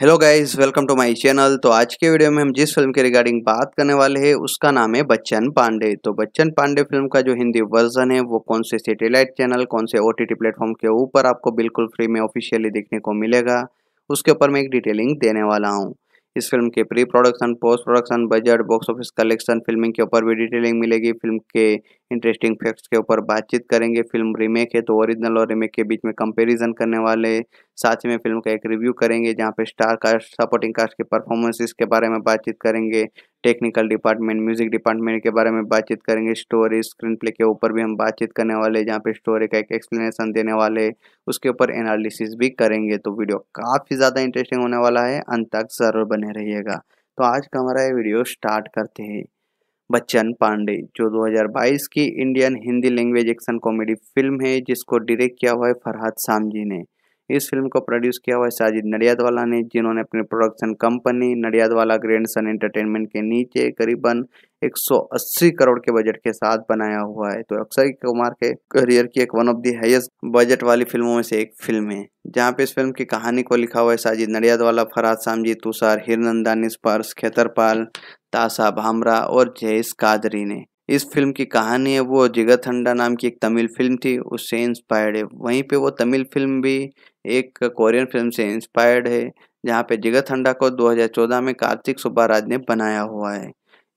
hello guys welcome to my channel तो आज के वीडियो में हम जिस फिल्म के रिगार्डिंग बात करने वाले हैं उसका नाम है बच्चन पांडे तो बच्चन पांडे फिल्म का जो हिंदी वर्जन है वो कौन से सैटेलाइट चैनल कौन से ओटीटी प्लेटफॉर्म के ऊपर आपको बिल्कुल फ्री में ऑफिशियली देखने को मिलेगा उसके ऊपर मैं एक डिटेलिंग देने वाला हूँ इस फिल्म के pre production post production budget box office collection filming के ऊपर भी डिटेलिंग मिलेगी फिल्म के इंटरेस्टिंग फैक्ट्स के ऊपर बातचीत करेंगे फिल्म रीमेक है तो ओरिजिनल और रीमेक के बीच में कंपैरिजन करने वाले साथ ही में फिल्म का एक रिव्यू करेंगे जहाँ पे स्टार कास्ट सपोर्टिंग कास्ट के परफॉर्मेंसेस के बारे में बातचीत करेंगे टेक्निकल डिपार्टमेंट म्यूजिक डिपार्टमेंट के बारे में बातचीत करेंगे स्टोरी स्क्रीन प्ले के ऊपर भी हम बातचीत करने वाले जहाँ पे स्टोरी का एक एक्सप्लेनेशन देने वाले उसके ऊपर एनालिसिस भी करेंगे तो वीडियो काफ़ी ज़्यादा इंटरेस्टिंग होने वाला है अंत तक ज़रूर बने रहिएगा तो आज का हमारा ये वीडियो स्टार्ट करते हैं बच्चन पांडे जो 2022 की Indian Hindi language action comedy film है जिसको डायरेक्ट किया हुआ है फरहाद सामजी ने इस फिल्म को प्रोड्यूस किया हुआ है साजिद नडियादवाला ने जिन्होंने अपनी production company Nadiadwala grand son entertainment के नीचे करीबन 180 करोड़ के बजट के साथ बनाया हुआ है तो अक्षय कुमार के करियर की एक one of the highest budget वाली फिल्मों में से एक फिल्म है जहाँ पे इस फिल्म की कहानी को लिखा हुआ है साजिद नडियादवाला फराज सामजी तुषार हिरनंदा निष्पर्श खेतरपाल तासा भामरा और जयेश कादरी ने इस फिल्म की कहानी है वो जिगत हंडा नाम की एक तमिल फिल्म थी उससे इंस्पायर्ड है वहीं पे वो तमिल फिल्म भी एक कोरियन फिल्म से इंस्पायर्ड है जहाँ पे जिगत हंडा को 2014 में कार्तिक सुब्बाराज ने बनाया हुआ है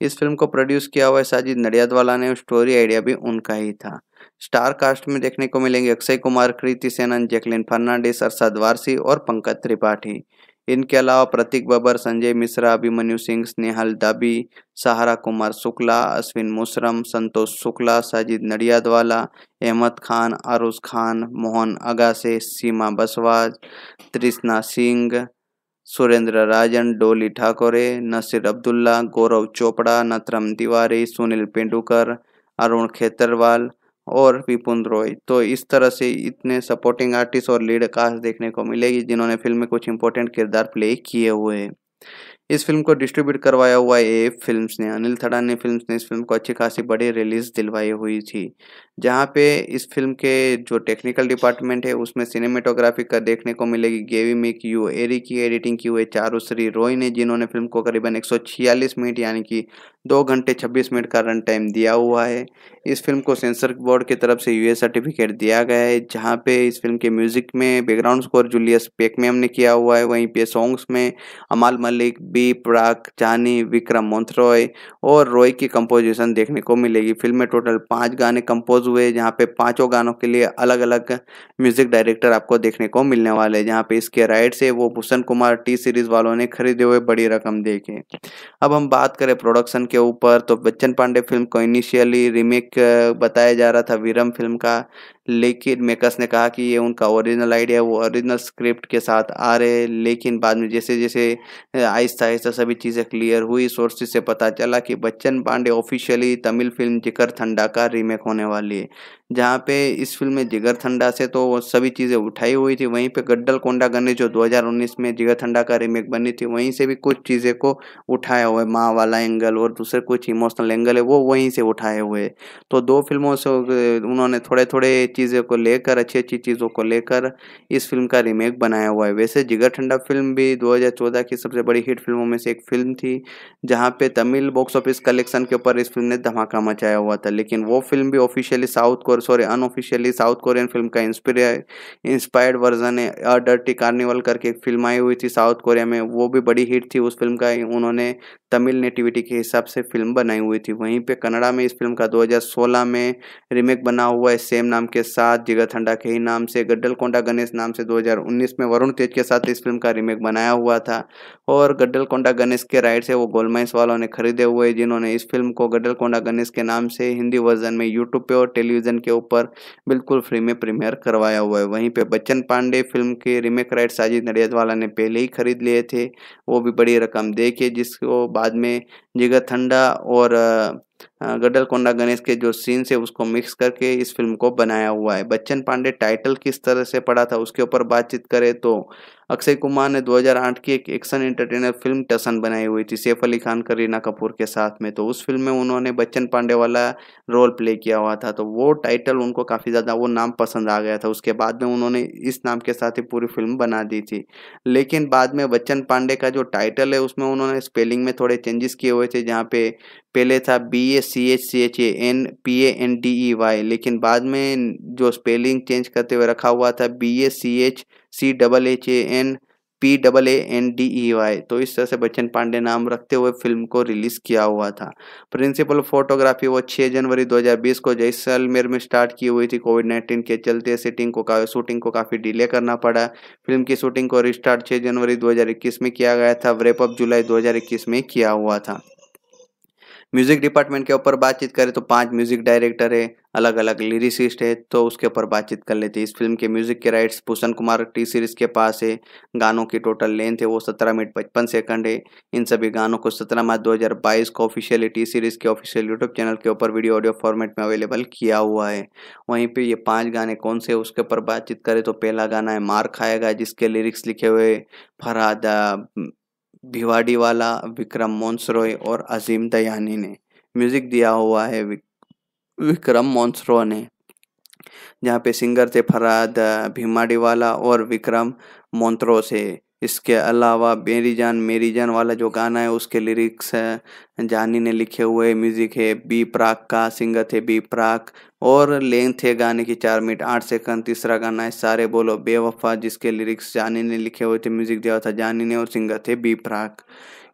इस फिल्म को प्रोड्यूस किया हुआ है साजिद नडियादवाला ने स्टोरी आइडिया भी उनका ही था स्टार कास्ट में देखने को मिलेंगे अक्षय कुमार कृति सेनन जैकलिन फर्नांडिस अरसाद वारसी और पंकज त्रिपाठी इनके अलावा प्रतीक बबर संजय मिश्रा अभिमन्यु सिंह स्नेहल दाबी सहारा कुमार शुक्ला अश्विन मुशरम संतोष शुक्ला साजिद नडियादवाला अहमद खान आरुष खान मोहन अगासे सीमा बसवाज तृष्णा सिंह सुरेंद्र राजन डोली ठाकुरे नसीर अब्दुल्ला गौरव चोपड़ा नतरम तिवारी सुनील पेंडुकर अरुण खेतरवाल और विपुन रॉय तो इस तरह से इतने सपोर्टिंग आर्टिस्ट और लीड कास्ट देखने को मिलेगी जिन्होंने फिल्म में कुछ इंपॉर्टेंट किरदार प्ले किए हुए हैं इस फिल्म को डिस्ट्रीब्यूट करवाया हुआ ए फिल्म्स ने अनिल थड़ा ने फिल्म्स ने इस फिल्म को अच्छी खासी बड़ी रिलीज दिलवाई हुई थी जहाँ पे इस फिल्म के जो टेक्निकल डिपार्टमेंट है उसमें सिनेमेटोग्राफी का देखने को मिलेगी गेवी मिक यू एरी की एडिटिंग की हुई चारू श्री रॉय ने जिन्होंने फिल्म को करीबन 146 मिनट यानी कि दो घंटे 26 मिनट का रन टाइम दिया हुआ है इस फिल्म को सेंसर बोर्ड की तरफ से यूए सर्टिफिकेट दिया गया है जहाँ पे इस फिल्म के म्यूजिक में बैकग्राउंड स्कोर जूलियस पेकमेम ने किया हुआ है वहीं पे सॉन्ग्स में अमाल मलिक बी प्राक चानी विक्रम मोन्थरॉय और रॉय की कंपोजिशन देखने को मिलेगी फिल्म में टोटल पाँच गाने कंपोज हुए जहाँ पे पांचों गानों के लिए अलग अलग म्यूजिक डायरेक्टर आपको देखने को मिलने वाले हैं जहाँ पे इसके राइट से वो भूषण कुमार टी सीरीज वालों ने खरीदे हुए बड़ी रकम देखे अब हम बात करें प्रोडक्शन के ऊपर तो बच्चन पांडे फिल्म को इनिशियली रीमेक बताया जा रहा था वीरम फिल्म का लेकिन मेकर्स ने कहा कि ये उनका ओरिजिनल आइडिया वो ओरिजिनल स्क्रिप्ट के साथ आ रहे लेकिन बाद में जैसे जैसे आहिस्ता आहिस्ता सभी चीज़ें क्लियर हुई सोर्सेज से पता चला कि Bachchan Pandey officially Tamil film Jigarthanda का रीमेक होने वाली है जहाँ पे इस फिल्म में जिगर ठंडा से तो वो सभी चीज़ें उठाई हुई थी वहीं पे गड्डल कोंडा गन्ने जो 2019 में जिगर ठंडा का रीमेक बनी थी वहीं से भी कुछ चीज़ें को उठाया हुआ है माँ वाला एंगल और दूसरे कुछ इमोशनल एंगल है वो वहीं से उठाए हुए तो दो फिल्मों से उन्होंने थोड़े थोड़े चीज़ों को लेकर अच्छी अच्छी चीज़ों को लेकर इस फिल्म का रीमेक बनाया हुआ है वैसे जिगर ठंडा फिल्म भी दो की सबसे बड़ी हिट फिल्मों में से एक फिल्म थी जहाँ पे तमिल बॉक्स ऑफिस कलेक्शन के ऊपर इस फिल्म ने धमाका मचाया हुआ था लेकिन वो फिल्म भी ऑफिशियली साउथ को sorry unofficially south Korean film का इंस्पायर्ड वर्जन है अ डर्टी कार्निवल करके एक फिल्म आई हुई थी साउथ कोरिया में वो भी बड़ी हिट थी उस फिल्म का उन्होंने तमिल नेटिविटी के हिसाब से फिल्म बनाई हुई थी वहीं पर कनाडा में इस फिल्म का दो में रीमेक बना हुआ है सेम नाम के साथ जिगर ठंडा के ही नाम से गड्डल कोंडा गणेश नाम से दो में वरुण तेज के साथ इस फिल्म का रीमेक बनाया हुआ था और गड्डल कोंडा गणेश के राइट है वो गोलमाइंस वालों ने खरीदे हुए जिन्होंने इस फिल्म को कोंडा गणेश के नाम से हिंदी वर्जन में यूट्यूब पे और टेलीविजन के ऊपर बिल्कुल फ्री में प्रीमियर करवाया हुआ है वहीं पे बच्चन पांडे फिल्म के रीमेक राइट साजिद वाला ने पहले ही खरीद लिए थे वो भी बड़ी रकम दे के जिसको बाद में जिगर ठंडा और हाँ, गडलकोंडा गणेश के जो सीन्स है उसको मिक्स करके इस फिल्म को बनाया हुआ है बच्चन पांडे टाइटल किस तरह से पढ़ा था उसके ऊपर बातचीत करें तो अक्षय कुमार ने 2008 की एक एक्शन एंटरटेनर फिल्म टसन बनाई हुई थी सैफ अली खान करीना कपूर के साथ में तो उस फिल्म में उन्होंने बच्चन पांडे वाला रोल प्ले किया हुआ था तो वो टाइटल उनको काफ़ी ज़्यादा वो नाम पसंद आ गया था उसके बाद में उन्होंने इस नाम के साथ ही पूरी फिल्म बना दी थी लेकिन बाद में बच्चन पांडे का जो टाइटल है उसमें उन्होंने स्पेलिंग में थोड़े चेंजेस किए हुए थे जहाँ पे पहले था B S C H C H A N P A N D E Y लेकिन बाद में जो स्पेलिंग चेंज करते हुए रखा हुआ था B A C H C double H A N P double A N D E Y तो इस तरह से बच्चन पांडे नाम रखते हुए फिल्म को रिलीज किया हुआ था प्रिंसिपल फोटोग्राफी वो 6 जनवरी 2020 को जैसलमेर में स्टार्ट की हुई थी कोविड 19 के चलते शूटिंग को का, शूटिंग को काफ़ी डिले करना पड़ा फिल्म की शूटिंग को रिस्टार्ट 6 जनवरी 2021 में किया गया था व्रेपअप जुलाई 2021 में किया हुआ था म्यूज़िक डिपार्टमेंट के ऊपर बातचीत करें तो पांच म्यूज़िक डायरेक्टर है अलग अलग लिरिसिस्ट है तो उसके ऊपर बातचीत कर लेते हैं इस फिल्म के म्यूज़िक के rights Bhushan Kumar T series के पास है गानों की टोटल लेंथ है वो सत्रह मिनट पचपन सेकंड है इन सभी गानों को सत्रह मार्च दो हज़ार बाईस को ऑफिशियली टी सीरीज़ के ऑफिशियल यूट्यूब चैनल के ऊपर वीडियो ऑडियो फॉर्मेट में अवेलेबल किया हुआ है वहीं पर ये पाँच गाने कौन से उसके ऊपर बातचीत करें तो पहला गाना है मार खाएगा जिसके लिरिक्स लिखे हुए फरहाद वाला विक्रम मोन्सरोय और अजीम दयानी ने म्यूजिक दिया हुआ है विक, विक्रम मोन्सरो ने जहाँ पे सिंगर थे फराद वाला और विक्रम मोन्त्रो से इसके अलावा मेरी जान मेरी जान वाला जो गाना है उसके लिरिक्स है जानी ने लिखे हुए म्यूज़िक है बी प्राक का सिंगत है बी प्राक और लेंथ है गाने की चार मिनट आठ सेकंड तीसरा गाना है सारे बोलो बेवफा जिसके लिरिक्स जानी ने लिखे हुए थे म्यूज़िक दिया था जानी ने और सिंगत है बी प्राक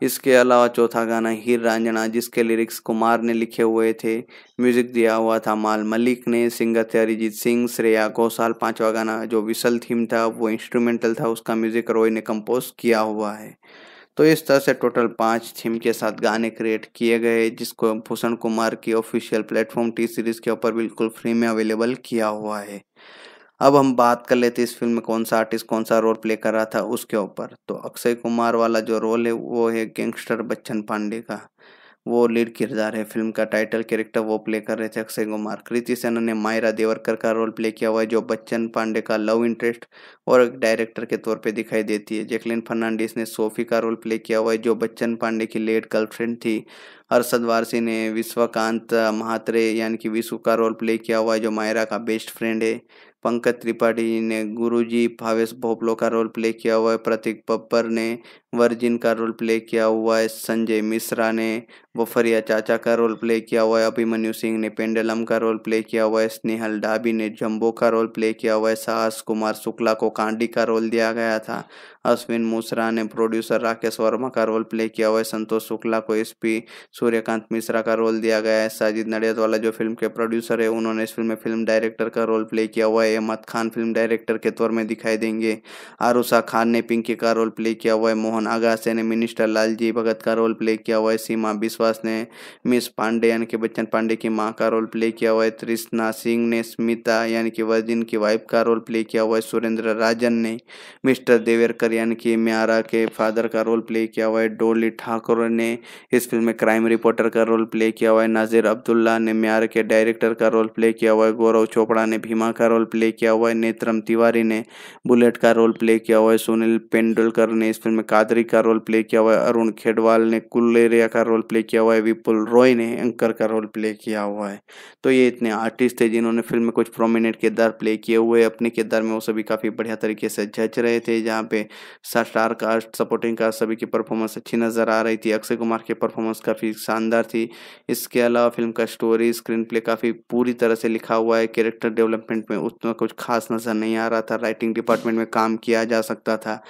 इसके अलावा चौथा गाना हीर रंजना जिसके लिरिक्स कुमार ने लिखे हुए थे म्यूजिक दिया हुआ था माल मलिक ने सिंगर थे अरिजीत सिंह श्रेया घोषाल पांचवा गाना जो विशल थीम था वो इंस्ट्रूमेंटल था उसका म्यूजिक रॉय ने कंपोज किया हुआ है तो इस तरह से टोटल पाँच थीम के साथ गाने क्रिएट किए गए जिसको भूषण कुमार की ऑफिशियल प्लेटफॉर्म टी सीरीज़ के ऊपर बिल्कुल फ्री में अवेलेबल किया हुआ है अब हम बात कर लेते इस फिल्म में कौन सा आर्टिस्ट कौन सा रोल प्ले कर रहा था उसके ऊपर तो अक्षय कुमार वाला जो रोल है वो है गैंगस्टर बच्चन पांडे का वो लीड किरदार है फिल्म का टाइटल कैरेक्टर वो प्ले कर रहे थे अक्षय कुमार कृति सेना ने मायरा देवरकर का रोल प्ले किया हुआ है जो बच्चन पांडे का लव इंटरेस्ट और एक डायरेक्टर के तौर पे दिखाई देती है जैकलिन फर्नांडिस ने सोफी का रोल प्ले किया हुआ है जो बच्चन पांडे की लेट गर्लफ्रेंड थी अरसद वारसी ने विश्वकांत महात्रे यानी कि विशु का रोल प्ले किया हुआ है जो मायरा का बेस्ट फ्रेंड है पंकज त्रिपाठी जी ने गुरुजी भावेश भोपलो का रोल प्ले किया हुआ है प्रतीक पप्पर ने वर्जिन का रोल प्ले किया हुआ है संजय मिश्रा ने वफरिया चाचा का रोल प्ले किया हुआ है अभिमन्यु सिंह ने पेंडलम का रोल प्ले किया हुआ है स्नेहल डाबी ने जम्बो का रोल प्ले किया हुआ है साहस कुमार शुक्ला को कांडी का रोल दिया गया था अश्विन मूसरा ने प्रोड्यूसर राकेश वर्मा का रोल प्ले किया हुआ है संतोष शुक्ला को एस पी सूर्यकांत मिश्रा का रोल दिया गया है साजिद वाला जो फिल्म के प्रोड्यूसर है उन्होंने इस फिल्म में फिल्म डायरेक्टर का रोल प्ले किया हुआ है अहमद खान फिल्म डायरेक्टर के तौर में दिखाई देंगे आरूषा खान ने पिंकी का रोल प्ले किया हुआ है मोहन अगासे ने मिनिस्टर लालजी भगत का रोल प्ले किया हुआ है सीमा बिश्वास ने मिस पांडे यानी कि बच्चन पांडे की माँ का रोल प्ले किया हुआ है तृष्णा सिंह ने स्मिता यानी कि वर्जिन की वाइफ का रोल प्ले किया हुआ है सुरेंद्र राजन ने मिस्टर देवेरकर यानी कि म्यारा के फादर का रोल प्ले किया हुआ है डोली ठाकुर ने इस फिल्म में क्राइम रिपोर्टर का रोल प्ले किया हुआ है नाजिर अब्दुल्ला ने म्यार के डायरेक्टर का रोल प्ले किया हुआ है गौरव चोपड़ा ने भीमा का रोल प्ले किया हुआ है नेत्रम तिवारी ने बुलेट का रोल प्ले किया हुआ है सुनील पेंडुलकर ने इस फिल्म में कादरी का रोल प्ले किया हुआ है अरुण खेडवाल ने कुल्लेरिया का रोल प्ले किया हुआ है विपुल रॉय ने एंकर का रोल प्ले किया हुआ है तो ये इतने आर्टिस्ट थे जिन्होंने फिल्म में कुछ प्रोमिनेंट किरदार प्ले किए हुए अपने किरदार में वो सभी काफ़ी बढ़िया तरीके से जज रहे थे जहाँ पे स्टार कास्ट सपोर्टिंग कास्ट सभी की परफॉर्मेंस अच्छी नज़र आ रही थी अक्षय कुमार की परफॉर्मेंस काफ़ी शानदार थी इसके अलावा फिल्म का स्टोरी स्क्रीन प्ले काफ़ी पूरी तरह से लिखा हुआ है कैरेक्टर डेवलपमेंट में उतना कुछ खास नज़र नहीं आ रहा था राइटिंग डिपार्टमेंट में काम किया जा सकता था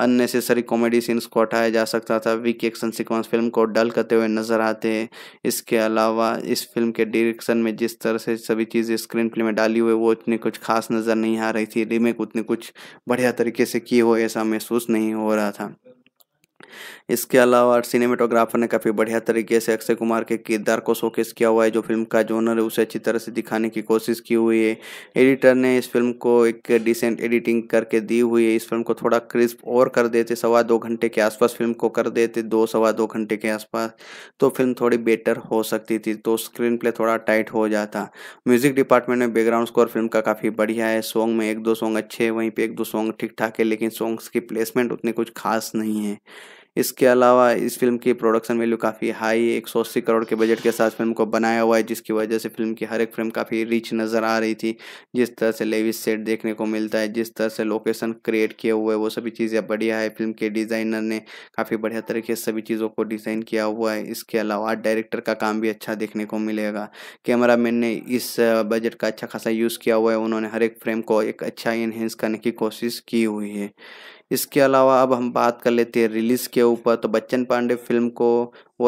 अननेसेसरी कॉमेडी सीन्स को हटाया जा सकता था वीक एक्शन सिक्वेंस फिल्म को डल करते हुए नजर आते हैं इसके अलावा इस फिल्म के डायरेक्शन में जिस तरह से सभी चीज़ें स्क्रीन प्ले में डाली हुई वो उतनी कुछ खास नज़र नहीं आ रही थी रीमेक उतनी कुछ बढ़िया तरीके से किए हुए ऐसा महसूस नहीं हो रहा था इसके अलावा सिनेमेटोग्राफर ने काफ़ी बढ़िया तरीके से अक्षय कुमार के किरदार को शोकेस किया हुआ है जो फिल्म का जोनर है उसे अच्छी तरह से दिखाने की कोशिश की हुई है एडिटर ने इस फिल्म को एक डिसेंट एडिटिंग करके दी हुई है इस फिल्म को थोड़ा क्रिस्प और कर देते सवा दो घंटे के आसपास फिल्म को कर देते दो सवा दो घंटे के आसपास तो फिल्म थोड़ी बेटर हो सकती थी तो स्क्रीन प्ले थोड़ा टाइट हो जाता म्यूजिक डिपार्टमेंट में बैकग्राउंड स्कोर फिल्म का काफ़ी बढ़िया है सॉन्ग में एक दो सॉन्ग अच्छे हैं वहीं पर एक दो सॉन्ग ठीक ठाक है लेकिन सॉन्ग्स की प्लेसमेंट उतनी कुछ खास नहीं है इसके अलावा इस फिल्म की प्रोडक्शन वैल्यू काफ़ी हाई एक सौ अस्सी करोड़ के बजट के साथ फिल्म को बनाया हुआ है जिसकी वजह से फिल्म की हर एक फ्रेम काफ़ी रिच नज़र आ रही थी जिस तरह से लेविस सेट देखने को मिलता है जिस तरह से लोकेशन क्रिएट किए हुए वो सभी चीज़ें बढ़िया है फिल्म के डिज़ाइनर ने काफ़ी बढ़िया तरीके से सभी चीज़ों को डिज़ाइन किया हुआ है इसके अलावा आर्ट डायरेक्टर का काम भी अच्छा देखने को मिलेगा कैमरा ने इस बजट का अच्छा खासा यूज़ किया हुआ है उन्होंने हर एक फ्रेम को एक अच्छा इन्हेंस करने की कोशिश की हुई है इसके अलावा अब हम बात कर लेते हैं रिलीज़ के ऊपर तो बच्चन पांडे फिल्म को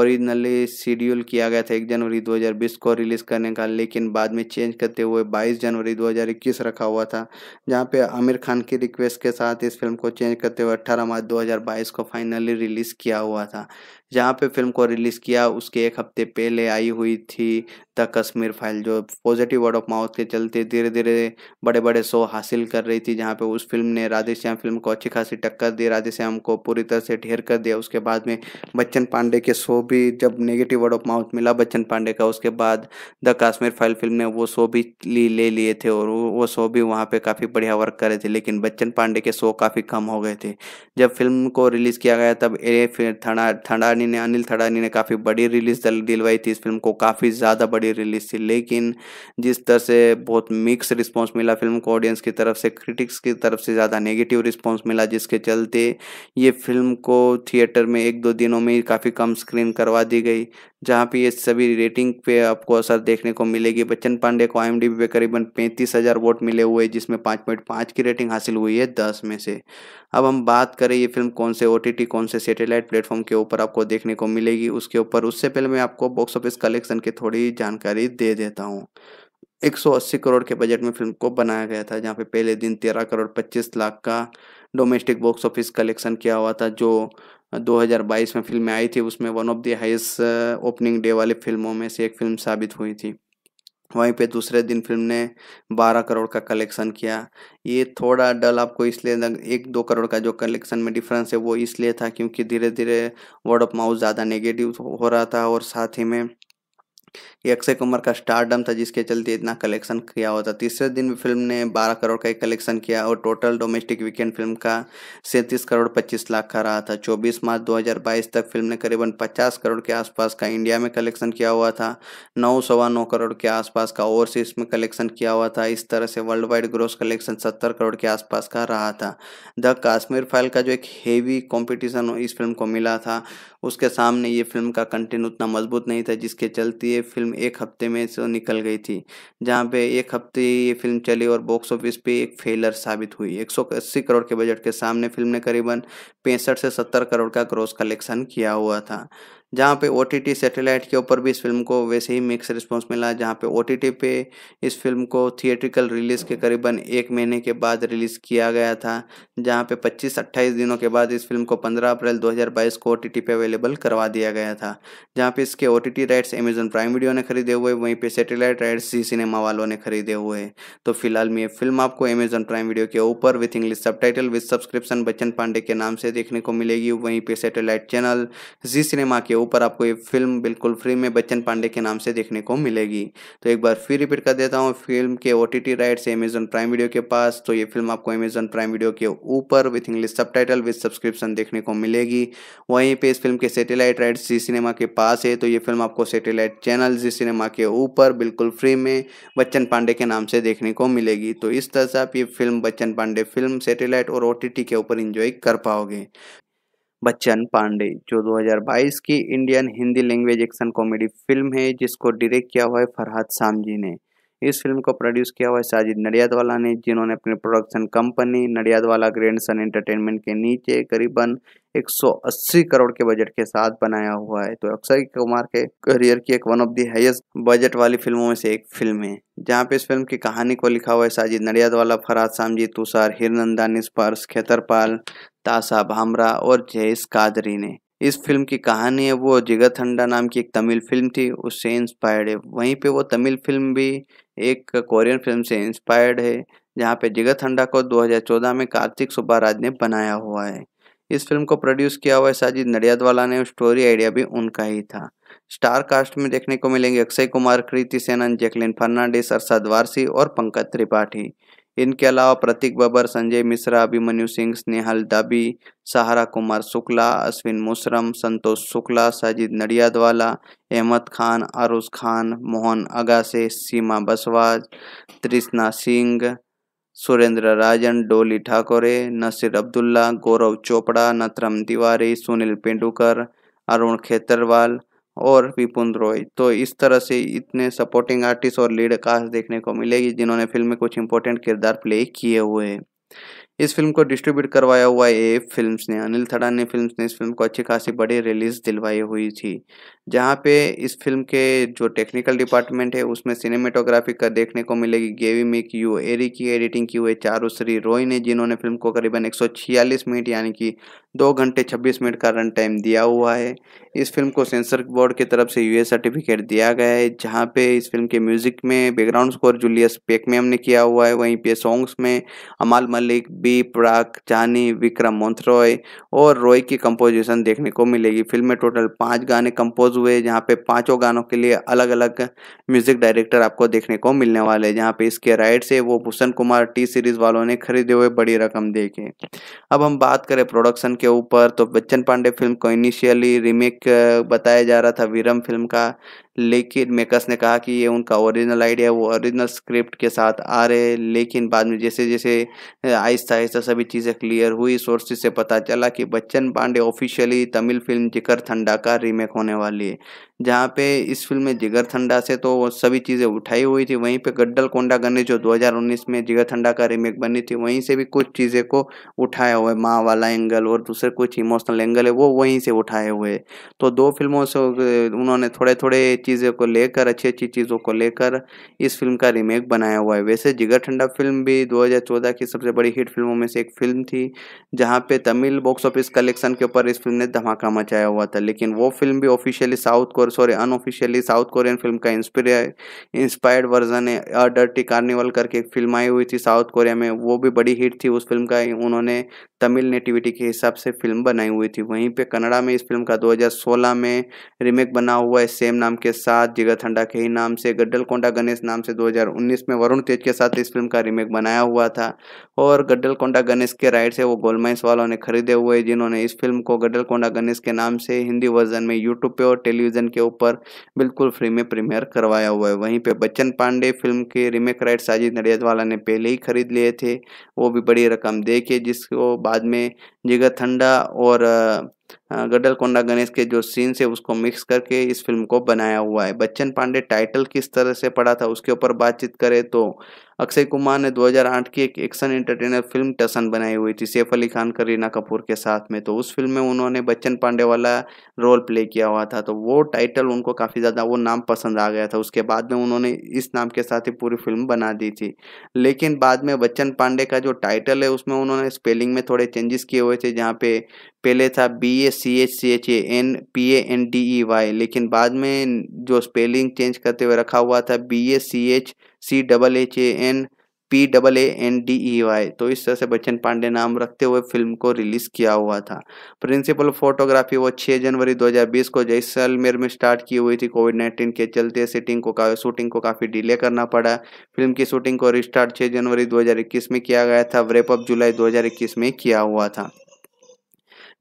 ओरिजिनली शेड्यूल किया गया था एक जनवरी 2020 को रिलीज़ करने का लेकिन बाद में चेंज करते हुए 22 जनवरी 2021 रखा हुआ था जहां पे आमिर खान की रिक्वेस्ट के साथ इस फिल्म को चेंज करते हुए 18 मार्च 2022 को फाइनली रिलीज़ किया हुआ था जहाँ पे फिल्म को रिलीज़ किया उसके एक हफ्ते पहले आई हुई थी द कश्मीर फाइल जो पॉजिटिव वर्ड ऑफ माउथ के चलते धीरे धीरे बड़े बड़े शो हासिल कर रही थी जहाँ पे उस फिल्म ने राधेश्याम फिल्म को अच्छी खासी टक्कर दी राधेश्याम को पूरी तरह से ढेर कर दिया उसके बाद में बच्चन पांडे के शो भी जब नेगेटिव वर्ड ऑफ माउथ मिला बच्चन पांडे का उसके बाद द काश्मीर फाइल फिल्म ने वो शो भी ली ले लिए थे और वो शो भी वहाँ पे काफ़ी बढ़िया वर्क करे थे लेकिन बच्चन पांडे के शो काफ़ी कम हो गए थे जब फिल्म को रिलीज़ किया गया तब ए फिर थड़ानी ने अनिल थड़ानी ने काफ़ी बड़ी रिलीज दिलवाई थी इस फिल्म को काफ़ी ज़्यादा बड़ी रिलीज थी लेकिन जिस तरह से बहुत मिक्स रिस्पॉन्स मिला फिल्म को ऑडियंस की तरफ से क्रिटिक्स की तरफ से ज़्यादा नेगेटिव रिस्पॉन्स मिला जिसके चलते ये फिल्म को थिएटर में एक दो दिनों में काफ़ी कम स्क्रीन स्क्रीन करवा दी गई जहां पे ये सभी रेटिंग पे आपको असर देखने को मिलेगी बच्चन पांडे को आई पे करीबन पैंतीस हज़ार वोट मिले हुए जिसमें पाँच पॉइंट पाँच की रेटिंग हासिल हुई है दस में से अब हम बात करें ये फिल्म कौन से ओ कौन से सेटेलाइट प्लेटफॉर्म के ऊपर आपको देखने को मिलेगी उसके ऊपर उससे पहले मैं आपको बॉक्स ऑफिस कलेक्शन की थोड़ी जानकारी दे देता हूँ 180 करोड़ के बजट में फिल्म को बनाया गया था जहाँ पे पहले दिन 13 करोड़ 25 लाख का डोमेस्टिक बॉक्स ऑफिस कलेक्शन किया हुआ था जो 2022 में फिल्में आई थी उसमें one of the highest opening day वाली फिल्मों में से एक फिल्म साबित हुई थी वहीं पे दूसरे दिन फिल्म ने 12 करोड़ का कलेक्शन किया ये थोड़ा डल आपको इसलिए एक दो करोड़ का जो कलेक्शन में डिफरेंस है वो इसलिए था क्योंकि धीरे धीरे वर्ड ऑफ माउथ ज़्यादा नेगेटिव हो रहा था और साथ ही में ये अक्षय कुमार का स्टारडम था जिसके चलते इतना कलेक्शन किया हुआ था तीसरे दिन भी फिल्म ने 12 करोड़ का एक कलेक्शन किया और टोटल डोमेस्टिक वीकेंड फिल्म का सैंतीस करोड़ 25 लाख का रहा था 24 मार्च 2022 तक फिल्म ने करीबन 50 करोड़ के आसपास का इंडिया में कलेक्शन किया हुआ था नौ सवा नौ करोड़ के आसपास का ओवरसीज में कलेक्शन किया हुआ था इस तरह से वर्ल्ड वाइड ग्रोस कलेक्शन सत्तर करोड़ के आसपास का रहा था द काश्मीर फाइल का जो एक हेवी कॉम्पिटिशन इस फिल्म को मिला था उसके सामने ये फिल्म का कंटेंट उतना मजबूत नहीं था जिसके चलते ये फिल्म एक हफ्ते में से निकल गई थी जहाँ पे एक हफ्ते ये फिल्म चली और बॉक्स ऑफिस पे एक फेलर साबित हुई एक करोड़ के बजट के सामने फिल्म ने करीबन पैंसठ से सत्तर करोड़ का ग्रोस कलेक्शन किया हुआ था जहाँ पे ओ टी सैटेलाइट के ऊपर भी इस फिल्म को वैसे ही मिक्स रिस्पॉन्स मिला जहाँ पे ओ टी पे इस फिल्म को थिएट्रिकल रिलीज़ के करीबन एक महीने के बाद रिलीज़ किया गया था जहाँ पे 25-28 दिनों के बाद इस फिल्म को 15 अप्रैल 2022 को ओ पे अवेलेबल करवा दिया गया था जहाँ पे इसके O T rights Amazon Prime Video ने खरीदे हुए वहीं पर सेटेलाइट राइट्स जी सिनेमा वालों ने खरीदे हुए तो फिलहाल में ये फिल्म आपको अमेजन प्राइम वीडियो के ऊपर with English subtitle with subscription Bachchan Pandey के नाम से देखने को मिलेगी वहीं पर सेटेलाइट चैनल जी सिनेमा के ऊपर आपको ये फिल्म बिल्कुल फ्री में बच्चन पांडे के नाम से देखने को मिलेगी तो एक बार फिर रिपीट कर देता हूँ फिल्म के O T T rights Amazon Prime Video के पास तो ये फिल्म आपको अमेजन प्राइम वीडियो के ऊपर with English subtitle with subscription देखने को मिलेगी वहीं पर इस फिल्म के सेटेलाइट राइट्स जी सिनेमा के पास है तो ये फिल्म आपको सेटेलाइट चैनल जी सिनेमा के ऊपर बिल्कुल फ्री में बच्चन पांडे के नाम से देखने को मिलेगी तो इस तरह से आप ये film Bachchan Pandey film satellite और ओ के ऊपर इंजॉय कर पाओगे बच्चन पांडे जो 2022 की Indian Hindi language action comedy film है जिसको डायरेक्ट किया हुआ है फरहाद सामजी ने इस फिल्म को प्रोड्यूस किया हुआ है साजिद नडियादवाला ने जिन्होंने अपनी production company Nadiadwala grand son entertainment के नीचे करीबन 180 करोड़ के बजट के साथ बनाया हुआ है तो अक्षय कुमार के करियर की एक one of the highest budget वाली फिल्मों में से एक फिल्म है जहाँ पे इस फिल्म की कहानी को लिखा हुआ है साजिद नडियादवाला फराज सामजी तुषार हिरनंदा निष्पर्श खेतरपाल तासा भामरा और जयेश कादरी ने इस फिल्म की कहानी है वो हंडा नाम की एक तमिल फिल्म थी उससे इंस्पायर्ड है वहीं पे वो तमिल फिल्म भी एक कोरियन फिल्म से इंस्पायर्ड है जहाँ पे हंडा को 2014 में कार्तिक सुब्बाराज ने बनाया हुआ है इस फिल्म को प्रोड्यूस किया हुआ है साजिद नडियादवाला ने स्टोरी आइडिया भी उनका ही था स्टार कास्ट में देखने को मिलेंगे अक्षय कुमार कृति सेनन जैकलिन फर्नांडिस अरसाद वारसी और पंकज त्रिपाठी इनके अलावा प्रतीक बबर संजय मिश्रा अभिमन्यु सिंह स्नेहल दाबी सहारा कुमार शुक्ला अश्विन मुशरम संतोष शुक्ला साजिद नडियादवाला अहमद खान आरूस खान मोहन अगासे सीमा बसवाज तृष्णा सिंह सुरेंद्र राजन डोली ठाकुरे नसीर अब्दुल्ला गौरव चोपड़ा नतरम तिवारी सुनील पेंडुकर अरुण खेतरवाल और विपुन रॉय तो इस तरह से इतने सपोर्टिंग आर्टिस्ट और लीड कास्ट देखने को मिलेगी जिन्होंने फिल्म में कुछ इंपॉर्टेंट किरदार प्ले किए हुए हैं इस फिल्म को डिस्ट्रीब्यूट करवाया हुआ है एफ फिल्म ने अनिल थड़ान ने फिल्म्स ने इस फिल्म को अच्छी खासी बड़ी रिलीज दिलवाई हुई थी जहाँ पे इस फिल्म के जो टेक्निकल डिपार्टमेंट है उसमें सिनेमेटोग्राफी का देखने को मिलेगी गेवी मिक यू एरी की एडिटिंग की हुई चारू श्री रॉय ने जिन्होंने फिल्म को करीबन एक मिनट यानी कि दो घंटे छब्बीस मिनट का रन टाइम दिया हुआ है इस फिल्म को सेंसर बोर्ड की तरफ से यूएस सर्टिफिकेट दिया गया है जहाँ पे इस फिल्म के म्यूजिक में बैकग्राउंड स्कोर जूलियस पेकमेम ने किया हुआ है वहीं पे सॉन्ग्स में अमाल मलिक बी प्राक जानी विक्रम मोन्थरॉय और रॉय की कंपोजिशन देखने को मिलेगी फिल्म में टोटल पाँच गाने कंपोज हुए जहाँ पे पाँचों गानों के लिए अलग अलग म्यूजिक डायरेक्टर आपको देखने को मिलने वाले हैं जहाँ पे इसके राइट्स है वो भूषण कुमार टी सीरीज वालों ने खरीदे हुए बड़ी रकम देखे अब हम बात करें प्रोडक्शन के ऊपर तो बच्चन पांडे फिल्म को इनिशियली रीमेक बताया जा रहा था वीरम फिल्म का लेकिन मेकर्स ने कहा कि ये उनका ओरिजिनल आइडिया वो ओरिजिनल स्क्रिप्ट के साथ आ रहे लेकिन बाद में जैसे जैसे आहिस्ता आहिस्ता सभी चीज़ें क्लियर हुई सोर्सेज से पता चला कि Bachchan Pandey officially Tamil film Jigarthanda का रीमेक होने वाली है जहाँ पे इस फिल्म में जिगर ठंडा से तो सभी चीज़ें उठाई हुई थी वहीं पे गड्डल कोंडा गणेश जो 2019 में जिगर ठंडा का रीमेक बनी थी वहीं से भी कुछ चीज़ें को उठाया हुआ है माँ वाला एंगल और दूसरे कुछ इमोशनल एंगल है वो वहीं से उठाए हुए तो दो फिल्मों से उन्होंने थोड़े थोड़े चीज़ों को लेकर अच्छी अच्छी चीज़ों को लेकर इस फिल्म का रीमेक बनाया हुआ है वैसे जिगर ठंडा फिल्म भी 2014 की सबसे बड़ी हिट फिल्मों में से एक फिल्म थी जहाँ पे तमिल बॉक्स ऑफिस कलेक्शन के ऊपर इस फिल्म ने धमाका मचाया हुआ था लेकिन वो फिल्म भी officially south sorry unofficially south Korean film का इंस्पायर्ड वर्जन है अ डर्टी कार्निवल करके एक फिल्म आई हुई थी साउथ कोरिया में वो भी बड़ी हिट थी उस फिल्म का उन्होंने तमिल नेटिविटी के हिसाब से फिल्म बनाई हुई थी वहीं पे कनाडा में इस फिल्म का 2016 में रीमेक बना हुआ है सेम नाम के साथ जिगर ठंडा के ही नाम से गड्डल कोंडा गणेश नाम से 2019 में वरुण तेज के साथ इस फिल्म का रीमेक बनाया हुआ था और गड्डल कोंडा गणेश के राइट से वो गोलमाइंस वालों ने खरीदे हुए जिन्होंने इस फिल्म को गड्डल कोंडा गणेश के नाम से हिंदी वर्जन में यूट्यूब पे और टेलीविजन के ऊपर बिल्कुल फ्री में प्रीमियर करवाया हुआ है वहीं पर बच्चन पांडे फिल्म के रीमेक राइट साजिद नडियादवाला ने पहले ही खरीद लिए थे वो भी बड़ी रकम दे के जिसको बाद में जिगर ठंडा और हाँ, गडलकोंडा गणेश के जो सीन्स है उसको मिक्स करके इस फिल्म को बनाया हुआ है बच्चन पांडे टाइटल किस तरह से पड़ा था उसके ऊपर बातचीत करें तो अक्षय कुमार ने 2008 की एक एक्शन एंटरटेनर फिल्म टसन बनाई हुई थी सैफ अली खान करीना कपूर के साथ में तो उस फिल्म में उन्होंने बच्चन पांडे वाला रोल प्ले किया हुआ था तो वो टाइटल उनको काफ़ी ज़्यादा वो नाम पसंद आ गया था उसके बाद में उन्होंने इस नाम के साथ ही पूरी फिल्म बना दी थी लेकिन बाद में बच्चन पांडे का जो टाइटल है उसमें उन्होंने स्पेलिंग में थोड़े चेंजेस किए हुए थे जहाँ पे पहले था B A C H C H A N P A N D E Y लेकिन बाद में जो स्पेलिंग चेंज करते हुए रखा हुआ था B A C H C double H A N P double A N D E Y तो इस तरह से बच्चन पांडे नाम रखते हुए फिल्म को रिलीज किया हुआ था प्रिंसिपल फोटोग्राफी वो 6 जनवरी 2020 को जैसलमेर में स्टार्ट की हुई थी कोविड 19 के चलते सेटिंग को का शूटिंग को काफ़ी डिले करना पड़ा फिल्म की शूटिंग को रिस्टार्ट 6 जनवरी 2021 में किया गया था व्रेपअप जुलाई 2021 में किया हुआ था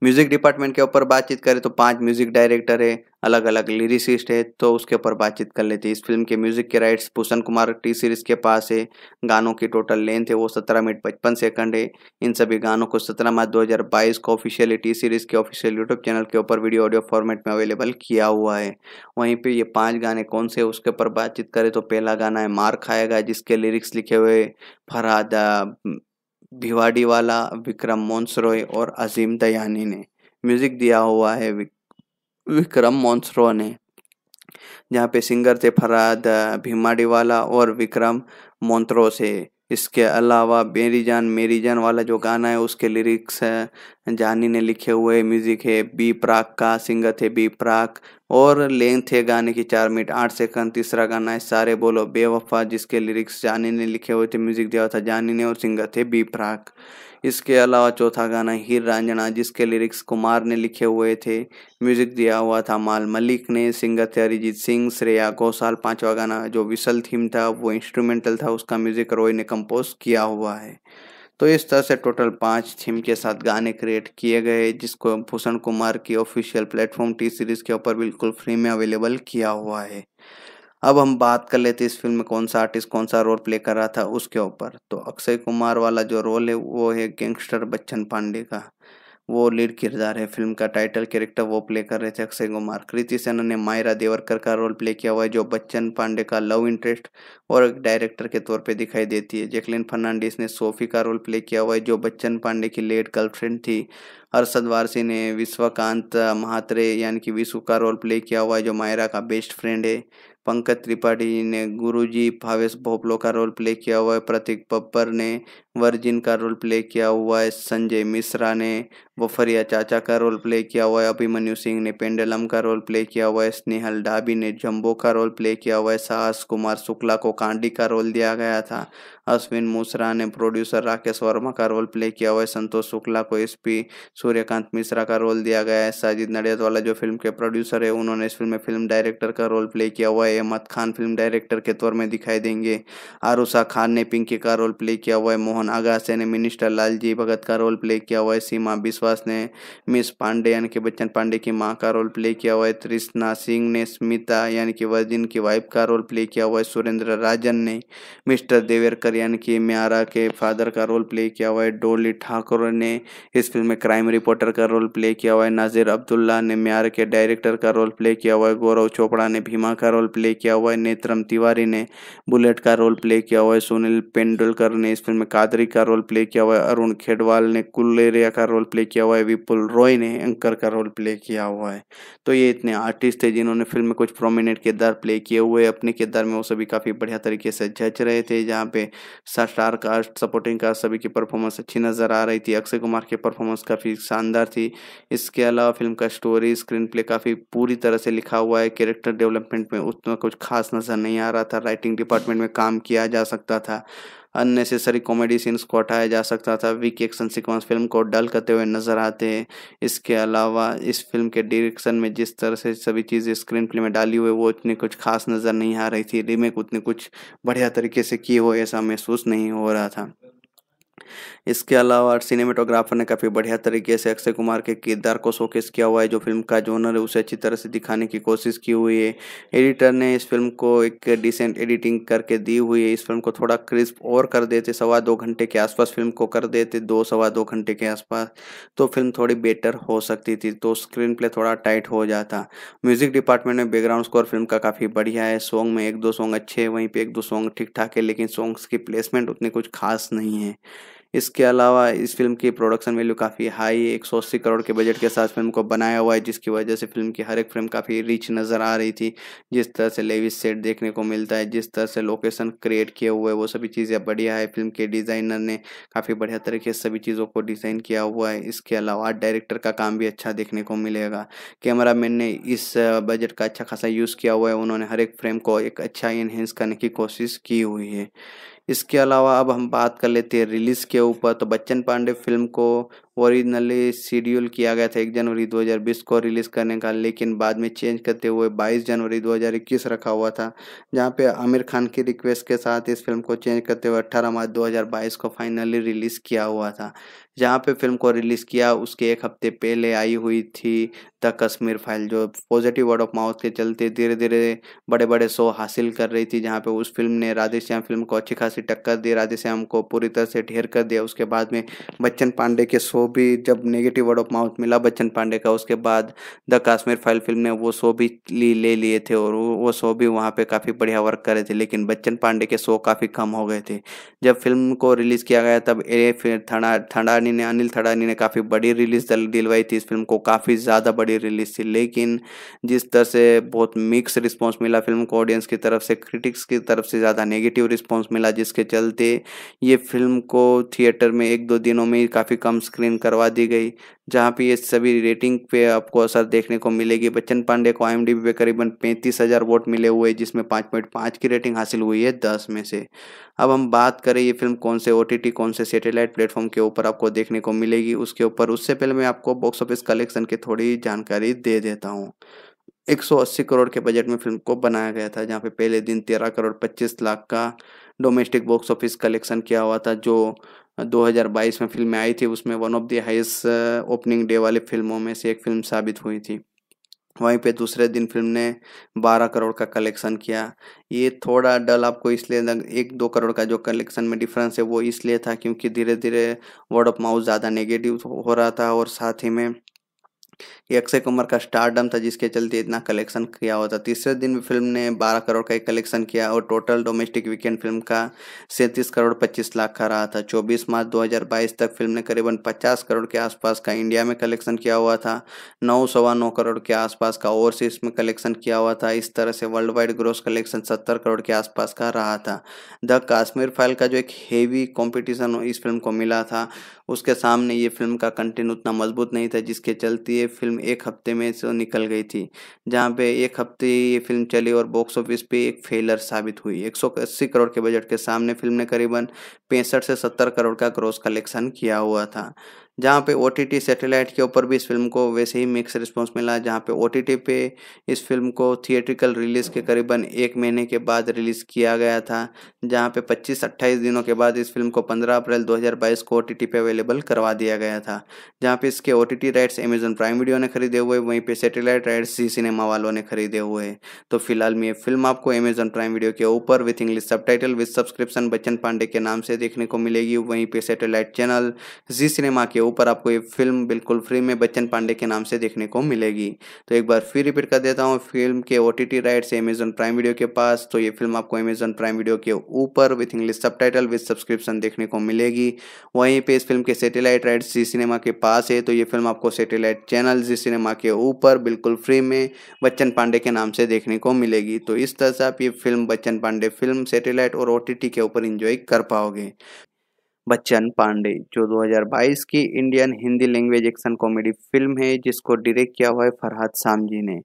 म्यूज़िक डिपार्टमेंट के ऊपर बातचीत करें तो पांच म्यूज़िक डायरेक्टर है अलग अलग लिरिसिस्ट है तो उसके ऊपर बातचीत कर लेते हैं इस फिल्म के म्यूज़िक के rights Bhushan Kumar T series के पास है गानों की टोटल लेंथ है वो सत्रह मिनट पचपन सेकंड है इन सभी गानों को सत्रह मार्च दो हज़ार बाईस को ऑफिशियली टी सीरीज़ के ऑफिशियल यूट्यूब चैनल के ऊपर वीडियो ऑडियो फॉर्मेट में अवेलेबल किया हुआ है वहीं पर ये पाँच गाने कौन से उसके ऊपर बातचीत करें तो पहला गाना है मार खाएगा जिसके लिरिक्स लिखे हुए फरहाद वाला विक्रम मोन्सरोय और अजीम दयानी ने म्यूज़िक दिया हुआ है विक्रम मोन्सरो ने जहाँ पे सिंगर थे फराद भीमाडीवाला और विक्रम मोन्त्रो से इसके अलावा मेरी जान मेरी जान वाला जो गाना है उसके लिरिक्स है जानी ने लिखे हुए म्यूज़िक है बी प्राक का सिंगत है बी प्राक और लेंथ है गाने की चार मिनट आठ सेकंड तीसरा गाना है सारे बोलो बेवफा जिसके लिरिक्स जानी ने लिखे हुए थे म्यूज़िक दिया था जानी ने और सिंगत है बी प्राक इसके अलावा चौथा गाना हीर रांझना जिसके लिरिक्स कुमार ने लिखे हुए थे म्यूजिक दिया हुआ था माल मलिक ने सिंगर थे अरिजीत सिंह श्रेया घोषाल पांचवा गाना जो विसल थीम था वो इंस्ट्रूमेंटल था उसका म्यूजिक रोय ने कंपोज किया हुआ है तो इस तरह से टोटल पाँच थीम के साथ गाने क्रिएट किए गए जिसको भूषण कुमार की ऑफिशियल प्लेटफॉर्म टी सीरीज़ के ऊपर बिल्कुल फ्री में अवेलेबल किया हुआ है अब हम बात कर लेते इस फिल्म में कौन सा आर्टिस्ट कौन सा रोल प्ले कर रहा था उसके ऊपर तो अक्षय कुमार वाला जो रोल है वो है गैंगस्टर बच्चन पांडे का वो लीड किरदार है फिल्म का टाइटल कैरेक्टर वो प्ले कर रहे थे अक्षय कुमार कृति सेना ने मायरा देवरकर का रोल प्ले किया हुआ है जो बच्चन पांडे का लव इंटरेस्ट और एक डायरेक्टर के तौर पे दिखाई देती है जैकलिन फर्नांडिस ने सोफी का रोल प्ले किया हुआ है जो बच्चन पांडे की लेट गर्लफ्रेंड थी अरसद वारसी ने विश्वकांत महात्रे यानी कि विशु का रोल प्ले किया हुआ है जो मायरा का बेस्ट फ्रेंड है पंकज त्रिपाठी ने गुरुजी भावेश भोपलो का रोल प्ले किया हुआ है प्रतीक बब्बर ने वर्जिन का रोल प्ले किया हुआ है संजय मिश्रा ने वफरिया चाचा का रोल प्ले किया हुआ है अभिमन्यु सिंह ने पेंडलम का रोल प्ले किया हुआ है स्नेहल डाबी ने जम्बो का रोल प्ले किया हुआ है साहस कुमार शुक्ला को कांडी का रोल दिया गया था अश्विन मूसरा ने प्रोड्यूसर राकेश वर्मा का रोल प्ले किया हुआ है संतोष शुक्ला को एसपी सूर्यकांत मिश्रा का रोल दिया गया है साजिद नडियाद वाला जो फिल्म के प्रोड्यूसर है उन्होंने इस फिल्म में फिल्म डायरेक्टर का रोल प्ले किया हुआ है अहमद खान फिल्म डायरेक्टर के तौर में दिखाई देंगे आरुषा खान ने पिंकी का रोल प्ले किया हुआ है मोहन अगासे ने मिनिस्टर लालजी भगत का रोल प्ले किया हुआ है सीमा बिश्वास ने मिस पांडे यानी कि बच्चन पांडे की माँ का रोल प्ले किया हुआ है तृष्णा सिंह ने स्मिता यानी कि वर्जिन की वाइफ का रोल प्ले किया हुआ है सुरेंद्र राजन ने मिस्टर देवेरकर कैरेक्टर यानी कि म्यारा के फादर का रोल प्ले किया हुआ है डोली ठाकुर ने इस फिल्म में क्राइम रिपोर्टर का रोल प्ले किया हुआ है नाजिर अब्दुल्ला ने म्यार के डायरेक्टर का रोल प्ले किया हुआ है गौरव चोपड़ा ने भीमा का रोल प्ले किया हुआ है नेत्रम तिवारी ने बुलेट का रोल प्ले किया हुआ है सुनील पेंडुलकर ने इस फिल्म में कादरी का रोल प्ले किया हुआ है अरुण खेडवाल ने कुल्लेरिया का रोल प्ले किया हुआ है विपुल रॉय ने एंकर का रोल प्ले किया हुआ है तो ये इतने आर्टिस्ट थे जिन्होंने फिल्म में कुछ प्रोमिनेंट किरदार प्ले किए हुए अपने किरदार में वो सभी काफ़ी बढ़िया तरीके से जच रहे थे जहाँ पे स्टार कास्ट सपोर्टिंग कास्ट सभी की परफॉर्मेंस अच्छी नज़र आ रही थी अक्षय कुमार की परफॉर्मेंस काफ़ी शानदार थी इसके अलावा फिल्म का स्टोरी स्क्रीन प्ले काफ़ी पूरी तरह से लिखा हुआ है कैरेक्टर डेवलपमेंट में उतना कुछ खास नज़र नहीं आ रहा था राइटिंग डिपार्टमेंट में काम किया जा सकता था अननेसेसरी कॉमेडी सीन्स को हटाया जा सकता था वीक एक्शन सिक्वेंस फिल्म को डल करते हुए नजर आते हैं इसके अलावा इस फिल्म के डायरेक्शन में जिस तरह से सभी चीज़ें स्क्रीन प्ले में डाली हुई वो उतनी कुछ खास नज़र नहीं आ रही थी रीमेक उतनी कुछ बढ़िया तरीके से की हो ऐसा महसूस नहीं हो रहा था इसके अलावा सिनेमेटोग्राफर ने काफ़ी बढ़िया तरीके से अक्षय कुमार के किरदार को शोकेस किया हुआ है जो फिल्म का जोनर है उसे अच्छी तरह से दिखाने की कोशिश की हुई है एडिटर ने इस फिल्म को एक डिसेंट एडिटिंग करके दी हुई है इस फिल्म को थोड़ा क्रिस्प और कर देते सवा दो घंटे के आसपास फिल्म को कर देते दो सवा दो घंटे के आसपास तो फिल्म थोड़ी बेटर हो सकती थी तो स्क्रीन प्ले थोड़ा टाइट हो जाता म्यूजिक डिपार्टमेंट में बैकग्राउंड स्कोर फिल्म का काफ़ी बढ़िया है सॉन्ग में एक दो सॉन्ग अच्छे हैं वहीं पर एक दो सॉन्ग ठीक ठाक है लेकिन सॉन्ग्स की प्लेसमेंट उतनी कुछ खास नहीं है इसके अलावा इस फिल्म की प्रोडक्शन वैल्यू काफ़ी हाई है एक सौ अस्सी करोड़ के बजट के साथ फिल्म को बनाया हुआ है जिसकी वजह से फिल्म की हर एक फ्रेम काफ़ी रिच नज़र आ रही थी जिस तरह से लेविस सेट देखने को मिलता है जिस तरह से लोकेशन क्रिएट किए हुए वो सभी चीज़ें बढ़िया है फिल्म के डिज़ाइनर ने काफ़ी बढ़िया तरीके से सभी चीज़ों को डिज़ाइन किया हुआ है इसके अलावा डायरेक्टर का काम भी अच्छा देखने को मिलेगा कैमरा मैन ने इस बजट का अच्छा खासा यूज़ किया हुआ है उन्होंने हर एक फ्रेम को एक अच्छा इन्हेंस करने की कोशिश की हुई है इसके अलावा अब हम बात कर लेते हैं रिलीज़ के ऊपर तो बच्चन पांडे फिल्म को ओरिजिनली शेड्यूल किया गया था एक जनवरी 2020 को रिलीज़ करने का लेकिन बाद में चेंज करते हुए 22 जनवरी 2021 रखा हुआ था जहां पे आमिर खान की रिक्वेस्ट के साथ इस फिल्म को चेंज करते हुए 18 मार्च 2022 को फाइनली रिलीज़ किया हुआ था जहाँ पे फिल्म को रिलीज़ किया उसके एक हफ्ते पहले आई हुई थी द कश्मीर फाइल जो पॉजिटिव वर्ड ऑफ माउथ के चलते धीरे धीरे बड़े बड़े शो हासिल कर रही थी जहाँ पे उस फिल्म ने राधेश्याम फिल्म को अच्छी खासी टक्कर दी राधेश्याम को पूरी तरह से ढेर कर दिया उसके बाद में बच्चन पांडे के शो भी जब नेगेटिव वर्ड ऑफ माउथ मिला बच्चन पांडे का उसके बाद द काश्मीर फाइल फिल्म ने वो शो भी ली ले लिए थे और वो शो भी वहाँ पे काफ़ी बढ़िया वर्क करे थे लेकिन बच्चन पांडे के शो काफ़ी कम हो गए थे जब फिल्म को रिलीज़ किया गया तब ए फिर थड़ानी ने अनिल थड़ानी ने काफ़ी बड़ी रिलीज दिलवाई थी इस फिल्म को काफ़ी ज़्यादा बड़ी रिलीज थी लेकिन जिस तरह से बहुत मिक्स रिस्पॉन्स मिला फिल्म को ऑडियंस की तरफ से क्रिटिक्स की तरफ से ज़्यादा नेगेटिव रिस्पॉन्स मिला जिसके चलते ये फिल्म को थिएटर में एक दो दिनों में काफ़ी कम स्क्रीन कायम करवा दी गई जहाँ पे ये सभी रेटिंग पे आपको असर देखने को मिलेगी बच्चन पांडे को आई एम डी पे करीबन पैंतीस हज़ार वोट मिले हुए जिसमें पाँच पॉइंट पाँच की रेटिंग हासिल हुई है दस में से अब हम बात करें ये फिल्म कौन से ओ कौन से सेटेलाइट प्लेटफॉर्म के ऊपर आपको देखने को मिलेगी उसके ऊपर उससे पहले मैं आपको बॉक्स ऑफिस कलेक्शन की थोड़ी जानकारी दे देता हूँ 180 करोड़ के बजट में फिल्म को बनाया गया था जहाँ पे पहले दिन 13 करोड़ 25 लाख का डोमेस्टिक बॉक्स ऑफिस कलेक्शन किया हुआ था जो 2022 में फिल्में आई थी उसमें one of the highest opening day वाली फिल्मों में से एक फिल्म साबित हुई थी वहीं पे दूसरे दिन फिल्म ने 12 करोड़ का कलेक्शन किया ये थोड़ा डल आपको इसलिए एक दो करोड़ का जो कलेक्शन में डिफरेंस है वो इसलिए था क्योंकि धीरे धीरे वर्ड ऑफ माउथ ज़्यादा नेगेटिव हो रहा था और साथ ही में ये अक्षय कुमार का स्टारडम था जिसके चलते इतना कलेक्शन किया होता तीसरे दिन भी फिल्म ने 12 करोड़ का एक कलेक्शन किया और टोटल डोमेस्टिक वीकेंड फिल्म का सैंतीस करोड़ पच्चीस लाख का रहा था चौबीस मार्च दो तक फिल्म ने करीबन पचास करोड़ के आसपास का इंडिया में कलेक्शन किया हुआ था नौ सवा नौ करोड़ के आसपास का ओवरसीज में कलेक्शन किया हुआ था इस तरह से वर्ल्ड वाइड ग्रोस कलेक्शन सत्तर करोड़ के आसपास का रहा था द काश्मीर फाइल का जो एक हेवी कॉम्पिटिशन इस फिल्म को मिला था उसके सामने ये फिल्म का कंटेंट उतना मजबूत नहीं था जिसके चलते ये फिल्म एक हफ्ते में से निकल गई थी जहाँ पे एक हफ्ते ये फिल्म चली और बॉक्स ऑफिस पे एक फेलर साबित हुई एक करोड़ के बजट के सामने फिल्म ने करीबन पैंसठ से सत्तर करोड़ का क्रॉस कलेक्शन किया हुआ था जहाँ पे ओ टी सैटेलाइट के ऊपर भी इस फिल्म को वैसे ही मिक्स रिस्पॉन्स मिला जहाँ पे ओ टी पे इस फिल्म को थिएट्रिकल रिलीज़ के करीबन एक महीने के बाद रिलीज़ किया गया था जहाँ पे 25-28 दिनों के बाद इस फिल्म को 15 अप्रैल 2022 को ओ टी पे अवेलेबल करवा दिया गया था जहाँ पे इसके O T rights Amazon Prime Video ने खरीदे हुए वहीं पर सेटेलाइट राइट्स जी सिनेमा वालों ने खरीदे हुए तो फिलहाल में ये फिल्म आपको अमेजन प्राइम वीडियो के ऊपर with English subtitle with subscription Bachchan Pandey के नाम से देखने को मिलेगी वहीं पर सेटेलाइट चैनल जी सिनेमा के ऊपर आपको ये फिल्म बिल्कुल फ्री में बच्चन पांडे के नाम से देखने को मिलेगी तो एक बार फिर रिपीट कर देता हूँ फिल्म के O T T rights Amazon Prime Video के पास तो ये फिल्म आपको अमेजन प्राइम वीडियो के ऊपर with English subtitle with subscription देखने को मिलेगी वहीं पर इस फिल्म के सेटेलाइट राइट्स जी सिनेमा के पास है तो ये फिल्म आपको सेटेलाइट चैनल जी सिनेमा के ऊपर बिल्कुल फ्री में बच्चन पांडे के नाम से देखने को मिलेगी तो इस तरह से आप ये film Bachchan Pandey film satellite और ओ के ऊपर इंजॉय कर पाओगे बच्चन पांडे जो 2022 की Indian Hindi language action comedy film है जिसको डायरेक्ट किया हुआ है फरहाद सामजी ने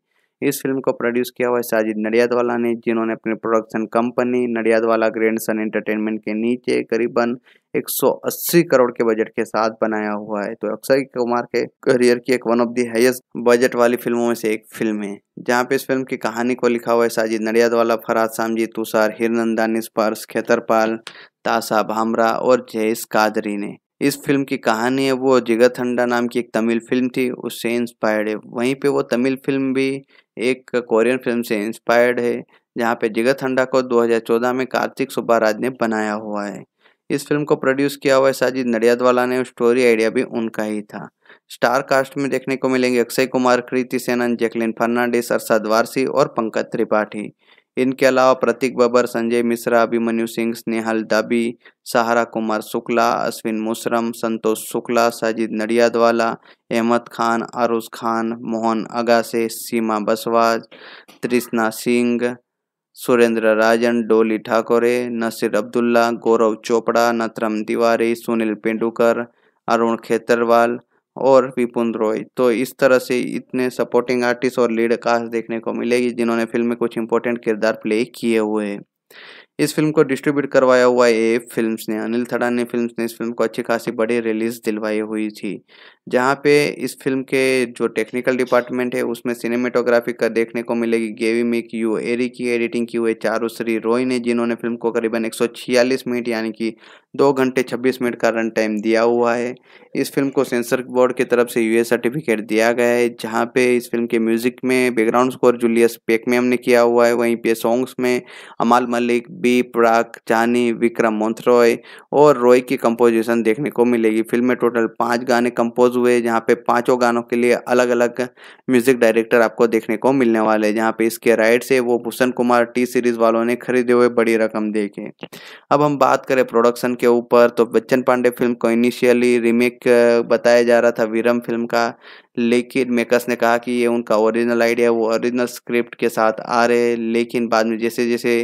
इस फिल्म को प्रोड्यूस किया हुआ है साजिद नडियादवाला ने जिन्होंने अपने production company Nadiadwala grand son entertainment के नीचे करीबन 180 करोड़ के बजट के साथ बनाया हुआ है तो अक्षय कुमार के करियर की एक one of the highest budget वाली फिल्मों में से एक फिल्म है जहाँ पे इस फिल्म की कहानी को लिखा हुआ है साजिद नडियादवाला फराज सामजी तुषार हिरनंदा निष्पर्श खेतरपाल तासा भामरा और जयेश कादरी ने इस फिल्म की कहानी है वो जिगत हंडा नाम की एक तमिल फिल्म थी उससे इंस्पायर्ड है वहीं पे वो तमिल फिल्म भी एक कोरियन फिल्म से इंस्पायर्ड है जहाँ पे जिगत हंडा को 2014 में कार्तिक सुब्बाराज ने बनाया हुआ है इस फिल्म को प्रोड्यूस किया हुआ है साजिद नडियादवाला ने स्टोरी आइडिया भी उनका ही था स्टार कास्ट में देखने को मिलेंगे अक्षय कुमार कृति सेनन जैकलिन फर्नांडिस अरसाद वारसी और पंकज त्रिपाठी इनके अलावा प्रतीक बबर संजय मिश्रा अभिमन्यु सिंह स्नेहल दाबी सहारा कुमार शुक्ला अश्विन मुशरम संतोष शुक्ला साजिद नडियादवाला अहमद खान आरुष खान मोहन अगासे सीमा बसवाज तृष्णा सिंह सुरेंद्र राजन डोली ठाकुरे नसीर अब्दुल्ला गौरव चोपड़ा नतरम तिवारी सुनील पेंडुकर अरुण खेतरवाल और विपुन रॉय तो इस तरह से इतने सपोर्टिंग आर्टिस्ट और लीड कास्ट देखने को मिलेगी जिन्होंने फिल्म में कुछ इंपॉर्टेंट किरदार प्ले किए हुए हैं इस फिल्म को डिस्ट्रीब्यूट करवाया हुआ ए फिल्म्स ने अनिल थड़ानी फिल्म्स ने इस फिल्म को अच्छी खासी बड़ी रिलीज दिलवाई हुई थी जहाँ पे इस फिल्म के जो टेक्निकल डिपार्टमेंट है उसमें सिनेमेटोग्राफी का देखने को मिलेगी गेवी मेक यू एरी की एडिटिंग की हुई चारू श्री रॉय ने जिन्होंने फिल्म को करीबन एक मिनट यानी कि दो घंटे छब्बीस मिनट का रन टाइम दिया हुआ है इस फिल्म को सेंसर बोर्ड की तरफ से यूएस सर्टिफिकेट दिया गया है जहाँ पे इस फिल्म के म्यूजिक में बैकग्राउंड स्कोर जूलियस पेकमेम ने किया हुआ है वहीं पे सॉन्ग्स में अमाल मलिक बी प्राक जानी विक्रम मोन्थरॉय और रॉय की कंपोजिशन देखने को मिलेगी फिल्म में टोटल पाँच गाने कंपोज हुए जहाँ पे पाँचों गानों के लिए अलग अलग म्यूजिक डायरेक्टर आपको देखने को मिलने वाले हैं जहाँ पे इसके राइट्स है वो भूषण कुमार टी सीरीज वालों ने खरीदे हुए बड़ी रकम देखे अब हम बात करें प्रोडक्शन के ऊपर तो बच्चन पांडे फिल्म को इनिशियली रीमेक बताया जा रहा था वीरम फिल्म का लेकिन मेकर्स ने कहा कि ये उनका ओरिजिनल आइडिया वो ओरिजिनल स्क्रिप्ट के साथ आ रहे लेकिन बाद में जैसे जैसे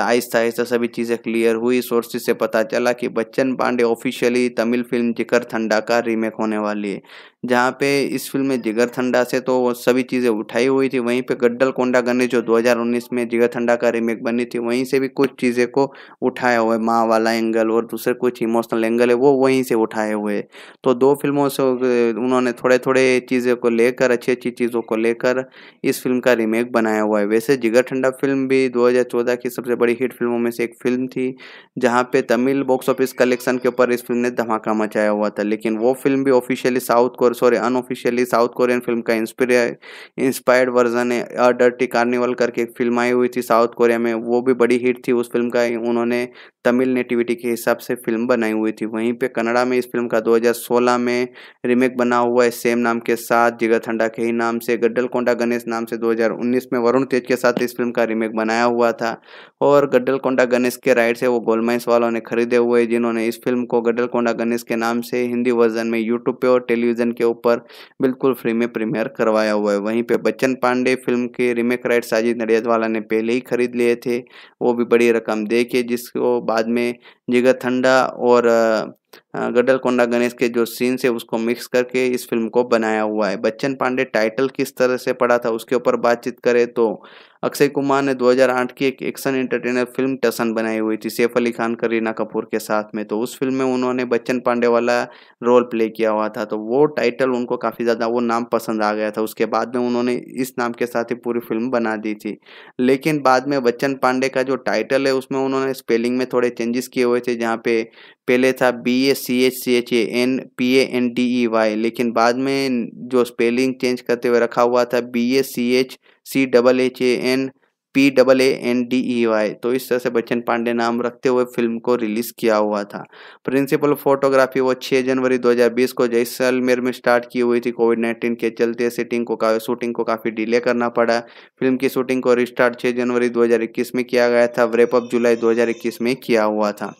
आहिस्ता आहिस्ता सभी चीज़ें क्लियर हुई सोर्सेज से पता चला कि Bachchan Pandey officially Tamil film Jigarthanda का रीमेक होने वाली है जहाँ पे इस फिल्म में जिगर थंडा से तो सभी चीज़ें उठाई हुई थी वहीं पे गड्डल कोंडा गने जो 2019 में जिगर थंडा का रीमेक बनी थी वहीं से भी कुछ चीज़ें को उठाया हुआ है माँ वाला एंगल और दूसरे कुछ इमोशनल एंगल है वो वहीं से उठाए हुए तो दो फिल्मों से उन्होंने थोड़े थोड़े चीज़ों को लेकर अच्छी अच्छी चीज़ों को लेकर इस फिल्म का रीमेक बनाया हुआ है वैसे जिगर ठंडा फिल्म भी 2014 की सबसे बड़ी हिट फिल्मों में से एक फिल्म थी जहां पे तमिल बॉक्स ऑफिस कलेक्शन के ऊपर इस फिल्म ने धमाका मचाया हुआ था लेकिन वो फिल्म भी officially south core sorry unofficially south Korean film का इंस्पायर्ड वर्जन है अ डर्टी कार्निवल करके एक फिल्म आई हुई थी साउथ कोरिया में वो भी बड़ी हिट थी उस फिल्म का उन्होंने तमिल नेटिविटी के हिसाब से फिल्म बनाई हुई थी वहीं पे कनाडा में इस फिल्म का 2016 में रीमेक बना हुआ है सेम नाम के के साथ जिगर ठंडा के ही नाम से कोंडा गणेश नाम से 2019 में वरुण तेज के साथ इस फिल्म का रीमेक बनाया हुआ था और कोंडा गणेश के राइट से वो गोलमाइंस वालों ने खरीदे हुए जिन्होंने इस फिल्म को कोंडा गणेश के नाम से हिंदी वर्जन में यूट्यूब पे और टेलीविजन के ऊपर बिल्कुल फ्री में प्रीमियर करवाया हुआ है वहीं पर बच्चन पांडे फिल्म के रीमेक राइट साजिद नडियादवाला ने पहले ही खरीद लिए थे वो भी बड़ी रकम दे के जिसको बाद में जिगर ठंडा और हाँ, गडलकोंडा गणेश के जो सीन्स है उसको मिक्स करके इस फिल्म को बनाया हुआ है बच्चन पांडे टाइटल किस तरह से पढ़ा था उसके ऊपर बातचीत करें तो अक्षय कुमार ने 2008 की एक एक्शन एंटरटेनर फिल्म टसन बनाई हुई थी सैफ अली खान करीना कपूर के साथ में तो उस फिल्म में उन्होंने बच्चन पांडे वाला रोल प्ले किया हुआ था तो वो टाइटल उनको काफ़ी ज़्यादा वो नाम पसंद आ गया था उसके बाद में उन्होंने इस नाम के साथ ही पूरी फिल्म बना दी थी लेकिन बाद में बच्चन पांडे का जो टाइटल है उसमें उन्होंने स्पेलिंग में थोड़े चेंजेस किए हुए थे जहाँ पे पहले था B A C H C H A N P A N D E Y लेकिन बाद में जो स्पेलिंग चेंज करते हुए रखा हुआ था B A C H C double H A N P double A N D E Y तो इस तरह से बच्चन पांडे नाम रखते हुए फिल्म को रिलीज किया हुआ था प्रिंसिपल फोटोग्राफी वो 6 जनवरी 2020 को जैसलमेर में स्टार्ट की हुई थी कोविड 19 के चलते सेटिंग को काफी शूटिंग को काफ़ी डिले करना पड़ा फिल्म की शूटिंग को रिस्टार्ट 6 जनवरी 2021 में किया गया था व्रेपअप जुलाई दो में किया हुआ था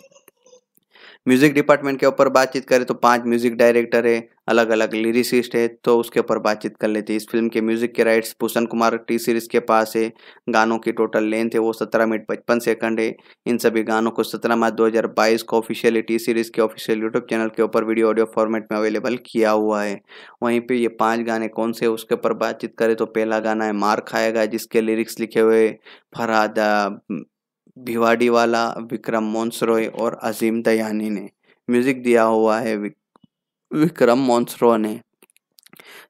म्यूजिक डिपार्टमेंट के ऊपर बातचीत करें तो पांच म्यूजिक डायरेक्टर है अलग अलग लिरिसिस्ट है तो उसके ऊपर बातचीत कर लेते हैं इस फिल्म के म्यूजिक के rights Bhushan Kumar T series के पास है गानों की टोटल लेंथ है वो सत्रह मिनट पचपन सेकंड है इन सभी गानों को सत्रह मार्च दो हज़ार बाईस को ऑफिशियली टी सीरीज के ऑफिशियल यूट्यूब चैनल के ऊपर वीडियो ऑडियो फॉर्मेट में अवेलेबल किया हुआ है वहीं पर ये पाँच गाने कौन से उसके ऊपर बातचीत करें तो पहला गाना है मार खाएगा जिसके लिरिक्स लिखे हुए फरहाद भिवाड़ी वाला विक्रम मोन्सरोय और अजीम दयानी ने म्यूजिक दिया हुआ है विक्रम मोन्सरो ने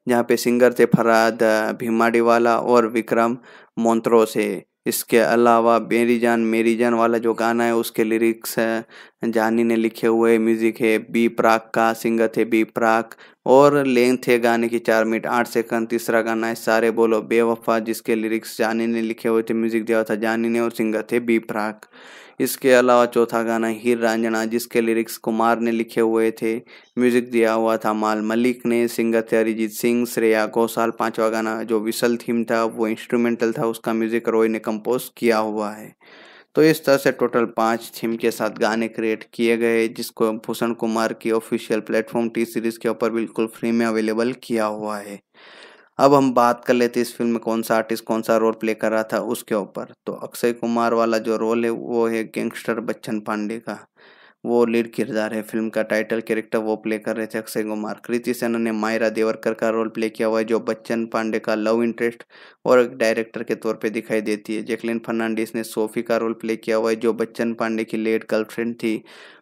जहाँ पे सिंगर थे फराद वाला और विक्रम मोन्त्रो से इसके अलावा मेरी जान मेरी जान वाला जो गाना है उसके लिरिक्स जानी ने लिखे हुए म्यूज़िक है बी प्राक का सिंगर थे बी प्राक और लेंथ है गाने की चार मिनट आठ सेकंड तीसरा गाना है सारे बोलो बेवफा जिसके लिरिक्स जानी ने लिखे हुए थे म्यूज़िक दिया था जानी ने और सिंगर थे बी प्राक इसके अलावा चौथा गाना हीर रंजना जिसके लिरिक्स कुमार ने लिखे हुए थे म्यूजिक दिया हुआ था माल मलिक ने सिंगर थे अरिजीत सिंह श्रेया घोषाल पांचवा गाना जो विशल थीम था वो इंस्ट्रूमेंटल था उसका म्यूजिक रॉय ने कंपोज किया हुआ है तो इस तरह से टोटल पाँच थीम के साथ गाने क्रिएट किए गए जिसको भूषण कुमार की ऑफिशियल प्लेटफॉर्म टी सीरीज़ के ऊपर बिल्कुल फ्री में अवेलेबल किया हुआ है अब हम बात कर लेते इस फिल्म में कौन सा आर्टिस्ट कौन सा रोल प्ले कर रहा था उसके ऊपर तो अक्षय कुमार वाला जो रोल है वो है गैंगस्टर बच्चन पांडे का वो लीड किरदार है फिल्म का टाइटल कैरेक्टर वो प्ले कर रहे थे अक्षय कुमार कृति सेना ने मायरा देवरकर का रोल प्ले किया हुआ है जो बच्चन पांडे का लव इंटरेस्ट और एक डायरेक्टर के तौर पे दिखाई देती है जैकलिन फर्नांडिस ने सोफी का रोल प्ले किया हुआ है जो बच्चन पांडे की लेट गर्लफ्रेंड थी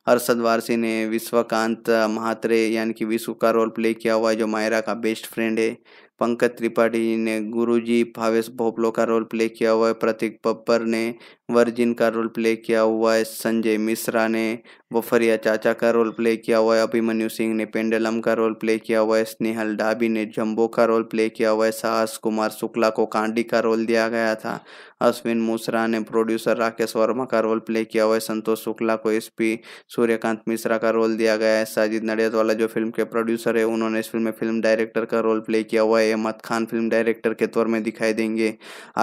अरसद वारसी ने विश्वकांत महात्रे यानी कि विशु का रोल प्ले किया हुआ है जो मायरा का बेस्ट फ्रेंड है पंकज त्रिपाठी जी ने गुरुजी भावेश भोपलो का रोल प्ले किया हुआ है प्रतीक बब्बर ने वर्जिन का रोल प्ले किया हुआ है संजय मिश्रा ने फरिया चाचा का रोल प्ले किया हुआ है अभिमन्यु सिंह ने पेंडलम का रोल प्ले किया हुआ है स्नेहल डाबी ने जम्बो का रोल प्ले किया हुआ है साहस कुमार शुक्ला को कांडी का रोल दिया गया था अश्विन मुसरा ने प्रोड्यूसर राकेश वर्मा का रोल प्ले किया हुआ है संतोष शुक्ला को एस सूर्यकांत मिश्रा का रोल दिया गया है साजिद नड़ियत वाला जो फिल्म के प्रोड्यूसर है उन्होंने इस फिल्म में फिल्म डायरेक्टर का रोल प्ले किया हुआ है अहमद खान फिल्म डायरेक्टर के तौर में दिखाई देंगे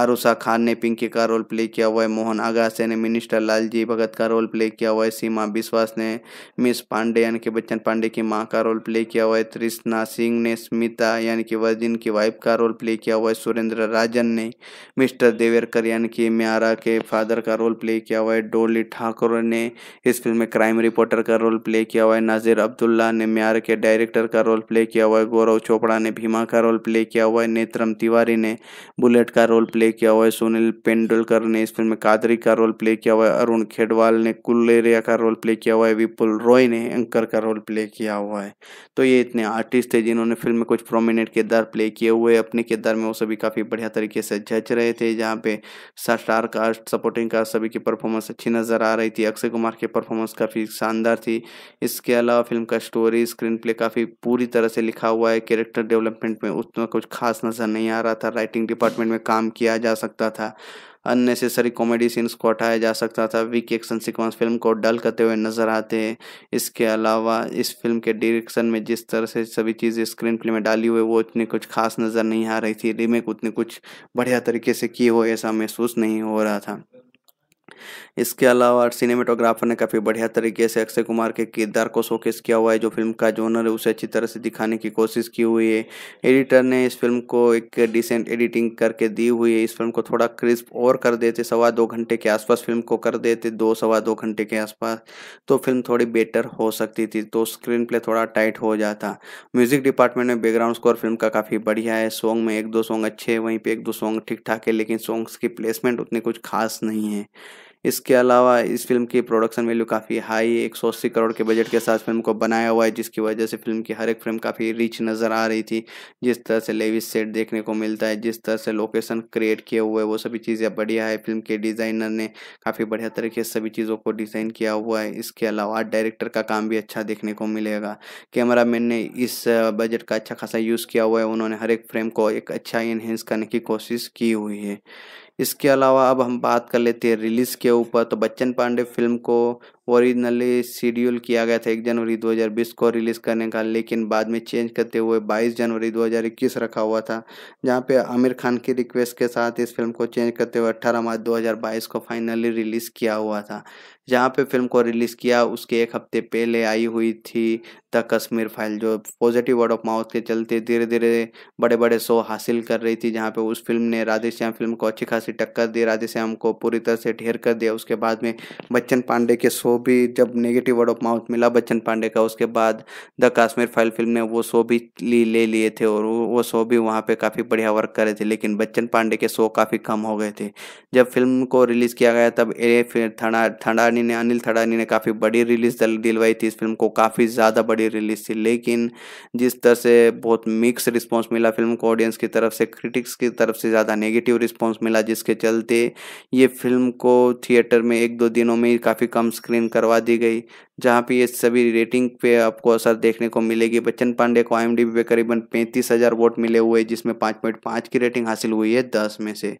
आरूषा खान ने पिंकी का रोल प्ले किया हुआ है मोहन दौरान आगासे ने मिनिस्टर लालजी भगत का रोल प्ले किया हुआ है सीमा बिश्वास ने मिस पांडे यानी कि बच्चन पांडे की माँ का रोल प्ले किया हुआ है त्रिष्णा सिंह ने स्मिता यानी कि वर्जिन की वाइफ का रोल प्ले किया हुआ है सुरेंद्र राजन ने मिस्टर देवेरकर यानी कि म्यारा के फादर का रोल प्ले किया हुआ है डोली ठाकुर ने इस फिल्म में क्राइम रिपोर्टर का रोल प्ले किया हुआ है नाजिर अब्दुल्ला ने म्यार के डायरेक्टर का रोल प्ले किया हुआ है गौरव चोपड़ा ने भीमा का रोल प्ले किया हुआ है नेत्रम तिवारी ने बुलेट का रोल प्ले किया हुआ है सुनील पेंडुलकर ने इस फिल्म में कादर चौधरी का रोल प्ले किया हुआ है अरुण खेडवाल ने कुल्लेरिया का रोल प्ले किया हुआ है विपुल रॉय ने एंकर का रोल प्ले किया हुआ है तो ये इतने आर्टिस्ट थे जिन्होंने फिल्म में कुछ प्रोमिनेंट किरदार प्ले किए हुए अपने किरदार में वो सभी काफ़ी बढ़िया तरीके से जज रहे थे जहाँ पे स्टार कास्ट सपोर्टिंग कास्ट सभी की परफॉर्मेंस अच्छी नज़र आ रही थी अक्षय कुमार की परफॉर्मेंस काफ़ी शानदार थी इसके अलावा फिल्म का स्टोरी स्क्रीन प्ले काफ़ी पूरी तरह से लिखा हुआ है कैरेक्टर डेवलपमेंट में उतना कुछ खास नज़र नहीं आ रहा था राइटिंग डिपार्टमेंट में काम किया जा सकता था अननेसेसरी कॉमेडी सीन्स को हटाया जा सकता था वीक एक्शन सिक्वेंस फिल्म को डल करते हुए नजर आते हैं इसके अलावा इस फिल्म के डायरेक्शन में जिस तरह से सभी चीज़ें स्क्रीन प्ले में डाली हुई वो उतनी कुछ खास नज़र नहीं आ रही थी रीमेक उतनी कुछ बढ़िया तरीके से की हो ऐसा महसूस नहीं हो रहा था इसके अलावा सिनेमेटोग्राफर ने काफ़ी बढ़िया तरीके से अक्षय कुमार के किरदार को शोकेस किया हुआ है जो फिल्म का जोनर है उसे अच्छी तरह से दिखाने की कोशिश की हुई है एडिटर ने इस फिल्म को एक डिसेंट एडिटिंग करके दी हुई है इस फिल्म को थोड़ा क्रिस्प और कर देते सवा दो घंटे के आसपास फिल्म को कर देते दो सवा दो घंटे के आसपास तो फिल्म थोड़ी बेटर हो सकती थी तो स्क्रीन प्ले थोड़ा टाइट हो जाता म्यूजिक डिपार्टमेंट में बैकग्राउंड स्कोर फिल्म का काफ़ी बढ़िया है सॉन्ग में एक दो सॉन्ग अच्छे हैं वहीं पर एक दो सॉन्ग ठीक ठाक है लेकिन सॉन्ग्स की प्लेसमेंट उतनी कुछ खास नहीं है इसके अलावा इस फिल्म की प्रोडक्शन वैल्यू काफ़ी हाई एक सौ अस्सी करोड़ के बजट के साथ फिल्म को बनाया हुआ है जिसकी वजह से फिल्म की हर एक फ्रेम काफ़ी रिच नज़र आ रही थी जिस तरह से लेविस सेट देखने को मिलता है जिस तरह से लोकेशन क्रिएट किए हुए वो सभी चीज़ें बढ़िया है फिल्म के डिज़ाइनर ने काफ़ी बढ़िया तरीके से सभी चीज़ों को डिज़ाइन किया हुआ है इसके अलावा डायरेक्टर का काम भी अच्छा देखने को मिलेगा कैमरा ने इस बजट का अच्छा खासा यूज़ किया हुआ है उन्होंने हर एक फ्रेम को एक अच्छा इन्हेंस करने की कोशिश की हुई है इसके अलावा अब हम बात कर लेते हैं रिलीज़ के ऊपर तो बच्चन पांडे फिल्म को ओरिजिनली शेड्यूल किया गया था एक जनवरी 2020 को रिलीज़ करने का लेकिन बाद में चेंज करते हुए 22 जनवरी 2021 रखा हुआ था जहां पे आमिर खान की रिक्वेस्ट के साथ इस फिल्म को चेंज करते हुए 18 मार्च 2022 को फाइनली रिलीज़ किया हुआ था जहां पे फिल्म को रिलीज़ किया उसके एक हफ्ते पहले आई हुई थी द कश्मीर फाइल जो पॉजिटिव वर्ड ऑफ माउथ के चलते धीरे धीरे बड़े बड़े शो हासिल कर रही थी जहाँ पे उस फिल्म ने राधेश्याम फिल्म को अच्छी खासी टक्कर दी राधेश्याम को पूरी तरह से ढेर कर दिया उसके बाद में बच्चन पांडे के शो भी जब नेगेटिव वर्ड ऑफ माउथ मिला बच्चन पांडे का उसके बाद द काश्मीर फाइल फिल्म ने वो शो भी ले लिए थे और वो शो भी वहाँ पे काफ़ी बढ़िया वर्क रहे थे लेकिन बच्चन पांडे के शो काफ़ी कम हो गए थे जब फिल्म को रिलीज़ किया गया तब ए फिर थड़ा थड़ानी ने अनिल थड़ानी ने काफ़ी बड़ी रिलीज दिलवाई थी इस फिल्म को काफ़ी ज़्यादा बड़ी रिलीज थी लेकिन जिस तरह से बहुत मिक्स रिस्पॉन्स मिला फिल्म को ऑडियंस की तरफ से क्रिटिक्स की तरफ से ज़्यादा नेगेटिव रिस्पॉन्स मिला जिसके चलते ये फिल्म को थिएटर में एक दो दिनों में ही काफ़ी कम स्क्रीन रेटिंग करवा दी गई जहाँ पे ये सभी रेटिंग पे आपको असर देखने को मिलेगी बच्चन पांडे को आई पे करीबन पैंतीस हज़ार वोट मिले हुए जिसमें पाँच पॉइंट पाँच की रेटिंग हासिल हुई है दस में से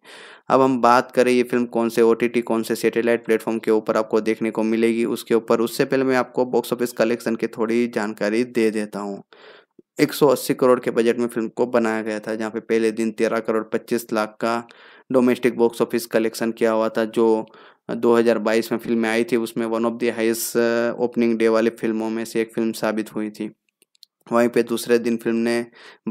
अब हम बात करें ये फिल्म कौन से ओ कौन से सेटेलाइट प्लेटफॉर्म के ऊपर आपको देखने को मिलेगी उसके ऊपर उससे पहले मैं आपको बॉक्स ऑफिस कलेक्शन की थोड़ी जानकारी दे देता हूँ 180 करोड़ के बजट में फिल्म को बनाया गया था जहाँ पे पहले दिन 13 करोड़ 25 लाख का डोमेस्टिक बॉक्स ऑफिस कलेक्शन किया हुआ था जो 2022 में फिल्में आई थी उसमें one of the highest opening day वाली फिल्मों में से एक फिल्म साबित हुई थी वहीं पे दूसरे दिन फिल्म ने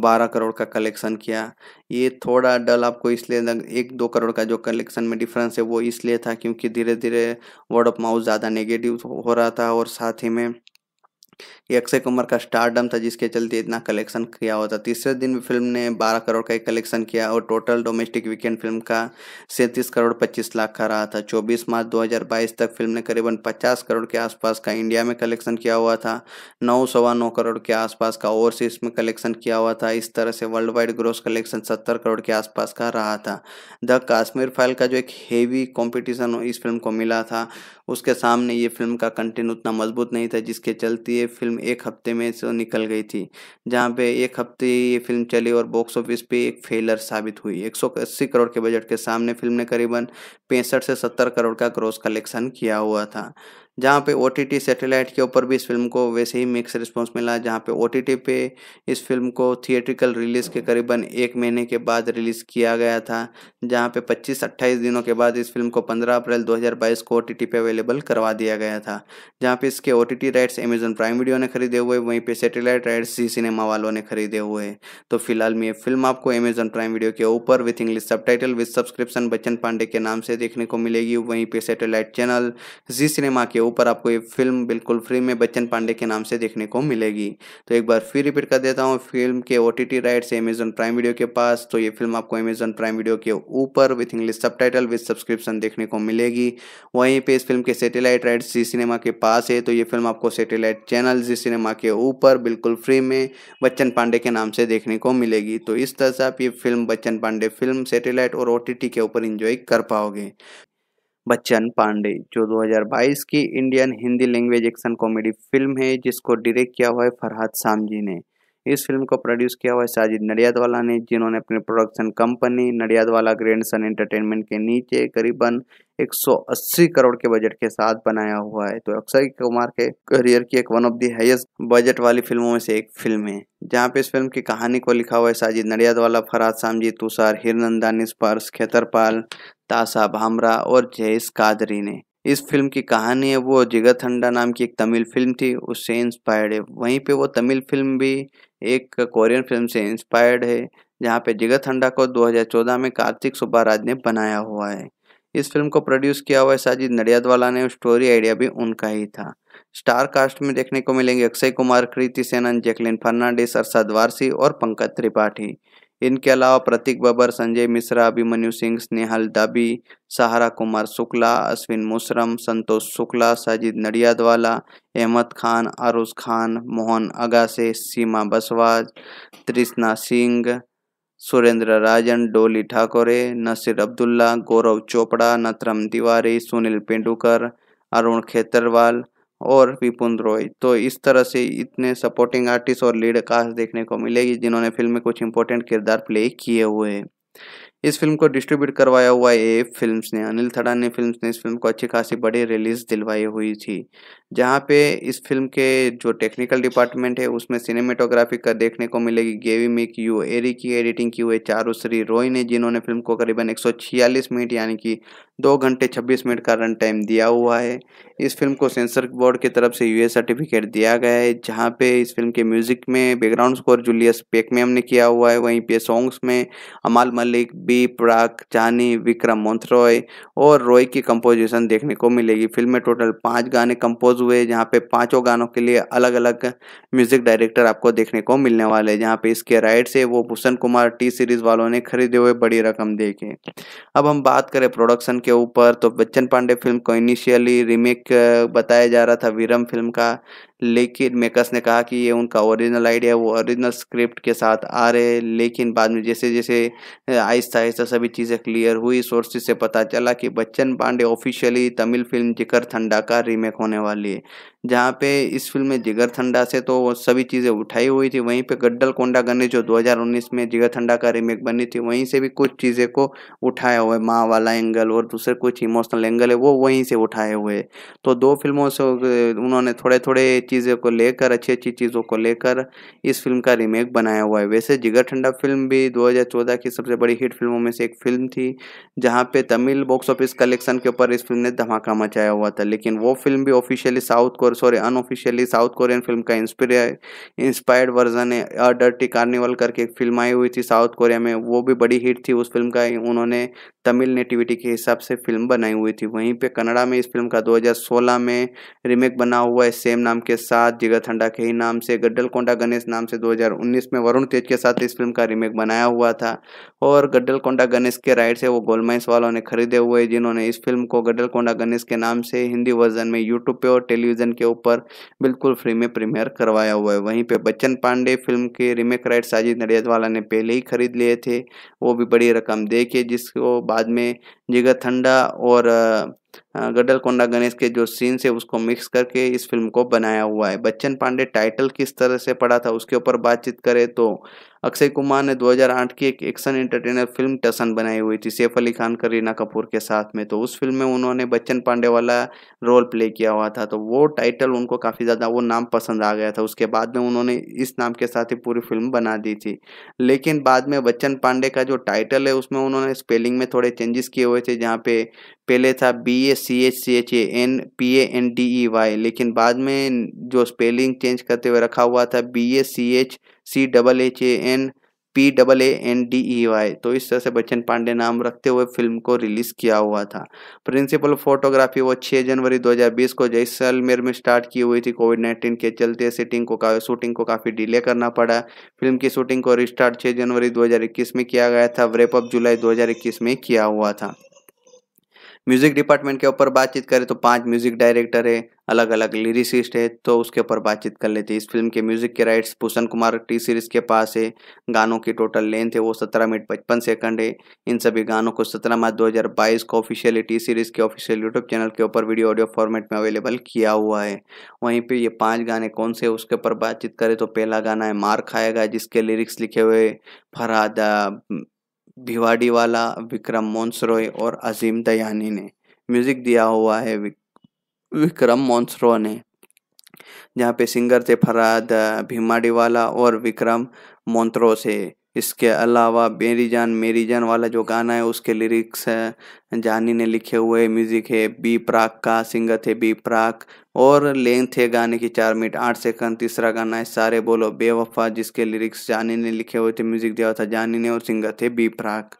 12 करोड़ का कलेक्शन किया ये थोड़ा डल आपको इसलिए एक दो करोड़ का जो कलेक्शन में डिफरेंस है वो इसलिए था क्योंकि धीरे धीरे वर्ड ऑफ माउथ ज़्यादा नेगेटिव हो रहा था और साथ ही में ये अक्षय कुमार का स्टारडम था जिसके चलते इतना कलेक्शन किया हुआ था तीसरे दिन भी फिल्म ने 12 करोड़ का एक कलेक्शन किया और टोटल डोमेस्टिक वीकेंड फिल्म का सैंतीस करोड़ 25 लाख का रहा था 24 मार्च 2022 तक फिल्म ने करीबन 50 करोड़ के आसपास का इंडिया में कलेक्शन किया हुआ था नौ सवा नौ करोड़ के आसपास का ओवरसीज में कलेक्शन किया हुआ था इस तरह से वर्ल्ड वाइड ग्रोस कलेक्शन सत्तर करोड़ के आसपास का रहा था द काश्मीर फाइल का जो एक हेवी कॉम्पिटिशन इस फिल्म को मिला था उसके सामने ये फिल्म का कंटेंट उतना मजबूत नहीं था जिसके चलते फिल्म एक हफ्ते में से निकल गई थी जहाँ पे एक हफ्ते ये फिल्म चली और बॉक्स ऑफिस पे एक फेलर साबित हुई एक करोड़ के बजट के सामने फिल्म ने करीबन पैंसठ से सत्तर करोड़ का ग्रोस कलेक्शन किया हुआ था जहाँ पे ओ टी सैटेलाइट के ऊपर भी इस फिल्म को वैसे ही मिक्स रिस्पॉन्स मिला जहाँ पे ओ टी पे इस फिल्म को थिएट्रिकल रिलीज़ के करीबन एक महीने के बाद रिलीज़ किया गया था जहाँ पे 25-28 दिनों के बाद इस फिल्म को 15 अप्रैल 2022 को ओ पे अवेलेबल करवा दिया गया था जहाँ पे इसके ओ राइट्स अमेजन प्राइम वीडियो ने खरीदे हुए वहीं पर सेटेलाइट राइट्स जी सिनेमा वालों ने खरीदे हुए हैं तो फिलहाल में ये फिल्म आपको अमेजन प्राइम वीडियो के ऊपर with English subtitle with subscription Bachchan Pandey के नाम से देखने को मिलेगी वहीं पर सेटेलाइट चैनल जी सिनेमा के ऊपर आपको ये फिल्म बिल्कुल फ्री में बच्चन पांडे के नाम से देखने को मिलेगी तो एक बार फिर रिपीट कर देता हूँ फिल्म के O T T rights Amazon Prime Video के पास तो ये फिल्म आपको अमेजन प्राइम वीडियो के ऊपर with English subtitle with subscription देखने को मिलेगी वहीं पर इस फिल्म के सेटेलाइट राइट्स जी सिनेमा के पास है तो ये फिल्म आपको सेटेलाइट चैनल जी सिनेमा के ऊपर बिल्कुल फ्री में बच्चन पांडे के नाम से देखने को मिलेगी तो इस तरह से आप ये film Bachchan Pandey film satellite और ओ के ऊपर इंजॉय कर पाओगे बच्चन पांडे जो 2022 की Indian Hindi language action comedy film है जिसको डायरेक्ट किया हुआ है फरहाद सामजी ने इस फिल्म को प्रोड्यूस किया हुआ है साजिद नडियादवाला ने जिन्होंने अपनी production company Nadiadwala grand son entertainment के नीचे करीबन 180 करोड़ के बजट के साथ बनाया हुआ है तो अक्षय कुमार के करियर की एक one of the highest budget वाली फिल्मों में से एक फिल्म है जहाँ पे इस फिल्म की कहानी को लिखा हुआ है साजिद नडियादवाला फराज सामजी तुषार हिरनंदानी स्पर्श खेतरपाल तासा भामरा और जयेश कादरी ने इस फिल्म की कहानी है वो जिगत हंडा नाम की एक तमिल फिल्म थी उससे इंस्पायर्ड है वहीं पे वो तमिल फिल्म भी एक कोरियन फिल्म से इंस्पायर्ड है जहाँ पे जिगत हंडा को 2014 में कार्तिक सुब्बाराज ने बनाया हुआ है इस फिल्म को प्रोड्यूस किया हुआ है साजिद नडियादवाला ने स्टोरी आइडिया भी उनका ही था स्टार कास्ट में देखने को मिलेंगे अक्षय कुमार कृति सेनन जैकलिन फर्नांडिस अरसाद वारसी और पंकज त्रिपाठी इनके अलावा प्रतीक बबर संजय मिश्रा अभिमन्यु सिंह स्नेहल दाबी सहारा कुमार शुक्ला अश्विन मुशरम संतोष शुक्ला साजिद नडियादवाला अहमद खान आरुष खान मोहन अगासे सीमा बसवाज तृष्णा सिंह सुरेंद्र राजन डोली ठाकुरे नसीर अब्दुल्ला गौरव चोपड़ा नतरम तिवारी सुनील पेंडुकर अरुण खेतरवाल और विपुन रॉय तो इस तरह से इतने सपोर्टिंग आर्टिस्ट और लीड कास्ट देखने को मिलेगी जिन्होंने फिल्म में कुछ इंपॉर्टेंट किरदार प्ले किए हुए हैं इस फिल्म को डिस्ट्रीब्यूट करवाया हुआ ए फिल्म ने अनिल थड़ानी फिल्म ने इस फिल्म को अच्छी खासी बड़ी रिलीज दिलवाई हुई थी जहाँ पे इस फिल्म के जो टेक्निकल डिपार्टमेंट है उसमें सिनेमेटोग्राफी का देखने को मिलेगी गेवी मिक यू एरी की एडिटिंग की हुई चारू श्री रोई ने जिन्होंने फिल्म को करीबन एक मिनट यानी कि दो घंटे छब्बीस मिनट का रन टाइम दिया हुआ है इस फिल्म को सेंसर बोर्ड की तरफ से यू सर्टिफिकेट दिया गया है जहाँ पे इस फिल्म के म्यूजिक में बैकग्राउंड स्कोर जूलियस पेकमेम ने किया हुआ है वहीं पे सॉन्ग्स में अमाल मलिक बी वी प्राक जानी विक्रम मोन्थ्रॉय और रॉय की कंपोजिशन देखने को मिलेगी फिल्म में टोटल पाँच गाने कंपोज हुए जहाँ पे पाँचों गानों के लिए अलग अलग म्यूजिक डायरेक्टर आपको देखने को मिलने वाले हैं जहाँ पे इसके राइट्स है वो भूषण कुमार टी सीरीज वालों ने खरीदे हुए बड़ी रकम देखे अब हम बात करें प्रोडक्शन के ऊपर तो बच्चन पांडे फिल्म को इनिशियली रीमेक बताया जा रहा था वीरम फिल्म का लेकिन मेकर्स ने कहा कि ये उनका ओरिजिनल आइडिया वो ओरिजिनल स्क्रिप्ट के साथ आ रहे लेकिन बाद में जैसे जैसे आहिस्ता आहिस्ता सभी चीज़ें क्लियर हुई सोर्सेज से पता चला कि Bachchan Pandey officially Tamil film Jigarthanda का रीमेक होने वाली है जहाँ पे इस फिल्म में जिगर थंडा से तो सभी चीज़ें उठाई हुई थी वहीं पे गड्डल कोंडा गणेश जो 2019 में जिगर थंडा का रीमेक बनी थी वहीं से भी कुछ चीज़ें को उठाया हुआ है माँ वाला एंगल और दूसरे कुछ इमोशनल एंगल है वो वहीं से उठाए हुए तो दो फिल्मों से उन्होंने थोड़े थोड़े चीज़ों को लेकर अच्छी अच्छी चीज़ों को लेकर इस फिल्म का रीमेक बनाया हुआ है वैसे जिगर ठंडा फिल्म भी 2014 की सबसे बड़ी हिट फिल्मों में से एक फिल्म थी जहाँ पे तमिल बॉक्स ऑफिस कलेक्शन के ऊपर इस फिल्म ने धमाका मचाया हुआ था लेकिन वो फिल्म भी officially south core sorry unofficially south Korean film का इंस्पायर्ड वर्जन है अ डर्टी कार्निवल करके एक फिल्म आई हुई थी साउथ कोरिया में वो भी बड़ी हिट थी उस फिल्म का उन्होंने तमिल नेटिविटी के हिसाब से फिल्म बनाई हुई थी वहीं पे कनाडा में इस फिल्म का 2016 में रीमेक बना हुआ है सेम नाम के साथ जिगत हंडा के ही नाम से गड्डल कोंडा गणेश नाम से 2019 में वरुण तेज के साथ इस फिल्म का रीमेक बनाया हुआ था और गड्डल कोंडा गणेश के राइट्स है वो गोलमाइंस वालों ने खरीदे हुए जिन्होंने इस फिल्म को गड्डल कोंडा गणेश के नाम से हिंदी वर्जन में यूट्यूब पे और टेलीविजन के ऊपर बिल्कुल फ्री में प्रीमियर करवाया हुआ है वहीं पे बच्चन पांडे फिल्म के रीमेक राइट साजिद वाला ने पहले ही खरीद लिए थे वो भी बड़ी रकम दे के जिसको बाद में जगह ठंडा और हाँ, गडलकोंडा गणेश के जो सीन्स है उसको मिक्स करके इस फिल्म को बनाया हुआ है बच्चन पांडे टाइटल किस तरह से पढ़ा था उसके ऊपर बातचीत करें तो अक्षय कुमार ने 2008 की एक एक्शन एंटरटेनर फिल्म टसन बनाई हुई थी सैफ अली खान का रीना कपूर के साथ में तो उस फिल्म में उन्होंने बच्चन पांडे वाला रोल प्ले किया हुआ था तो वो टाइटल उनको काफ़ी ज़्यादा वो नाम पसंद आ गया था उसके बाद में उन्होंने इस नाम के साथ ही पूरी फिल्म बना दी थी लेकिन बाद में बच्चन पांडे का जो टाइटल है उसमें उन्होंने स्पेलिंग में थोड़े चेंजेस किए हुए थे जहाँ पे पहले था B A C H C H A N P A N D E Y लेकिन बाद में जो स्पेलिंग चेंज करते हुए रखा हुआ था B A C H C double H A N P double A N D E Y तो इस तरह से बच्चन पांडे नाम रखते हुए फिल्म को रिलीज किया हुआ था प्रिंसिपल फोटोग्राफी वो 6 जनवरी 2020 को जैसलमेर में स्टार्ट की हुई थी कोविड 19 के चलते सेटिंग को शूटिंग को काफ़ी डिले करना पड़ा फिल्म की शूटिंग को रिस्टार्ट 6 जनवरी 2021 में किया गया था व्रेपअप जुलाई 2021 में किया हुआ था म्यूज़िक डिपार्टमेंट के ऊपर बातचीत करें तो पांच म्यूज़िक डायरेक्टर है अलग अलग लिरिसिस्ट है तो उसके ऊपर बातचीत कर लेते हैं इस फिल्म के म्यूज़िक के rights Bhushan Kumar T series के पास है गानों की टोटल लेंथ है वो सत्रह मिनट पचपन सेकंड है इन सभी गानों को सत्रह मार्च बाईस को ऑफिशियली टी सीरीज़ के ऑफिशियल यूट्यूब चैनल के ऊपर वीडियो ऑडियो फॉर्मेट में अवेलेबल किया हुआ है वहीं पर ये पाँच गाने कौन से उसके ऊपर बातचीत करें तो पहला गाना है मार खाएगा जिसके लिरिक्स लिखे हुए फरहाद भिवाड़ी वाला विक्रम मोन्सरोय और अजीम दयानी ने म्यूजिक दिया हुआ है विक, विक्रम मोन्सरो ने जहाँ पे सिंगर थे फराद वाला और विक्रम मोन्त्रो से इसके अलावा मेरी जान मेरी जान वाला जो गाना है उसके लिरिक्स जानी ने लिखे हुए म्यूज़िक है बी प्राक का सिंगर थे बी प्राक और लेंथ है गाने की चार मिनट आठ सेकंड तीसरा गाना है सारे बोलो बेवफा जिसके लिरिक्स जानी ने लिखे हुए थे म्यूजिक दिया था जानी ने और सिंगर थे बी प्राक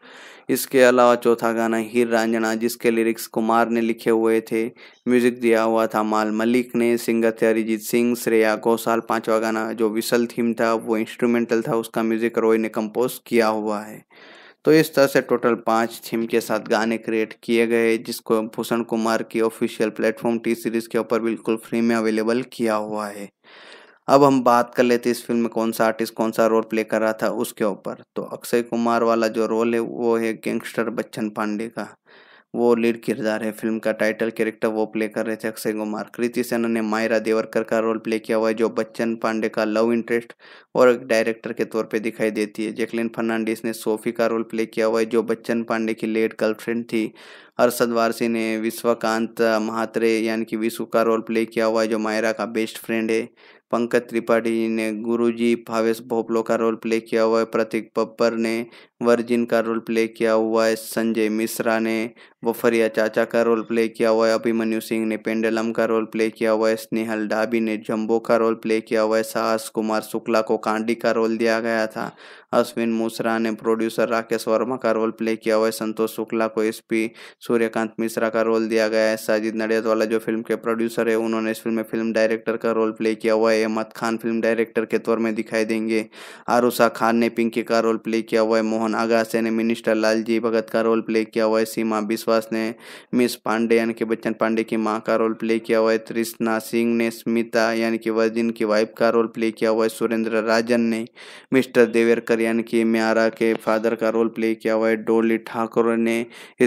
इसके अलावा चौथा गाना हीर रंजना जिसके लिरिक्स कुमार ने लिखे हुए थे म्यूजिक दिया हुआ था माल मलिक ने सिंगर थे अरिजीत सिंह श्रेया घोषाल पांचवा गाना जो विशल थीम था वो इंस्ट्रूमेंटल था उसका म्यूजिक रॉय ने कंपोज किया हुआ है तो इस तरह से टोटल पाँच थीम के साथ गाने क्रिएट किए गए जिसको भूषण कुमार की ऑफिशियल प्लेटफॉर्म टी सीरीज़ के ऊपर बिल्कुल फ्री में अवेलेबल किया हुआ है अब हम बात कर लेते इस फिल्म में कौन सा आर्टिस्ट कौन सा रोल प्ले कर रहा था उसके ऊपर तो अक्षय कुमार वाला जो रोल है वो है गैंगस्टर बच्चन पांडे का वो लीड किरदार है फिल्म का टाइटल कैरेक्टर वो प्ले कर रहे थे अक्षय कुमार कृति सेना ने मायरा देवरकर का रोल प्ले किया हुआ है जो बच्चन पांडे का लव इंटरेस्ट और डायरेक्टर के तौर पे दिखाई देती है जैकलिन फर्नांडिस ने सोफी का रोल प्ले किया हुआ है जो बच्चन पांडे की लेट गर्लफ्रेंड थी अरसद वारसी ने विश्वकांत महात्रे यानी कि विशु का रोल प्ले किया हुआ है जो मायरा का बेस्ट फ्रेंड है पंकज त्रिपाठी ने गुरुजी भावेश भोपलो का रोल प्ले किया हुआ है प्रतीक बब्बर ने वर्जिन का रोल प्ले किया हुआ है संजय मिश्रा ने वफरिया चाचा का रोल प्ले किया हुआ है अभिमन्यु सिंह ने पेंडलम का रोल प्ले किया हुआ है स्नेहल डाबी ने जम्बो का रोल प्ले किया हुआ है साहस कुमार शुक्ला को कांडी का रोल दिया गया था अश्विन मुसरा ने प्रोड्यूसर राकेश वर्मा का रोल प्ले किया हुआ है संतोष शुक्ला को एस सूर्यकांत मिश्रा का रोल दिया गया है साजिद नडियादवाला जो फिल्म के प्रोड्यूसर है उन्होंने इस फिल्म में फिल्म डायरेक्टर का रोल प्ले किया हुआ है अहमद खान फिल्म डायरेक्टर के तौर में दिखाई देंगे आरुषा खान ने पिंकी का रोल प्ले किया हुआ है मोहन मोहन अगासे ने मिनिस्टर लालजी भगत का रोल प्ले किया हुआ है सीमा बिश्वास ने मिस पांडे यानी कि बच्चन पांडे की माँ का रोल प्ले किया हुआ है त्रिष्णा सिंह ने स्मिता यानी कि वर्जिन की वाइफ का रोल प्ले किया हुआ है सुरेंद्र राजन ने मिस्टर देवेरकर यानी कि म्यारा के फादर का रोल प्ले किया हुआ है डोली ठाकुर ने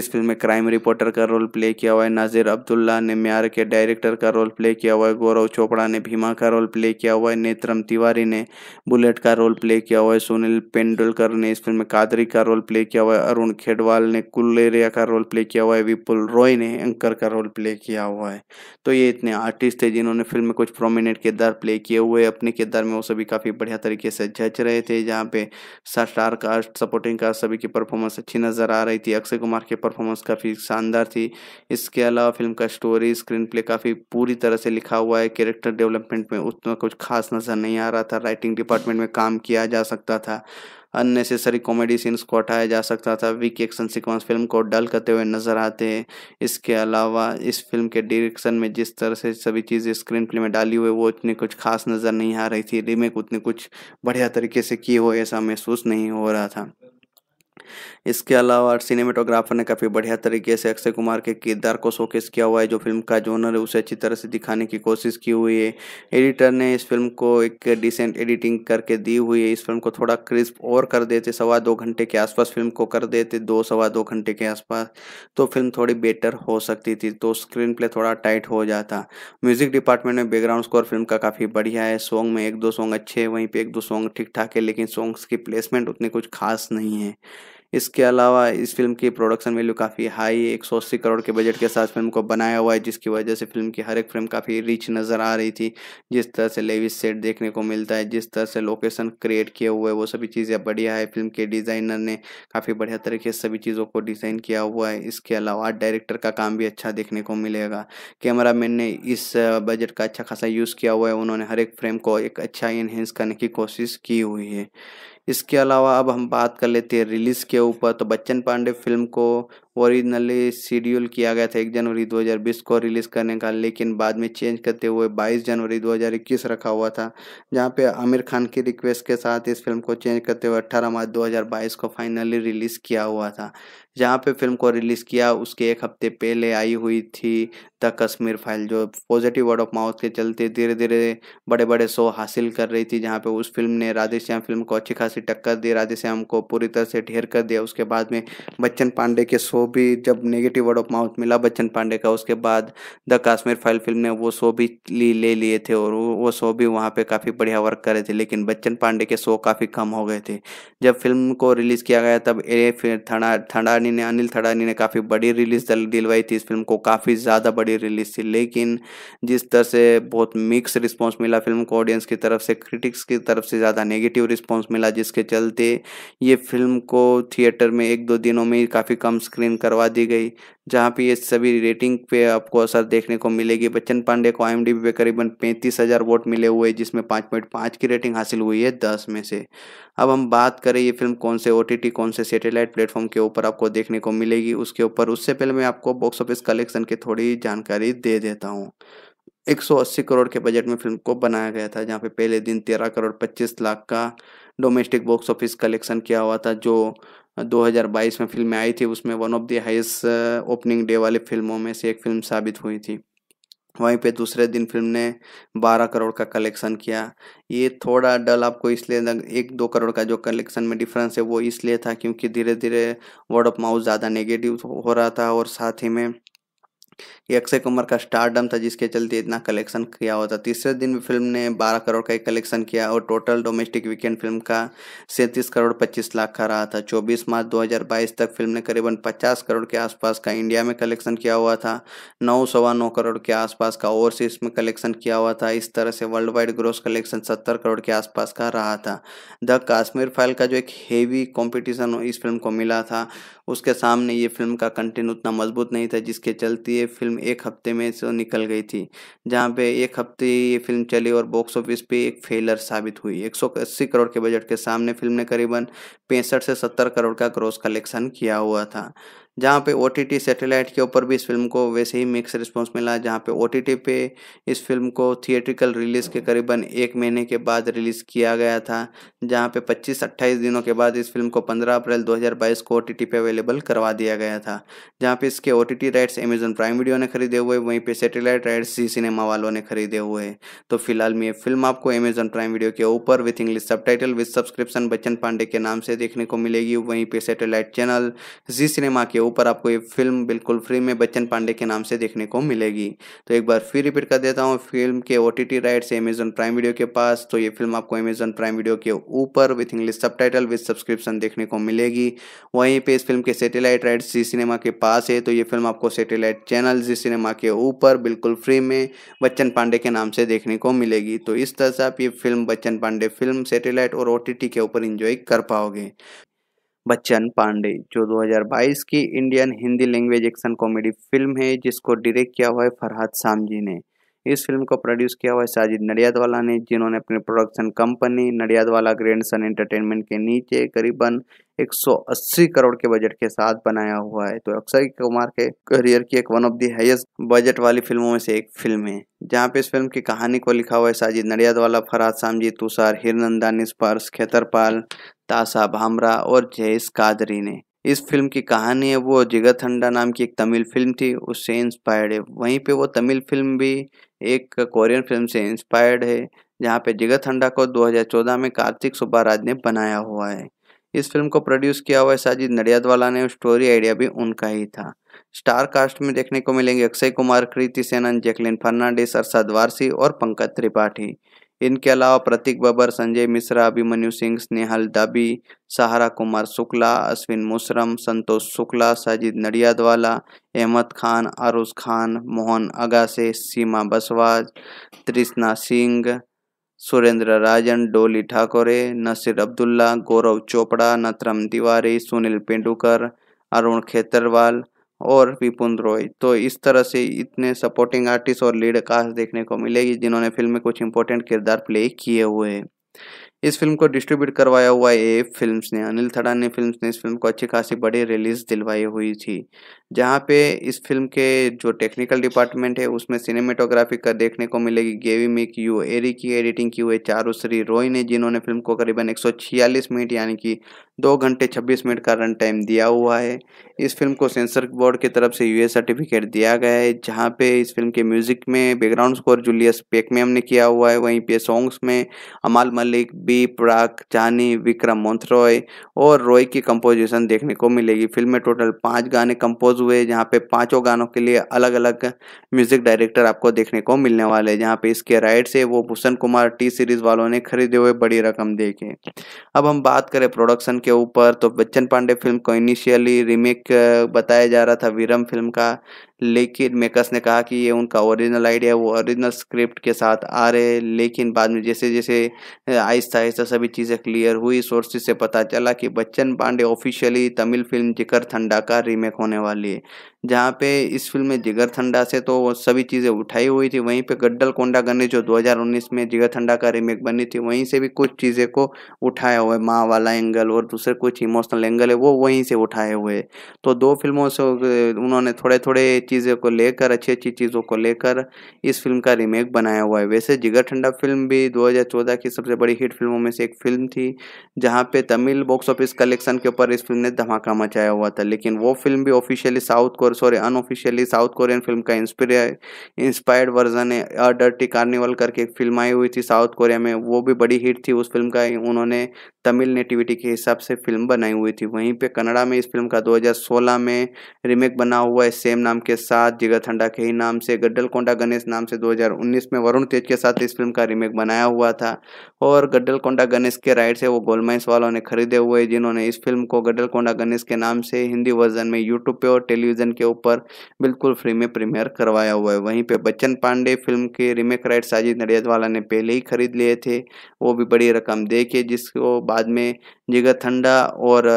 इस फिल्म में क्राइम रिपोर्टर का रोल प्ले किया हुआ है नाजिर अब्दुल्ला ने म्यार के डायरेक्टर का रोल प्ले किया हुआ है गौरव चोपड़ा ने भीमा का रोल प्ले किया हुआ है नेत्रम तिवारी ने बुलेट का रोल प्ले किया हुआ है सुनील पेंडुलकर ने इस फिल्म में काद कादरी का रोल प्ले किया हुआ है अरुण खेडवाल ने कुल्लेरिया का रोल प्ले किया हुआ है विपुल रॉय ने एंकर का रोल प्ले किया हुआ है तो ये इतने आर्टिस्ट थे जिन्होंने फिल्म में कुछ प्रोमिनेंट किरदार प्ले किए हुए अपने किरदार में वो सभी काफ़ी बढ़िया तरीके से जज रहे थे जहाँ पे स्टार कास्ट सपोर्टिंग कास्ट सभी की परफॉर्मेंस अच्छी नज़र आ रही थी अक्षय कुमार की परफॉर्मेंस काफ़ी शानदार थी इसके अलावा फिल्म का स्टोरी स्क्रीन प्ले काफ़ी पूरी तरह से लिखा हुआ है कैरेक्टर डेवलपमेंट में उतना कुछ खास नज़र नहीं आ रहा था राइटिंग डिपार्टमेंट में काम किया जा सकता था अननेसेसरी कॉमेडी सीन्स को हटाया जा सकता था वीक एक्शन सिक्वेंस फिल्म को डल करते हुए नजर आते हैं इसके अलावा इस फिल्म के डायरेक्शन में जिस तरह से सभी चीज़ें स्क्रीन प्ले में डाली हुई वो उतनी कुछ खास नज़र नहीं आ रही थी रीमेक उतनी कुछ बढ़िया तरीके से की हो ऐसा महसूस नहीं हो रहा था इसके अलावा सिनेमेटोग्राफर ने काफ़ी बढ़िया तरीके से अक्षय कुमार के किरदार को शोकेस किया हुआ है जो फिल्म का जोनर है उसे अच्छी तरह से दिखाने की कोशिश की हुई है एडिटर ने इस फिल्म को एक डिसेंट एडिटिंग करके दी हुई है इस फिल्म को थोड़ा क्रिस्प और कर देते सवा दो घंटे के आसपास फिल्म को कर देते दो सवा दो घंटे के आसपास तो फिल्म थोड़ी बेटर हो सकती थी तो स्क्रीन प्ले थोड़ा टाइट हो जाता म्यूजिक डिपार्टमेंट में बैकग्राउंड स्कोर फिल्म का काफ़ी बढ़िया है सॉन्ग में एक दो सॉन्ग अच्छे हैं वहीं पर एक दो सॉन्ग ठीक ठाक है लेकिन सॉन्ग्स की प्लेसमेंट उतनी कुछ खास नहीं है इसके अलावा इस फिल्म की प्रोडक्शन वैल्यू काफ़ी हाई एक सौ अस्सी करोड़ के बजट के साथ फिल्म को बनाया हुआ है जिसकी वजह से फिल्म की हर एक फ्रेम काफ़ी रिच नज़र आ रही थी जिस तरह से लेविस सेट देखने को मिलता है जिस तरह से लोकेशन क्रिएट किए हुए वो सभी चीज़ें बढ़िया है फिल्म के डिज़ाइनर ने काफ़ी बढ़िया तरीके से सभी चीज़ों को डिज़ाइन किया हुआ है इसके अलावा आर्ट डायरेक्टर का काम भी अच्छा देखने को मिलेगा कैमरा ने इस बजट का अच्छा खासा यूज़ किया हुआ है उन्होंने हर एक फ्रेम को एक अच्छा इन्हेंस करने की कोशिश की हुई है इसके अलावा अब हम बात कर लेते हैं रिलीज़ के ऊपर तो बच्चन पांडे फिल्म को ओरिजिनली शेड्यूल किया गया था एक जनवरी 2020 को रिलीज़ करने का लेकिन बाद में चेंज करते हुए 22 जनवरी 2021 रखा हुआ था जहां पे आमिर खान की रिक्वेस्ट के साथ इस फिल्म को चेंज करते हुए 18 मार्च 2022 को फाइनली रिलीज़ किया हुआ था जहां पे फिल्म को रिलीज़ किया उसके एक हफ्ते पहले आई हुई थी द कश्मीर फाइल जो पॉजिटिव वर्ड ऑफ माउथ के चलते धीरे धीरे बड़े बड़े शो हासिल कर रही थी जहाँ पे उस फिल्म ने राधेश्याम फिल्म को अच्छी खासी टक्कर दी राधेश्याम को पूरी तरह से ढेर कर दिया उसके बाद में बच्चन पांडे के शो भी जब नेगेटिव वर्ड ऑफ माउथ मिला बच्चन पांडे का उसके बाद द काश्मीर फाइल फिल्म ने वो शो भी ले लिए थे और वो शो भी वहाँ पे काफ़ी बढ़िया वर्क करे थे लेकिन बच्चन पांडे के शो काफ़ी कम हो गए थे जब फिल्म को रिलीज़ किया गया तब ए फिर थड़ानी ने अनिल थड़ानी ने काफ़ी बड़ी रिलीज दिलवाई थी इस फिल्म को काफ़ी ज़्यादा बड़ी रिलीज थी लेकिन जिस तरह से बहुत मिक्स रिस्पॉन्स मिला फिल्म को ऑडियंस की तरफ से क्रिटिक्स की तरफ से ज़्यादा नेगेटिव रिस्पॉन्स मिला जिसके चलते ये फिल्म को थिएटर में एक दो दिनों में काफ़ी कम स्क्रीन बैन करवा दी गई जहां पे ये सभी रेटिंग पे आपको असर देखने को मिलेगी बच्चन पांडे को आई पे करीबन पैंतीस हज़ार वोट मिले हुए हैं जिसमें पाँच पॉइंट पाँच की रेटिंग हासिल हुई है दस में से अब हम बात करें ये फिल्म कौन से ओ कौन से सेटेलाइट प्लेटफॉर्म के ऊपर आपको देखने को मिलेगी उसके ऊपर उससे पहले मैं आपको बॉक्स ऑफिस कलेक्शन की थोड़ी जानकारी दे देता हूँ 180 करोड़ के बजट में फिल्म को बनाया गया था जहाँ पे पहले दिन 13 करोड़ 25 लाख का डोमेस्टिक बॉक्स ऑफिस कलेक्शन किया हुआ था जो 2022 में फिल्में आई थी उसमें one of the highest opening day वाली फिल्मों में से एक फिल्म साबित हुई थी वहीं पे दूसरे दिन फिल्म ने 12 करोड़ का कलेक्शन किया ये थोड़ा डल आपको इसलिए एक दो करोड़ का जो कलेक्शन में डिफरेंस है वो इसलिए था क्योंकि धीरे धीरे वर्ड ऑफ माउथ ज़्यादा नेगेटिव हो रहा था और साथ ही में ये अक्षय कुमार का स्टारडम था जिसके चलते इतना कलेक्शन किया हुआ था तीसरे दिन भी फिल्म ने 12 करोड़ का ही कलेक्शन किया और टोटल डोमेस्टिक वीकेंड फिल्म का सैंतीस करोड़ पच्चीस लाख का रहा था चौबीस मार्च दो तक फिल्म ने करीबन पचास करोड़ के आसपास का इंडिया में कलेक्शन किया हुआ था नौ सवा नौ करोड़ के आसपास का ओवरसीज में कलेक्शन किया हुआ था इस तरह से वर्ल्ड वाइड ग्रोस कलेक्शन सत्तर करोड़ के आसपास का रहा था द काश्मीर फाइल का जो एक हेवी कॉम्पिटिशन इस फिल्म को मिला था उसके सामने ये फिल्म का कंटेंट उतना मजबूत नहीं था जिसके चलते ये फिल्म एक हफ्ते में से निकल गई थी जहाँ पे एक हफ्ते ये फिल्म चली और बॉक्स ऑफिस पे एक फेलर साबित हुई अस्सी करोड़ के बजट के सामने फिल्म ने करीबन पैंसठ से सत्तर करोड़ का क्रॉस कलेक्शन किया हुआ था जहाँ पे ओ टी सैटेलाइट के ऊपर भी इस फिल्म को वैसे ही मिक्स रिस्पॉन्स मिला जहाँ पे ओ टी पे इस फिल्म को थिएट्रिकल रिलीज़ के करीबन एक महीने के बाद रिलीज़ किया गया था जहाँ पे 25-28 दिनों के बाद इस फिल्म को 15 अप्रैल 2022 को ओ पे अवेलेबल करवा दिया गया था जहाँ पे इसके ओ राइट्स अमेजन प्राइम वीडियो ने खरीदे हुए वहीं पर सेटेलाइट राइट्स जी सिनेमा वालों ने खरीदे हुए तो फिलहाल में ये फिल्म आपको अमेजन प्राइम वीडियो के ऊपर with English subtitle with subscription Bachchan Pandey के नाम से देखने को मिलेगी वहीं पर सेटेलाइट चैनल जी सिनेमा के ऊपर आपको ये फिल्म बिल्कुल फ्री में बच्चन पांडे के नाम से देखने को मिलेगी तो एक बार फिर रिपीट कर देता हूँ फिल्म के O T T rights Amazon Prime Video के पास तो ये फिल्म आपको अमेजन प्राइम वीडियो के ऊपर with English subtitle with subscription देखने को मिलेगी वहीं पर इस फिल्म के सेटेलाइट राइट्स जी सिनेमा के पास है तो ये फिल्म आपको सेटेलाइट चैनल जी सिनेमा के ऊपर बिल्कुल फ्री में बच्चन पांडे के नाम से देखने को मिलेगी तो इस तरह से आप ये film Bachchan Pandey film satellite और ओ के ऊपर इंजॉय कर पाओगे बच्चन पांडे जो 2022 की Indian Hindi language action comedy film है जिसको डायरेक्ट किया हुआ है फरहाद सामजी ने इस फिल्म को प्रोड्यूस किया हुआ है साजिद नडियादवाला ने जिन्होंने अपनी production company Nadiadwala grand son entertainment के नीचे करीबन 180 करोड़ के बजट के साथ बनाया हुआ है तो अक्षय कुमार के करियर की एक one of the highest budget वाली फिल्मों में से एक फिल्म है जहाँ पे इस फिल्म की कहानी को लिखा हुआ है साजिद नडियादवाला फराज सामजी तुषार हिरनंदा निष्पर्श खेतरपाल ताशा भामरा और जयेश कादरी ने इस फिल्म की कहानी है वो जिगर ठंडा नाम की एक तमिल फिल्म थी उससे इंस्पायर्ड है वहीं पे वो तमिल फिल्म भी एक कोरियन फिल्म से इंस्पायर्ड है जहाँ पे जिगर ठंडा को 2014 में कार्तिक सुब्बाराज ने बनाया हुआ है इस फिल्म को प्रोड्यूस किया हुआ है साजिद नडियादवाला ने स्टोरी आइडिया भी उनका ही था स्टार कास्ट में देखने को मिलेंगे अक्षय कुमार कृति सेनन जैकलिन फर्नांडिस अरसाद वारसी और पंकज त्रिपाठी इनके अलावा प्रतीक बबर संजय मिश्रा अभिमन्यु सिंह स्नेहल दाबी सहारा कुमार शुक्ला अश्विन मुशरम संतोष शुक्ला साजिद नडियादवाला अहमद खान आरुष खान मोहन अगासे सीमा बसवाज तृष्णा सिंह सुरेंद्र राजन डोली ठाकुरे नसीर अब्दुल्ला गौरव चोपड़ा नतरम तिवारी सुनील पेंडुकर अरुण खेतरवाल और विपुन रॉय तो इस तरह से इतने सपोर्टिंग आर्टिस्ट और लीड कास्ट देखने को मिलेगी जिन्होंने फिल्म में कुछ इंपॉर्टेंट किरदार प्ले किए हुए हैं इस फिल्म को डिस्ट्रीब्यूट करवाया हुआ ए फिल्म्स ने अनिल थड़ा ने फिल्म्स ने इस फिल्म को अच्छी खासी बड़ी रिलीज दिलवाई हुई थी जहाँ पे इस फिल्म के जो टेक्निकल डिपार्टमेंट है उसमें सिनेमेटोग्राफी का देखने को मिलेगी गेवी मिक यू एरी की एडिटिंग की हुई चारू श्री रॉय ने जिन्होंने फिल्म को करीबन 146 मिनट यानी कि दो घंटे 26 मिनट का रन टाइम दिया हुआ है इस फिल्म को सेंसर बोर्ड की तरफ से यूए सर्टिफिकेट दिया गया है जहाँ पे इस फिल्म के म्यूजिक में बैकग्राउंड स्कोर जूलियस पेकमेम ने किया हुआ है वहीं पे सॉन्ग्स में अमाल मलिक बी प्राक चानी विक्रम मोन्थरॉय और रॉय की कंपोजिशन देखने को मिलेगी फिल्म में टोटल पाँच गाने कंपोज हुए जहाँ पे पांचों गानों के लिए अलग अलग म्यूजिक डायरेक्टर आपको देखने को मिलने वाले जहाँ पे इसके राइट से वो भूषण कुमार टी सीरीज वालों ने खरीदे हुए बड़ी रकम देखे अब हम बात करें प्रोडक्शन के ऊपर तो बच्चन पांडे फिल्म को इनिशियली रीमेक बताया जा रहा था वीरम फिल्म का लेकिन मेकर्स ने कहा कि ये उनका ओरिजिनल आइडिया वो ओरिजिनल स्क्रिप्ट के साथ आ रहे लेकिन बाद में जैसे जैसे आहिस्ता आहिस्ता सभी चीज़ें क्लियर हुई सोर्सेज से पता चला कि Bachchan Pandey officially Tamil film Jigarthanda का रीमेक होने वाली है जहाँ पे इस फिल्म में जिगर ठंडा से तो वो सभी चीज़ें उठाई हुई थी वहीं पे गड्डल कोंडा गन्ने जो 2019 में जिगर ठंडा का रीमेक बनी थी वहीं से भी कुछ चीज़ें को उठाया हुआ है माँ वाला एंगल और दूसरे कुछ इमोशनल एंगल है वो वहीं से उठाए हुए तो दो फिल्मों से उन्होंने थोड़े थोड़े चीज़ों को लेकर अच्छी अच्छी चीज़ों को लेकर इस फिल्म का रीमेक बनाया हुआ है वैसे जिगर ठंडा फिल्म भी दो की सबसे बड़ी हिट फिल्मों में से एक फिल्म थी जहाँ पे तमिल बॉक्स ऑफिस कलेक्शन के ऊपर इस फिल्म ने धमाका मचाया हुआ था लेकिन वो फिल्म भी ऑफिशियली साउथ को और sorry unofficially south Korean film का इंस्पायर इंस्पायर्ड वर्जन है अ डर्टी कार्निवल करके एक फिल्म आई हुई थी साउथ कोरिया में वो भी बड़ी हिट थी उस फिल्म का उन्होंने तमिल नेटिविटी के हिसाब से फिल्म बनाई हुई थी वहीं पे कनाडा में इस फिल्म का 2016 में रीमेक बना हुआ है सेम नाम के साथ हंडा के ही नाम से गड्डल कोंडा गणेश नाम से 2019 में वरुण तेज के साथ इस फिल्म का रीमेक बनाया हुआ था और गड्डल कोंडा गणेश के राइट्स है वो गोलमाइंस वालों ने खरीदे हुए जिन्होंने इस फिल्म को गड्डल कोंडा गणेश के नाम से हिंदी वर्जन में यूट्यूब पे और टेलीविजन के ऊपर बिल्कुल फ्री में प्रीमियर करवाया हुआ है वहीं पर बच्चन पांडे फिल्म के रीमेक राइट साजिद नडियादवाला ने पहले ही खरीद लिए थे वो भी बड़ी रकम दे के जिसको बाद में जगह ठंडा और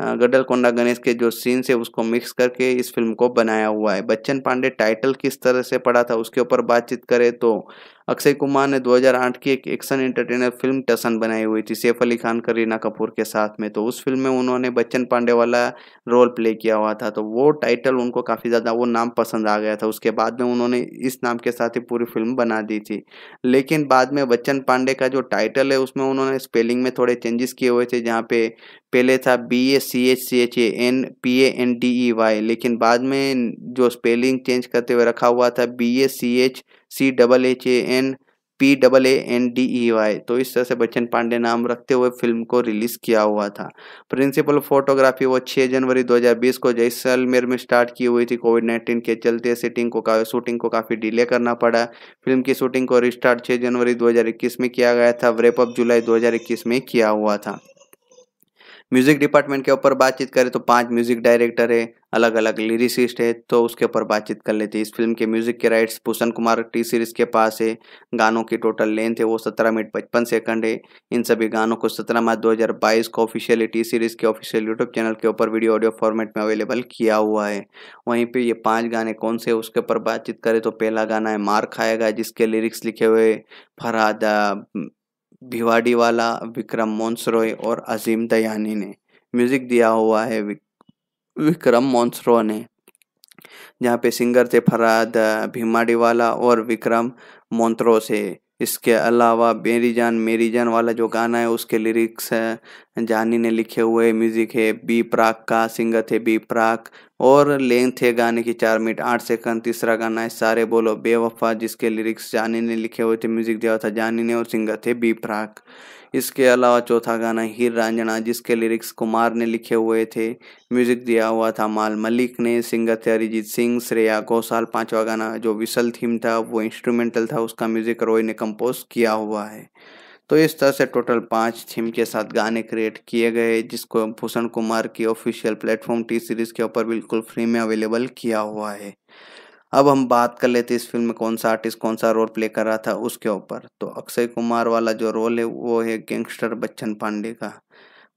हाँ, गडलकोंडा गणेश के जो सीन्स है उसको मिक्स करके इस फिल्म को बनाया हुआ है बच्चन पांडे टाइटल किस तरह से पड़ा था उसके ऊपर बातचीत करें तो अक्षय कुमार ने 2008 की एक एक्शन एंटरटेनर फिल्म टसन बनाई हुई थी सैफ अली खान करीना कपूर के साथ में तो उस फिल्म में उन्होंने बच्चन पांडे वाला रोल प्ले किया हुआ था तो वो टाइटल उनको काफ़ी ज़्यादा वो नाम पसंद आ गया था उसके बाद में उन्होंने इस नाम के साथ ही पूरी फिल्म बना दी थी लेकिन बाद में बच्चन पांडे का जो टाइटल है उसमें उन्होंने स्पेलिंग में थोड़े चेंजेस किए हुए थे जहाँ पे पहले था B A C H C H A N P A N D E Y लेकिन बाद में जो स्पेलिंग चेंज करते हुए रखा हुआ था B A C H C double H A N P double A N D E Y तो इस तरह से बच्चन पांडे नाम रखते हुए फिल्म को रिलीज किया हुआ था प्रिंसिपल फोटोग्राफी वो 6 जनवरी 2020 को जैसलमेर में स्टार्ट की हुई थी कोविड 19 के चलते सेटिंग को का शूटिंग को काफ़ी डिले करना पड़ा फिल्म की शूटिंग को रिस्टार्ट 6 जनवरी 2021 में किया गया था व्रेपअप जुलाई 2021 में किया हुआ था म्यूजिक डिपार्टमेंट के ऊपर बातचीत करें तो पांच म्यूजिक डायरेक्टर है अलग अलग लिरिसिस्ट है तो उसके ऊपर बातचीत कर लेते हैं इस फिल्म के म्यूजिक के rights Bhushan Kumar T series के पास है गानों की टोटल लेंथ है वो सत्रह मिनट पचपन सेकंड है इन सभी गानों को सत्रह मार्च बाईस को ऑफिशियली टी सीरीज के ऑफिशियल यूट्यूब चैनल के ऊपर वीडियो ऑडियो फॉर्मेट में अवेलेबल किया हुआ है वहीं पर ये पाँच गाने कौन से उसके ऊपर बातचीत करें तो पहला गाना है मार खाएगा जिसके लिरिक्स लिखे हुए फरहाद भिवाडी वाला विक्रम मोन्सरोय और अजीम दयानी ने म्यूजिक दिया हुआ है विक, विक्रम मोन्सरो ने जहाँ पे सिंगर थे फराद भिमाड़ी वाला और विक्रम मोन्त्रो से इसके अलावा मेरी जान मेरी जान वाला जो गाना है उसके लिरिक्स जानी ने लिखे हुए म्यूज़िक है बी प्राक का सिंगर थे बी प्राक और लेंथ है गाने की चार मिनट आठ सेकंड तीसरा गाना है सारे बोलो बेवफा जिसके लिरिक्स जानी ने लिखे हुए थे म्यूजिक दिया था जानी ने और सिंगर थे बी प्राक इसके अलावा चौथा गाना हीर रंजना जिसके लिरिक्स कुमार ने लिखे हुए थे म्यूजिक दिया हुआ था माल मलिक ने सिंगर थे अरिजीत सिंह श्रेया घोषाल पांचवा गाना जो विशल थीम था वो इंस्ट्रूमेंटल था उसका म्यूजिक रोय ने कंपोज किया हुआ है तो इस तरह से टोटल पाँच थीम के साथ गाने क्रिएट किए गए जिसको भूषण कुमार की ऑफिशियल प्लेटफॉर्म टी सीरीज के ऊपर बिल्कुल फ्री में अवेलेबल किया हुआ है अब हम बात कर लेते इस फिल्म में कौन सा आर्टिस्ट कौन सा रोल प्ले कर रहा था उसके ऊपर तो अक्षय कुमार वाला जो रोल है वो है गैंगस्टर बच्चन पांडे का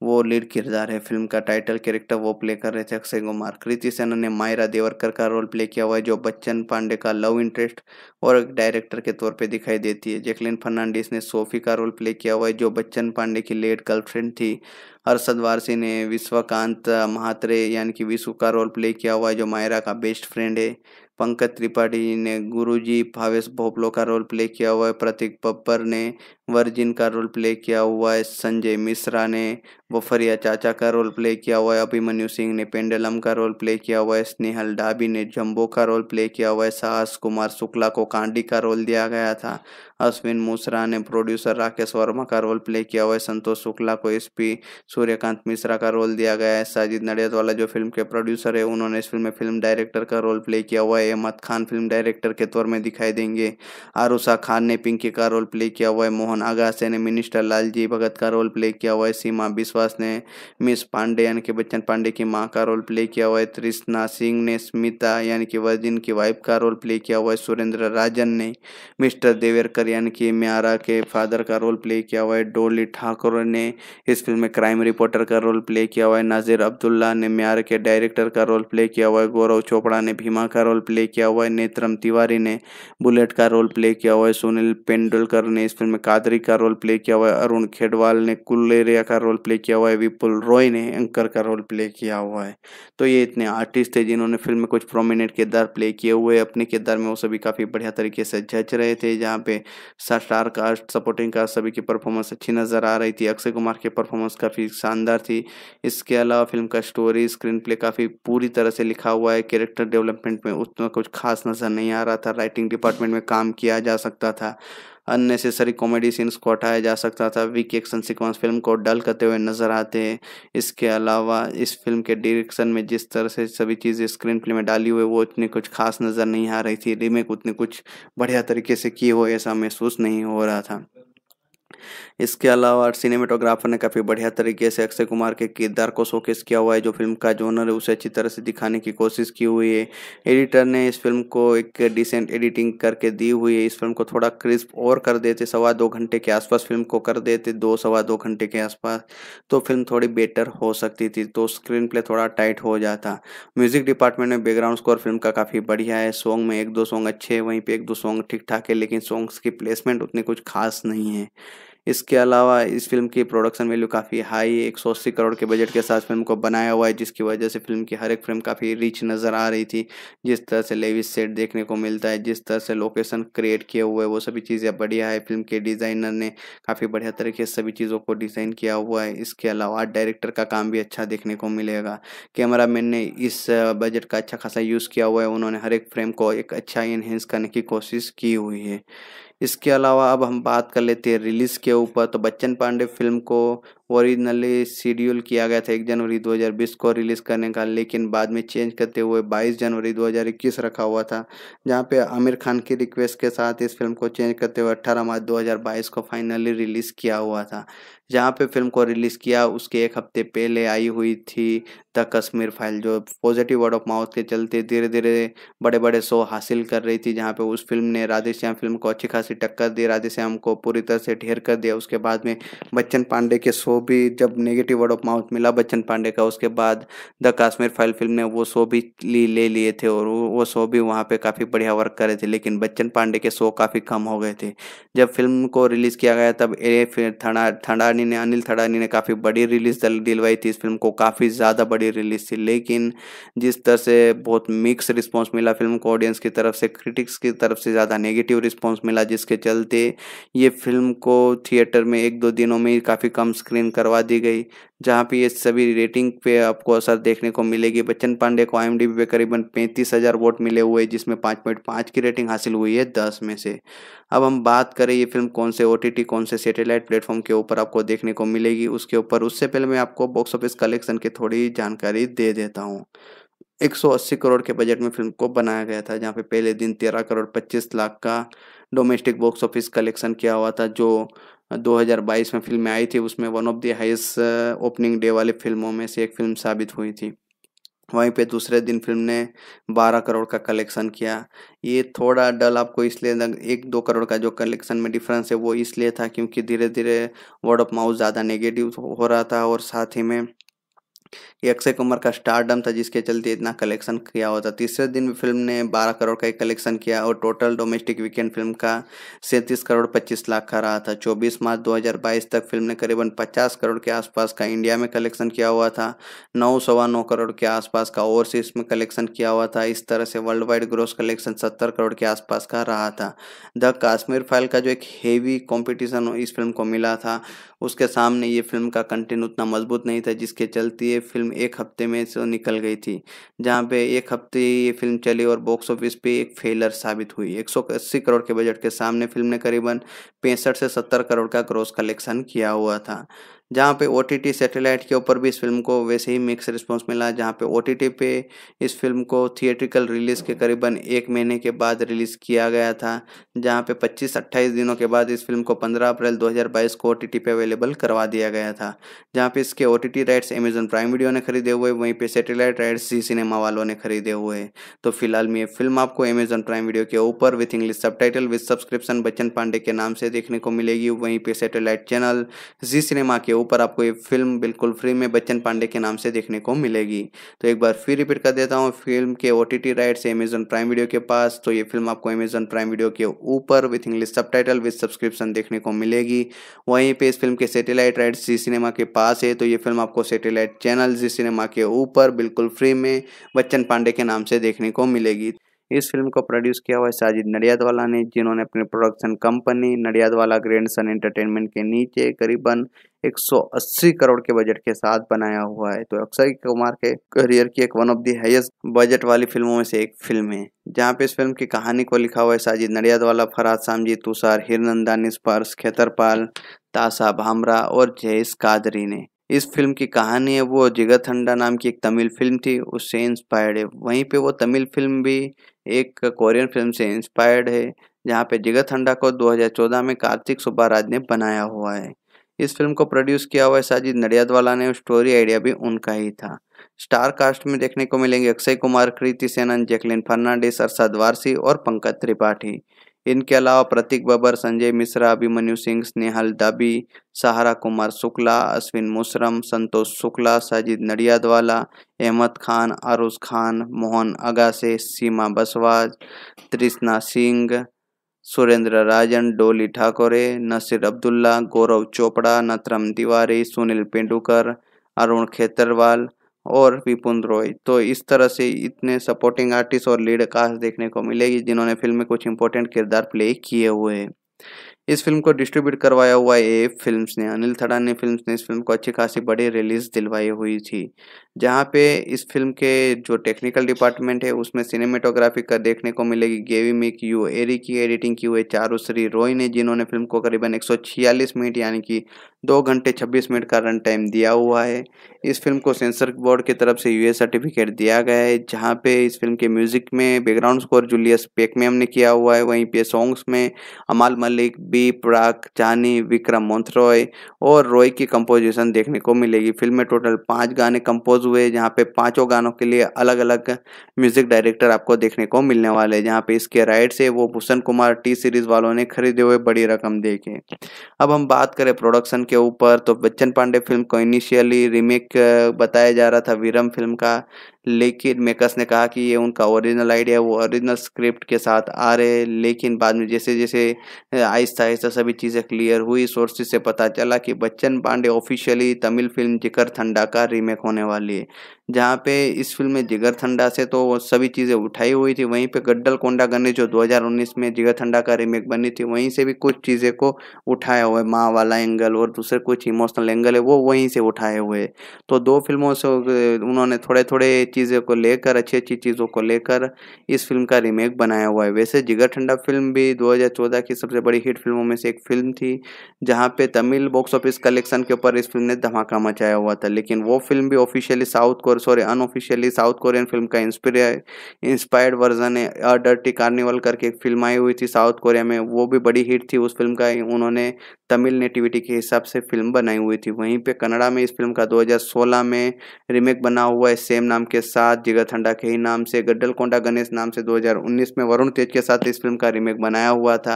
वो लीड किरदार है फिल्म का टाइटल कैरेक्टर वो प्ले कर रहे थे अक्षय कुमार कृति सेना ने मायरा देवरकर का रोल प्ले किया हुआ है जो बच्चन पांडे का लव इंटरेस्ट और एक डायरेक्टर के तौर पे दिखाई देती है जैकलिन फर्नांडिस ने सोफी का रोल प्ले किया हुआ है जो बच्चन पांडे की लेट गर्लफ्रेंड थी अरसद वारसी ने विश्वकांत महात्रे यानी कि विश्व का रोल प्ले किया हुआ है जो मायरा का बेस्ट फ्रेंड है पंकज त्रिपाठी ने गुरुजी भावेश भोपलो का रोल प्ले किया हुआ है प्रतीक बब्बर ने वर्जिन का रोल प्ले किया हुआ है संजय मिश्रा ने वफरिया चाचा का रोल प्ले किया हुआ है अभिमन्यु सिंह ने पेंडलम का रोल प्ले किया हुआ है स्नेहल डाबी ने जम्बो का रोल प्ले किया हुआ है साहस कुमार शुक्ला को कांडी का रोल दिया गया था अश्विन मुसरा ने प्रोड्यूसर राकेश वर्मा का रोल प्ले किया हुआ है संतोष शुक्ला को एस सूर्यकांत मिश्रा का रोल दिया गया है साजिद नडियत वाला जो फिल्म के प्रोड्यूसर है उन्होंने इस फिल्म में फिल्म डायरेक्टर का रोल प्ले किया हुआ है अहमद खान फिल्म डायरेक्टर के तौर में दिखाई देंगे आरूषा खान ने पिंकी का रोल प्ले किया हुआ है मोहन मोहन अगासे ने मिनिस्टर लालजी भगत का रोल प्ले किया हुआ है सीमा बिश्वास ने मिस पांडे यानी कि बच्चन पांडे की माँ का रोल प्ले किया हुआ है तृष्णा सिंह ने स्मिता यानी कि वर्जिन की वाइफ का रोल प्ले किया हुआ है सुरेंद्र राजन ने मिस्टर देवेरकर यानी कि म्यारा के फादर का रोल प्ले किया हुआ है डोली ठाकुर ने इस फिल्म में क्राइम रिपोर्टर का रोल प्ले किया हुआ है नाजिर अब्दुल्ला ने म्यार के डायरेक्टर का रोल प्ले किया हुआ है गौरव चोपड़ा ने भीमा का रोल प्ले किया हुआ है नेत्रम तिवारी ने बुलेट का रोल प्ले किया हुआ है सुनील पेंडुलकर ने इस फिल्म में कादर चौधरी का रोल प्ले किया हुआ है अरुण खेडवाल ने कुल्लेरिया का रोल प्ले किया हुआ है विपुल रॉय ने एंकर का रोल प्ले किया हुआ है तो ये इतने आर्टिस्ट थे जिन्होंने फिल्म में कुछ प्रोमिनेंट किरदार प्ले किए हुए अपने किरदार में वो सभी काफ़ी बढ़िया तरीके से जज रहे थे जहाँ पे स्टार कास्ट सपोर्टिंग कास्ट सभी की परफॉर्मेंस अच्छी नज़र आ रही थी अक्षय कुमार की परफॉर्मेंस काफ़ी शानदार थी इसके अलावा फिल्म का स्टोरी स्क्रीन प्ले काफ़ी पूरी तरह से लिखा हुआ है कैरेक्टर डेवलपमेंट में उतना कुछ खास नज़र नहीं आ रहा था राइटिंग डिपार्टमेंट में काम किया जा सकता था अननेसेसरी कॉमेडी सीन्स को हटाया जा सकता था वीक एक्शन सिक्वेंस फिल्म को डल करते हुए नजर आते हैं इसके अलावा इस फिल्म के डायरेक्शन में जिस तरह से सभी चीज़ें स्क्रीन प्ले में डाली हुई वो उतनी कुछ खास नज़र नहीं आ रही थी रीमेक उतनी कुछ बढ़िया तरीके से की हो ऐसा महसूस नहीं हो रहा था इसके अलावा सिनेमेटोग्राफर ने काफ़ी बढ़िया तरीके से अक्षय कुमार के किरदार को शोकेस किया हुआ है जो फिल्म का जोनर है उसे अच्छी तरह से दिखाने की कोशिश की हुई है एडिटर ने इस फिल्म को एक डिसेंट एडिटिंग करके दी हुई है इस फिल्म को थोड़ा क्रिस्प और कर देते सवा दो घंटे के आसपास फिल्म को कर देते दो सवा दो घंटे के आसपास तो फिल्म थोड़ी बेटर हो सकती थी तो स्क्रीन प्ले थोड़ा टाइट हो जाता म्यूजिक डिपार्टमेंट में बैकग्राउंड स्कोर फिल्म का काफ़ी बढ़िया है सॉन्ग में एक दो सॉन्ग अच्छे हैं वहीं पर एक दो सॉन्ग ठीक ठाक है लेकिन सॉन्ग्स की प्लेसमेंट उतनी कुछ खास नहीं है इसके अलावा इस फिल्म की प्रोडक्शन वैल्यू काफ़ी हाई है एक सौ अस्सी करोड़ के बजट के साथ फिल्म को बनाया हुआ है जिसकी वजह से फिल्म की हर एक फ्रेम काफ़ी रिच नज़र आ रही थी जिस तरह से लेविस सेट देखने को मिलता है जिस तरह से लोकेशन क्रिएट किए हुए वो सभी चीज़ें बढ़िया है फिल्म के डिज़ाइनर ने काफ़ी बढ़िया तरीके से सभी चीज़ों को डिज़ाइन किया हुआ है इसके अलावा डायरेक्टर का काम भी अच्छा देखने को मिलेगा कैमरा ने इस बजट का अच्छा खासा यूज़ किया हुआ है उन्होंने हर एक फ्रेम को एक अच्छा इन्हेंस करने की कोशिश की हुई है इसके अलावा अब हम बात कर लेते हैं रिलीज़ के ऊपर तो बच्चन पांडे फिल्म को ओरिजिनली शेड्यूल किया गया था एक जनवरी 2020 को रिलीज़ करने का लेकिन बाद में चेंज करते हुए 22 जनवरी 2021 रखा हुआ था जहां पे आमिर खान की रिक्वेस्ट के साथ इस फिल्म को चेंज करते हुए 18 मार्च 2022 को फाइनली रिलीज़ किया हुआ था जहां पे फिल्म को रिलीज़ किया उसके एक हफ्ते पहले आई हुई थी द कश्मीर फाइल जो पॉजिटिव वर्ड ऑफ माउथ के चलते धीरे धीरे बड़े बड़े शो हासिल कर रही थी जहाँ पर उस फिल्म ने राधेश्याम फिल्म को अच्छी खासी टक्कर दी राधेश्याम को पूरी तरह से ढेर कर दिया उसके बाद में बच्चन पांडे के शो भी जब नेगेटिव वर्ड ऑफ माउथ मिला बच्चन पांडे का उसके बाद द काश्मीर फाइल फिल्म ने वो शो भी ले लिए थे और वो शो भी वहाँ पे काफ़ी बढ़िया वर्क करे थे लेकिन बच्चन पांडे के शो काफ़ी कम हो गए थे जब फिल्म को रिलीज़ किया गया तब ए फिर थड़ा थड़ानी ने अनिल थड़ानी ने काफ़ी बड़ी रिलीज दिलवाई थी इस फिल्म को काफ़ी ज़्यादा बड़ी रिलीज थी लेकिन जिस तरह से बहुत मिक्स रिस्पॉन्स मिला फिल्म को ऑडियंस की तरफ से क्रिटिक्स की तरफ से ज़्यादा नेगेटिव रिस्पॉन्स मिला जिसके चलते ये फिल्म को थिएटर में एक दो दिनों में काफ़ी कम स्क्रीन रेटिंग करवा दी गई जहाँ पे ये सभी रेटिंग पे आपको असर देखने को मिलेगी बच्चन पांडे को आई पे करीबन पैंतीस हज़ार वोट मिले हुए जिसमें पाँच पॉइंट पाँच की रेटिंग हासिल हुई है दस में से अब हम बात करें ये फिल्म कौन से ओ कौन से सेटेलाइट प्लेटफॉर्म के ऊपर आपको देखने को मिलेगी उसके ऊपर उससे पहले मैं आपको बॉक्स ऑफिस कलेक्शन की थोड़ी जानकारी दे देता हूँ 180 करोड़ के बजट में फिल्म को बनाया गया था जहाँ पे पहले दिन 13 करोड़ 25 लाख का डोमेस्टिक बॉक्स ऑफिस कलेक्शन किया हुआ था जो 2022 में फिल्में आई थी उसमें one of the highest opening day वाली फिल्मों में से एक फिल्म साबित हुई थी वहीं पे दूसरे दिन फिल्म ने 12 करोड़ का कलेक्शन किया ये थोड़ा डल आपको इसलिए एक दो करोड़ का जो कलेक्शन में डिफरेंस है वो इसलिए था क्योंकि धीरे धीरे वर्ड ऑफ माउथ ज़्यादा नेगेटिव हो रहा था और साथ ही में अक्षय कुमार का स्टारडम था जिसके चलते इतना कलेक्शन किया होता तीसरे दिन फिल्म ने 12 करोड़ का एक कलेक्शन किया और टोटल डोमेस्टिक वीकेंड फिल्म का सैंतीस करोड़ 25 लाख का रहा था 24 मार्च 2022 तक फिल्म ने करीबन 50 करोड़ के आसपास का इंडिया में कलेक्शन किया हुआ था नौ सवा नौ करोड़ के आसपास का ओवरसीज में कलेक्शन किया हुआ था इस तरह से वर्ल्ड वाइड ग्रोस कलेक्शन सत्तर करोड़ के आसपास का रहा था द काश्मीर फाइल का जो एक हेवी कॉम्पिटिशन इस फिल्म को मिला था उसके सामने ये फिल्म का कंटेंट उतना मजबूत नहीं था जिसके चलते फिल्म एक हफ्ते में से निकल गई थी जहाँ पे एक हफ्ते ये फिल्म चली और बॉक्स ऑफिस पे एक फेलर साबित हुई एक करोड़ के बजट के सामने फिल्म ने करीबन पैंसठ से सत्तर करोड़ का क्रॉस कलेक्शन किया हुआ था जहाँ पे ओ टी सैटेलाइट के ऊपर भी इस फिल्म को वैसे ही मिक्स रिस्पॉन्स मिला जहाँ पे ओ पे इस फिल्म को थिएट्रिकल रिलीज़ के करीबन एक महीने के बाद रिलीज़ किया गया था जहाँ पे 25-28 दिनों के बाद इस फिल्म को 15 अप्रैल 2022 को ओ पे अवेलेबल करवा दिया गया था जहाँ पे इसके ओ राइट्स अमेजन प्राइम वीडियो ने खरीदे हुए वहीं पर सेटेलाइट राइट्स जी सिनेमा वालों ने खरीदे हुए तो फिलहाल में ये फिल्म आपको अमेजन प्राइम वीडियो के ऊपर with English subtitle with subscription Bachchan Pandey के नाम से देखने को मिलेगी वहीं पर सेटेलाइट चैनल जी सिनेमा के ऊपर आपको ये फिल्म बिल्कुल फ्री में बच्चन पांडे के नाम से देखने को मिलेगी तो एक बार फिर रिपीट कर देता हूँ फिल्म के O T T rights Amazon Prime Video के पास तो ये फिल्म आपको अमेजन प्राइम वीडियो के ऊपर with English subtitle with subscription देखने को मिलेगी वहीं पर इस फिल्म के सेटेलाइट राइट्स जी सिनेमा के पास है तो ये फिल्म आपको सेटेलाइट चैनल जी सिनेमा के ऊपर बिल्कुल फ्री में बच्चन पांडे के नाम से देखने को मिलेगी इस फिल्म को प्रोड्यूस किया हुआ है साजिद नडियादवाला ने जिन्होंने अपनी production company Nadiadwala grandson entertainment के नीचे करीबन 180 करोड़ के बजट के साथ बनाया हुआ है तो अक्षय कुमार के करियर की एक one of the highest budget वाली फिल्मों में से एक फिल्म है जहाँ पे इस फिल्म की कहानी को लिखा हुआ है साजिद नडियादवाला फराज सामजी तुषार हिरनंदा निष्पर्श खेतरपाल तासा भामरा और जयेश कादरी ने इस फिल्म की कहानी है वो जिगत हंडा नाम की एक तमिल फिल्म थी उससे इंस्पायर्ड है वहीं पे वो तमिल फिल्म भी एक कोरियन फिल्म से इंस्पायर्ड है जहाँ पे जिगत हंडा को 2014 में कार्तिक सुब्बाराज ने बनाया हुआ है इस फिल्म को प्रोड्यूस किया हुआ साजिद नडियादवाला ने स्टोरी आइडिया भी उनका ही था स्टार कास्ट में देखने को मिलेंगे अक्षय कुमार कृति सेनन जैकलिन फर्नांडिस अरसद वारसी और पंकज त्रिपाठी इनके अलावा प्रतीक बबर संजय मिश्रा अभिमन्यु सिंह स्नेहल दाबी सहारा कुमार शुक्ला अश्विन मुशरम संतोष शुक्ला साजिद नडियादवाला अहमद खान आरूस खान मोहन अगासे सीमा बसवाज तृष्णा सिंह सुरेंद्र राजन डोली ठाकोरे नसीर अब्दुल्ला गौरव चोपड़ा नतरम तिवारी सुनील पेंडुकर अरुण खेतरवाल और विपुन रॉय तो इस तरह से इतने सपोर्टिंग आर्टिस्ट और लीड कास्ट देखने को मिलेगी जिन्होंने फिल्म में कुछ इंपॉर्टेंट किरदार प्ले किए हुए हैं इस फिल्म को डिस्ट्रीब्यूट करवाया हुआ ए फिल्म ने अनिल थड़ानी फिल्म ने इस फिल्म को अच्छी खासी बड़ी रिलीज दिलवाई हुई थी जहाँ पे इस फिल्म के जो टेक्निकल डिपार्टमेंट है उसमें सिनेमेटोग्राफी का देखने को मिलेगी गेवी मेक यू एरी की एडिटिंग की हुई चारू श्री रोई ने जिन्होंने फिल्म को करीबन एक मिनट यानी कि दो घंटे छब्बीस मिनट का रन टाइम दिया हुआ है इस फिल्म को सेंसर बोर्ड की तरफ से यूए सर्टिफिकेट दिया गया है जहाँ पे इस फिल्म के म्यूजिक में बैकग्राउंड स्कोर जूलियस पेकमेम ने किया हुआ है वहीं पे सॉन्ग्स में अमाल मलिक बी प्राक जानी विक्रम मोन्थरॉय और रॉय की कंपोजिशन देखने को मिलेगी फिल्म में टोटल पाँच गाने कंपोज हुए जहाँ पे पाँचों गानों के लिए अलग अलग म्यूजिक डायरेक्टर आपको देखने को मिलने वाले हैं जहाँ पे इसके राइट्स है वो भूषण कुमार टी सीरीज वालों ने खरीदे हुए बड़ी रकम देखे अब हम बात करें प्रोडक्शन के ऊपर तो बच्चन पांडे फिल्म को इनिशियली रीमेक एक बताया जा रहा था वीरम फिल्म का लेकिन मेकर्स ने कहा कि ये उनका ओरिजिनल आइडिया वो ओरिजिनल स्क्रिप्ट के साथ आ रहे लेकिन बाद में जैसे जैसे आहिस्ता आहिस्ता सभी चीज़ें क्लियर हुई सोर्सेज से पता चला कि Bachchan Pandey officially Tamil film Jigarthanda का रीमेक होने वाली है जहाँ पे इस फिल्म में जिगर थंडा से तो सभी चीज़ें उठाई हुई थी वहीं पे गड्डल कोंडा गन्ने जो 2019 में जिगर थंडा का रीमेक बनी थी वहीं से भी कुछ चीज़ें को उठाया हुआ है माँ वाला एंगल और दूसरे कुछ इमोशनल एंगल है वो वहीं से उठाए हुए तो दो फिल्मों से उन्होंने थोड़े थोड़े चीज़ों को लेकर अच्छी अच्छी चीज़ों को लेकर इस फिल्म का रीमेक बनाया हुआ है वैसे जिगर ठंडा फिल्म भी 2014 की सबसे बड़ी हिट फिल्मों में से एक फिल्म थी जहाँ पे तमिल बॉक्स ऑफिस कलेक्शन के ऊपर इस फिल्म ने धमाका मचाया हुआ था लेकिन वो फिल्म भी officially south core sorry unofficially south Korean film का इंस्पायर्ड वर्जन है अ डर्टी कार्निवल करके एक फिल्म आई हुई थी साउथ कोरिया में वो भी बड़ी हिट थी उस फिल्म का उन्होंने तमिल नेटिविटी के हिसाब से फिल्म बनाई हुई थी वहीं पे कनाडा में इस फिल्म का 2016 में रीमेक बना हुआ है सेम नाम के के साथ जिगर ठंडा के ही नाम से गड्डल कोंडा गणेश नाम से 2019 में वरुण तेज के साथ इस फिल्म का रीमेक बनाया हुआ था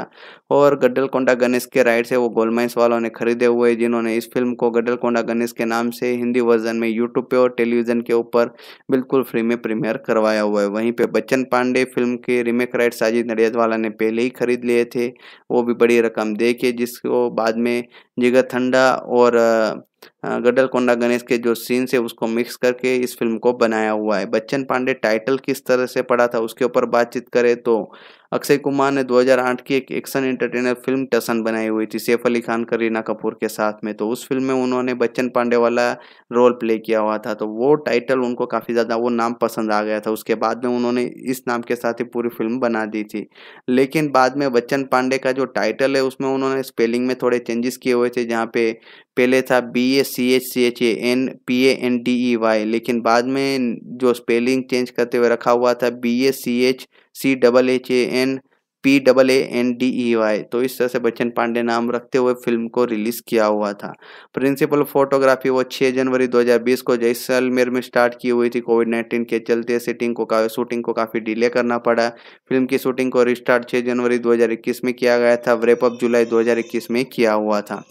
और गड्डल कोंडा गणेश के राइट से वो गोलमाइंस वालों ने खरीदे हुए जिन्होंने इस फिल्म को गड्डल कोंडा गणेश के नाम से हिंदी वर्जन में यूट्यूब पे और टेलीविजन के ऊपर बिल्कुल फ्री में प्रीमियर करवाया हुआ है वहीं पर बच्चन पांडे फिल्म के रीमेक राइट साजिद वाला ने पहले ही खरीद लिए थे वो भी बड़ी रकम दे के जिसको बाद में जिगर ठंडा और हाँ, गडलकोंडा गणेश के जो सीन्स है उसको मिक्स करके इस फिल्म को बनाया हुआ है बच्चन पांडे टाइटल किस तरह से पड़ा था उसके ऊपर बातचीत करें तो अक्षय कुमार ने 2008 की एक एक्शन एंटरटेनर फिल्म टसन बनाई हुई थी सैफ अली खान करीना कपूर के साथ में तो उस फिल्म में उन्होंने बच्चन पांडे वाला रोल प्ले किया हुआ था तो वो टाइटल उनको काफ़ी ज़्यादा वो नाम पसंद आ गया था उसके बाद में उन्होंने इस नाम के साथ ही पूरी फिल्म बना दी थी लेकिन बाद में बच्चन पांडे का जो टाइटल है उसमें उन्होंने स्पेलिंग में थोड़े चेंजेस किए हुए थे जहाँ पे पहले था B A C H C H A N P A N D E Y लेकिन बाद में जो स्पेलिंग चेंज करते हुए रखा हुआ था B A C H C double H A N P double A N D E Y तो इस तरह से बच्चन पांडे नाम रखते हुए फिल्म को रिलीज किया हुआ था प्रिंसिपल फोटोग्राफी वो 6 जनवरी 2020 को जैसलमेर में स्टार्ट की हुई थी कोविड 19 के चलते शूटिंग को शूटिंग को काफ़ी डिले करना पड़ा फिल्म की शूटिंग को रिस्टार्ट 6 जनवरी 2021 में किया गया था ऑफ जुलाई 2021 में किया हुआ था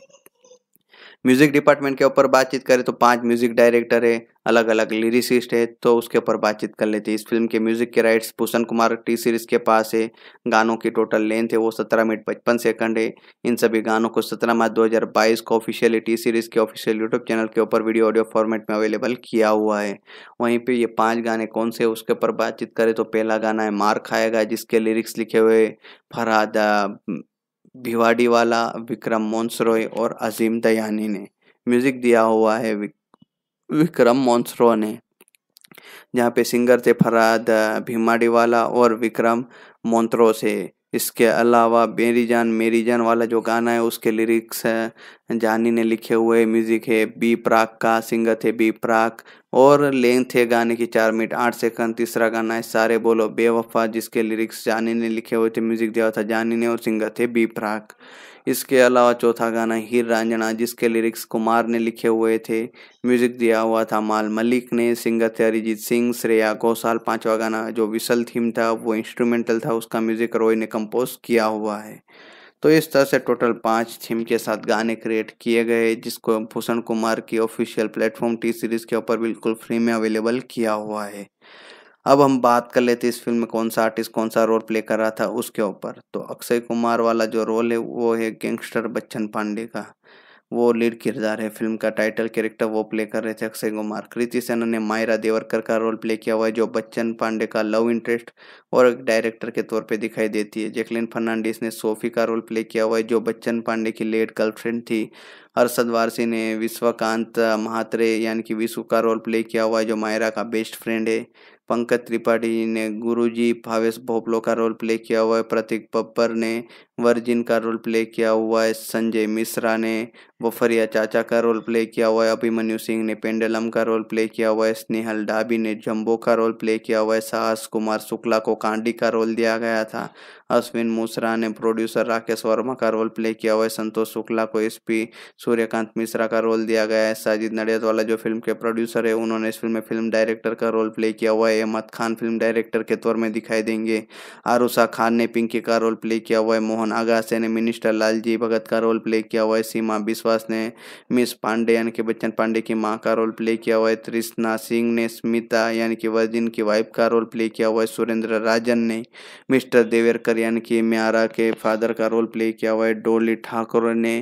म्यूज़िक डिपार्टमेंट के ऊपर बातचीत करें तो पांच म्यूज़िक डायरेक्टर है अलग अलग लिरिसिस्ट है तो उसके ऊपर बातचीत कर लेते हैं इस फिल्म के म्यूज़िक के rights Bhushan Kumar T series के पास है गानों की टोटल लेंथ है वो सत्रह मिनट पचपन सेकंड है इन सभी गानों को सत्रह मार्च बाईस को ऑफिशियली टी सीरीज़ के ऑफिशियल यूट्यूब चैनल के ऊपर वीडियो ऑडियो फॉर्मेट में अवेलेबल किया हुआ है वहीं पर ये पाँच गाने कौन से उसके ऊपर बातचीत करें तो पहला गाना है मार खाएगा जिसके लिरिक्स लिखे हुए फरहाद भिवाडी वाला विक्रम मोन्सरोय और अजीम दयानी ने म्यूजिक दिया हुआ है विक, विक्रम मोन्सरो ने जहाँ पे सिंगर थे फराद वाला और विक्रम मोन्त्रो से इसके अलावा मेरी जान मेरी जान वाला जो गाना है उसके लिरिक्स है जानी ने लिखे हुए म्यूज़िक है बी प्राक का सिंगत है बी प्राक और लेंथ है गाने की चार मिनट आठ सेकंड तीसरा गाना है सारे बोलो बेवफा जिसके लिरिक्स जानी ने लिखे हुए थे म्यूज़िक दिया था जानी ने और सिंगत है बी प्राक इसके अलावा चौथा गाना हीर रंजना जिसके लिरिक्स कुमार ने लिखे हुए थे म्यूजिक दिया हुआ था माल मलिक ने सिंगर थे अरिजीत सिंह श्रेया घोषाल पांचवा गाना जो विशल थीम था वो इंस्ट्रूमेंटल था उसका म्यूजिक रॉय ने कंपोज किया हुआ है तो इस तरह से टोटल पाँच थीम के साथ गाने क्रिएट किए गए जिसको भूषण कुमार की ऑफिशियल प्लेटफॉर्म टी सीरीज़ के ऊपर बिल्कुल फ्री में अवेलेबल किया हुआ है अब हम बात कर लेते इस फिल्म में कौन सा आर्टिस्ट कौन सा रोल प्ले कर रहा था उसके ऊपर तो अक्षय कुमार वाला जो रोल है वो है गैंगस्टर बच्चन पांडे का वो लीड किरदार है फिल्म का टाइटल कैरेक्टर वो प्ले कर रहे थे अक्षय कुमार कृति सेना ने मायरा देवरकर का रोल प्ले किया हुआ है जो बच्चन पांडे का लव इंटरेस्ट और एक डायरेक्टर के तौर पे दिखाई देती है जैकलिन फर्नांडिस ने सोफी का रोल प्ले किया हुआ है जो बच्चन पांडे की लेट गर्लफ्रेंड थी अरसद वारसी ने विश्वकांत महात्रे यानी कि विशु का रोल प्ले किया हुआ है जो मायरा का बेस्ट फ्रेंड है पंकज त्रिपाठी ने गुरुजी भावेश भोपलो का रोल प्ले किया हुआ है प्रतीक बब्बर ने वर्जिन का रोल प्ले किया हुआ है संजय मिश्रा ने वफरिया चाचा का रोल प्ले किया हुआ है अभिमन्यु सिंह ने पेंडलम का रोल प्ले किया हुआ है स्नेहल डाबी ने जम्बो का रोल प्ले किया हुआ है साहस कुमार शुक्ला को कांडी का रोल दिया गया था अश्विन मुसरा ने प्रोड्यूसर राकेश वर्मा का रोल प्ले किया हुआ है संतोष शुक्ला को एस सूर्यकांत मिश्रा का रोल दिया गया है साजिद नडियत वाला जो फिल्म के प्रोड्यूसर है उन्होंने इस फिल्म में फिल्म डायरेक्टर का रोल प्ले किया हुआ है अहमद खान फिल्म डायरेक्टर के तौर में दिखाई देंगे आरूषा खान ने पिंकी का रोल प्ले किया हुआ है मोहन दौरान अगासे ने मिनिस्टर लालजी भगत का रोल प्ले किया हुआ है सीमा विश्वास ने मिस पांडे यानी कि बच्चन पांडे की माँ का रोल प्ले किया हुआ है तृष्णा सिंह ने स्मिता यानी कि वर्जिन की वाइफ का रोल प्ले किया हुआ है सुरेंद्र राजन ने मिस्टर देवेरकर यानी कि म्यारा के फादर का रोल प्ले किया हुआ है डोली ठाकुर ने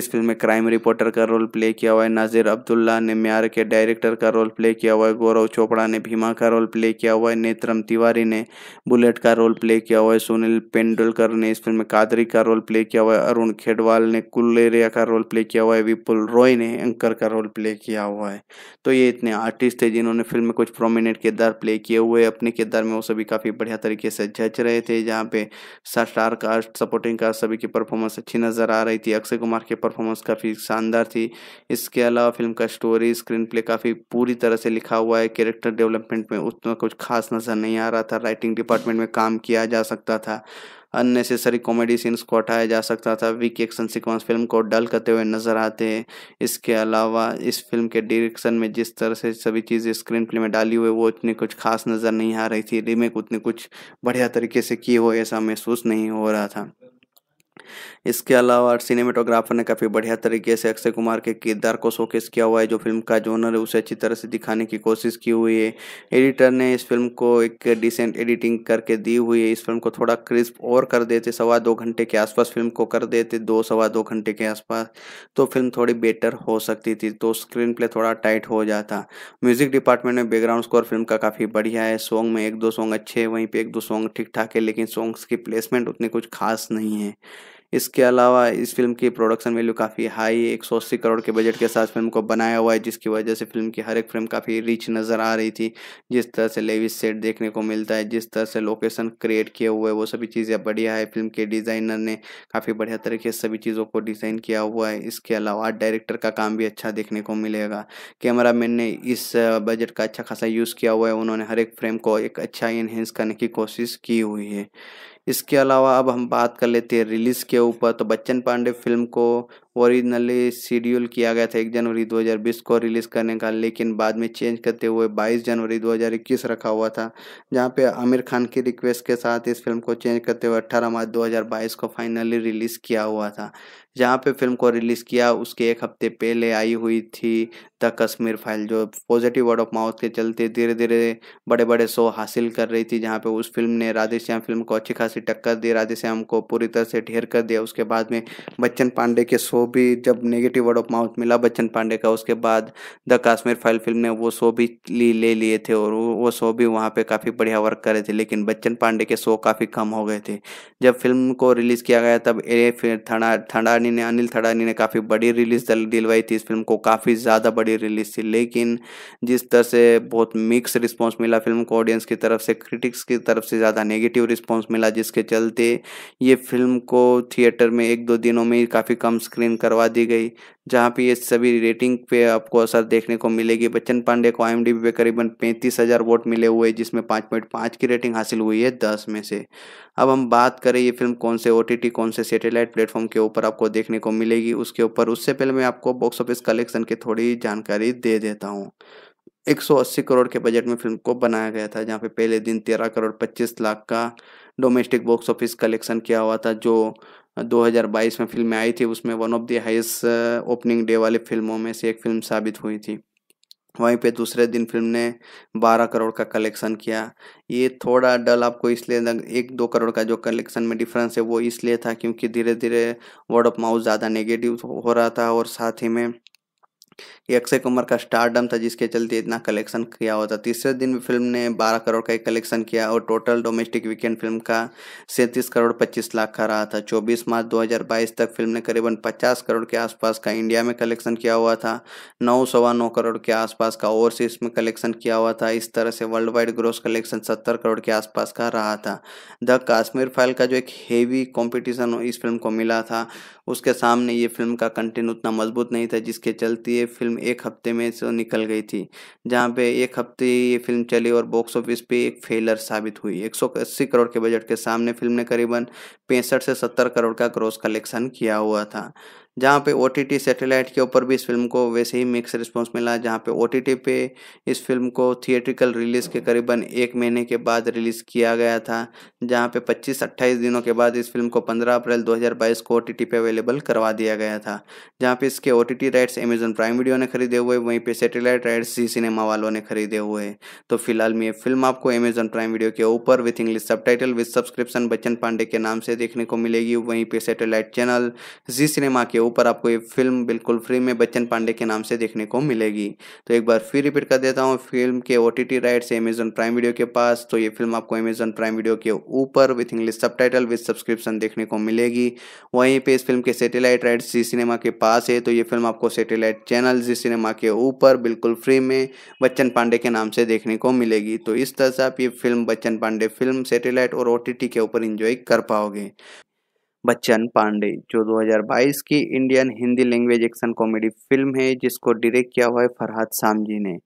इस फिल्म में क्राइम रिपोर्टर का रोल प्ले किया हुआ है नाजिर अब्दुल्ला ने म्यार के डायरेक्टर का रोल प्ले किया हुआ है गौरव चोपड़ा ने भीमा का रोल प्ले किया हुआ है नेत्रम तिवारी ने बुलेट का रोल प्ले किया हुआ है सुनील पेंडुलकर ने इस फिल्म में कादरी का रोल प्ले किया हुआ है अरुण खेडवाल ने कुल्लेरिया का रोल प्ले किया हुआ है विपुल रॉय ने एंकर का रोल प्ले किया हुआ है तो ये इतने आर्टिस्ट थे जिन्होंने फिल्म में कुछ प्रोमिनेंट किरदार प्ले किए हुए अपने किरदार में वो सभी काफ़ी बढ़िया तरीके से जज रहे थे जहाँ पे स्टार कास्ट सपोर्टिंग कास्ट सभी की परफॉर्मेंस अच्छी नज़र आ रही थी अक्षय कुमार की परफॉर्मेंस काफ़ी शानदार थी इसके अलावा फिल्म का स्टोरी स्क्रीन प्ले काफ़ी पूरी तरह से लिखा हुआ है कैरेक्टर डेवलपमेंट में उतना कुछ खास नज़र नहीं आ रहा था राइटिंग डिपार्टमेंट में काम किया जा सकता था अननेसेसरी कॉमेडी सीन्स को हटाया जा सकता था वीक एक्शन सिक्वेंस फिल्म को डल करते हुए नजर आते हैं इसके अलावा इस फिल्म के डायरेक्शन में जिस तरह से सभी चीज़ें स्क्रीन प्ले में डाली हुई वो उतनी कुछ खास नज़र नहीं आ रही थी रीमेक उतनी कुछ बढ़िया तरीके से की हो ऐसा महसूस नहीं हो रहा था इसके अलावा सिनेमेटोग्राफर ने काफ़ी बढ़िया तरीके से अक्षय कुमार के किरदार को शोकेस किया हुआ है जो फिल्म का जोनर है उसे अच्छी तरह से दिखाने की कोशिश की हुई है एडिटर ने इस फिल्म को एक डिसेंट एडिटिंग करके दी हुई है इस फिल्म को थोड़ा क्रिस्प और कर देते सवा दो घंटे के आसपास फिल्म को कर देते दो सवा दो घंटे के आसपास तो फिल्म थोड़ी बेटर हो सकती थी तो स्क्रीन प्ले थोड़ा टाइट हो जाता म्यूजिक डिपार्टमेंट में बैकग्राउंड स्कोर फिल्म का काफ़ी बढ़िया है सॉन्ग में एक दो सॉन्ग अच्छे हैं वहीं पर एक दो सॉन्ग ठीक ठाक है लेकिन सॉन्ग्स की प्लेसमेंट उतनी कुछ खास नहीं है इसके अलावा इस फिल्म की प्रोडक्शन वैल्यू काफ़ी हाई एक सौ अस्सी करोड़ के बजट के साथ फिल्म को बनाया हुआ है जिसकी वजह से फिल्म की हर एक फ्रेम काफ़ी रिच नज़र आ रही थी जिस तरह से लेविस सेट देखने को मिलता है जिस तरह से लोकेशन क्रिएट किए हुए वो सभी चीज़ें बढ़िया है फिल्म के डिज़ाइनर ने काफ़ी बढ़िया तरीके से सभी चीज़ों को डिज़ाइन किया हुआ है इसके अलावा आर्ट डायरेक्टर का काम भी अच्छा देखने को मिलेगा कैमरा ने इस बजट का अच्छा खासा यूज़ किया हुआ है उन्होंने हर एक फ्रेम को एक अच्छा इन्हेंस करने की कोशिश की हुई है इसके अलावा अब हम बात कर लेते हैं रिलीज़ के ऊपर तो बच्चन पांडे फिल्म को ओरिजिनली शेड्यूल किया गया था एक जनवरी 2020 को रिलीज़ करने का लेकिन बाद में चेंज करते हुए 22 जनवरी 2021 रखा हुआ था जहां पे आमिर खान की रिक्वेस्ट के साथ इस फिल्म को चेंज करते हुए 18 मार्च 2022 को फाइनली रिलीज़ किया हुआ था जहां पे फिल्म को रिलीज़ किया उसके एक हफ्ते पहले आई हुई थी द कश्मीर फाइल जो पॉजिटिव वर्ड ऑफ माउथ के चलते धीरे धीरे बड़े बड़े शो हासिल कर रही थी जहाँ पे उस फिल्म ने राधेश्याम फिल्म को अच्छी खासी टक्कर दी राधेश्याम को पूरी तरह से ढेर कर दिया उसके बाद में बच्चन पांडे के शो भी जब नेगेटिव वर्ड ऑफ माउथ मिला बच्चन पांडे का उसके बाद द कश्मीर फाइल फिल्म ने वो शो भी ले लिए थे और वो शो भी वहाँ पर काफ़ी बढ़िया वर्क करे थे लेकिन बच्चन पांडे के शो काफ़ी कम हो गए थे जब फिल्म को रिलीज़ किया गया तब ए फिर थड़ा थड़ानी ने अनिल थड़ानी ने काफ़ी बड़ी रिलीज दिलवाई थी इस फिल्म को काफ़ी ज़्यादा बड़ी बड़ी रिलीज थी लेकिन जिस तरह से बहुत मिक्स रिस्पॉन्स मिला फिल्म को ऑडियंस की तरफ से क्रिटिक्स की तरफ से ज़्यादा नेगेटिव रिस्पॉन्स मिला जिसके चलते ये फिल्म को थिएटर में एक दो दिनों में ही काफ़ी कम स्क्रीन करवा दी गई जहाँ पे ये सभी रेटिंग पे आपको असर देखने को मिलेगी बच्चन पांडे को आई पे करीबन पैंतीस हज़ार वोट मिले हुए जिसमें पाँच पॉइंट पाँच की रेटिंग हासिल हुई है दस में से अब हम बात करें ये फिल्म कौन से ओ कौन से सेटेलाइट प्लेटफॉर्म के ऊपर आपको देखने को मिलेगी उसके ऊपर उससे पहले मैं आपको बॉक्स ऑफिस कलेक्शन की थोड़ी जानकारी दे देता हूँ 180 करोड़ के बजट में फिल्म को बनाया गया था जहाँ पे पहले दिन 13 करोड़ 25 लाख का डोमेस्टिक बॉक्स ऑफिस कलेक्शन किया हुआ था जो 2022 में फिल्में आई थी उसमें one of the highest opening day वाली फिल्मों में से एक फिल्म साबित हुई थी वहीं पे दूसरे दिन फिल्म ने 12 करोड़ का कलेक्शन किया ये थोड़ा डल आपको इसलिए एक दो करोड़ का जो कलेक्शन में डिफरेंस है वो इसलिए था क्योंकि धीरे धीरे वर्ड ऑफ माउथ ज़्यादा नेगेटिव हो रहा था और साथ ही में ये अक्षय कुमार का स्टारडम था जिसके चलते इतना कलेक्शन किया हुआ था तीसरे दिन भी फिल्म ने 12 करोड़ का एक कलेक्शन किया और टोटल डोमेस्टिक वीकेंड फिल्म का सैंतीस करोड़ पच्चीस लाख का रहा था चौबीस मार्च दो तक फिल्म ने करीबन पचास करोड़ के आसपास का इंडिया में कलेक्शन किया हुआ था नौ सवा नौ करोड़ के आसपास का ओवरसीज में कलेक्शन किया हुआ था इस तरह से वर्ल्ड वाइड ग्रोस कलेक्शन सत्तर करोड़ के आसपास का रहा था द काश्मीर फाइल का जो एक हेवी कॉम्पिटिशन इस फिल्म को मिला था उसके सामने ये फिल्म का कंटेंट उतना मजबूत नहीं था जिसके चलते ये फिल्म एक हफ्ते में से निकल गई थी जहाँ पे एक हफ्ते ये फिल्म चली और बॉक्स ऑफिस पे एक फेलर साबित हुई अस्सी करोड़ के बजट के सामने फिल्म ने करीबन पैंसठ से सत्तर करोड़ का क्रॉस कलेक्शन किया हुआ था जहाँ पे ओ सैटेलाइट के ऊपर भी इस फिल्म को वैसे ही मिक्स रिस्पॉन्स मिला जहाँ पे ओ पे इस फिल्म को थिएट्रिकल रिलीज़ के करीबन एक महीने के बाद रिलीज़ किया गया था जहाँ पे 25-28 दिनों के बाद इस फिल्म को 15 अप्रैल 2022 को ओ पे अवेलेबल करवा दिया गया था जहाँ पे इसके ओ राइट्स अमेजन प्राइम वीडियो ने खरीदे हुए वहीं पर सेटेलाइट राइट्स जी सिनेमा वालों ने खरीदे हुए तो फिलहाल में ये फिल्म आपको अमेजन प्राइम वीडियो के ऊपर with English subtitle with subscription Bachchan Pandey के नाम से देखने को मिलेगी वहीं पर सेटेलाइट चैनल जी सिनेमा के ऊपर आपको ये फिल्म बिल्कुल फ्री में बच्चन पांडे के नाम से देखने को मिलेगी तो एक बार फिर रिपीट कर देता हूँ फिल्म के O T T rights Amazon Prime Video के पास तो ये फिल्म आपको अमेजन प्राइम वीडियो के ऊपर with English subtitle with subscription देखने को मिलेगी वहीं पर इस फिल्म के सेटेलाइट राइट्स जी सिनेमा के पास है तो ये फिल्म आपको सेटेलाइट चैनल जी सिनेमा के ऊपर बिल्कुल फ्री में बच्चन पांडे के नाम से देखने को मिलेगी तो इस तरह से आप ये film Bachchan Pandey film satellite और ओ के ऊपर इंजॉय कर पाओगे बच्चन पांडे जो 2022 की Indian Hindi language action comedy film है जिसको डायरेक्ट किया हुआ है फरहाद सामजी ने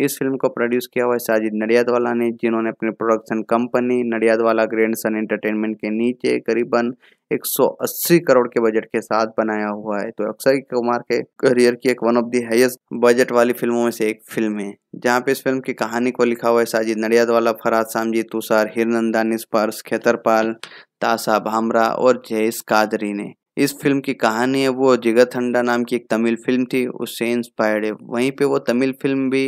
इस फिल्म को प्रोड्यूस किया हुआ है साजिद नडियादवाला ने जिन्होंने अपनी production company Nadiadwala grand son entertainment के नीचे करीबन 180 करोड़ के बजट के साथ बनाया हुआ है तो अक्षय कुमार के करियर की एक one of the highest budget वाली फिल्मों में से एक फिल्म है जहाँ पे इस फिल्म की कहानी को लिखा हुआ है साजिद नडियादवाला फराज सामजी तुषार हिरनंदा स्पर्श खेतरपाल तासा भामरा और जयेश कादरी ने इस फिल्म की कहानी है वो जिगत हंडा नाम की एक तमिल फिल्म थी उससे इंस्पायर्ड है वहीं पे वो तमिल फिल्म भी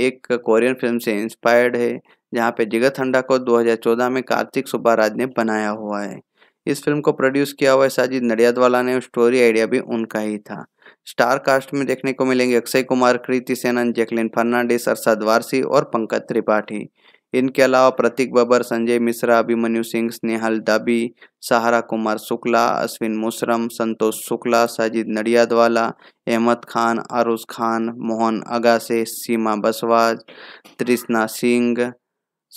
एक कोरियन फिल्म से इंस्पायर्ड है जहाँ पे जिगत हंडा को 2014 में कार्तिक सुब्बाराज ने बनाया हुआ है इस फिल्म को प्रोड्यूस किया हुआ है साजिद नडियादवाला ने स्टोरी आइडिया भी उनका ही था स्टार कास्ट में देखने को मिलेंगे अक्षय कुमार कृति सेनन जैकलिन फर्नांडिस अरसाद वारसी और पंकज त्रिपाठी इनके अलावा प्रतीक बबर संजय मिश्रा अभिमन्यु सिंह स्नेहल दाबी सहारा कुमार शुक्ला अश्विन मुशरम संतोष शुक्ला साजिद नडियादवाला अहमद खान आरुष खान मोहन अगासे सीमा बसवाज तृष्णा सिंह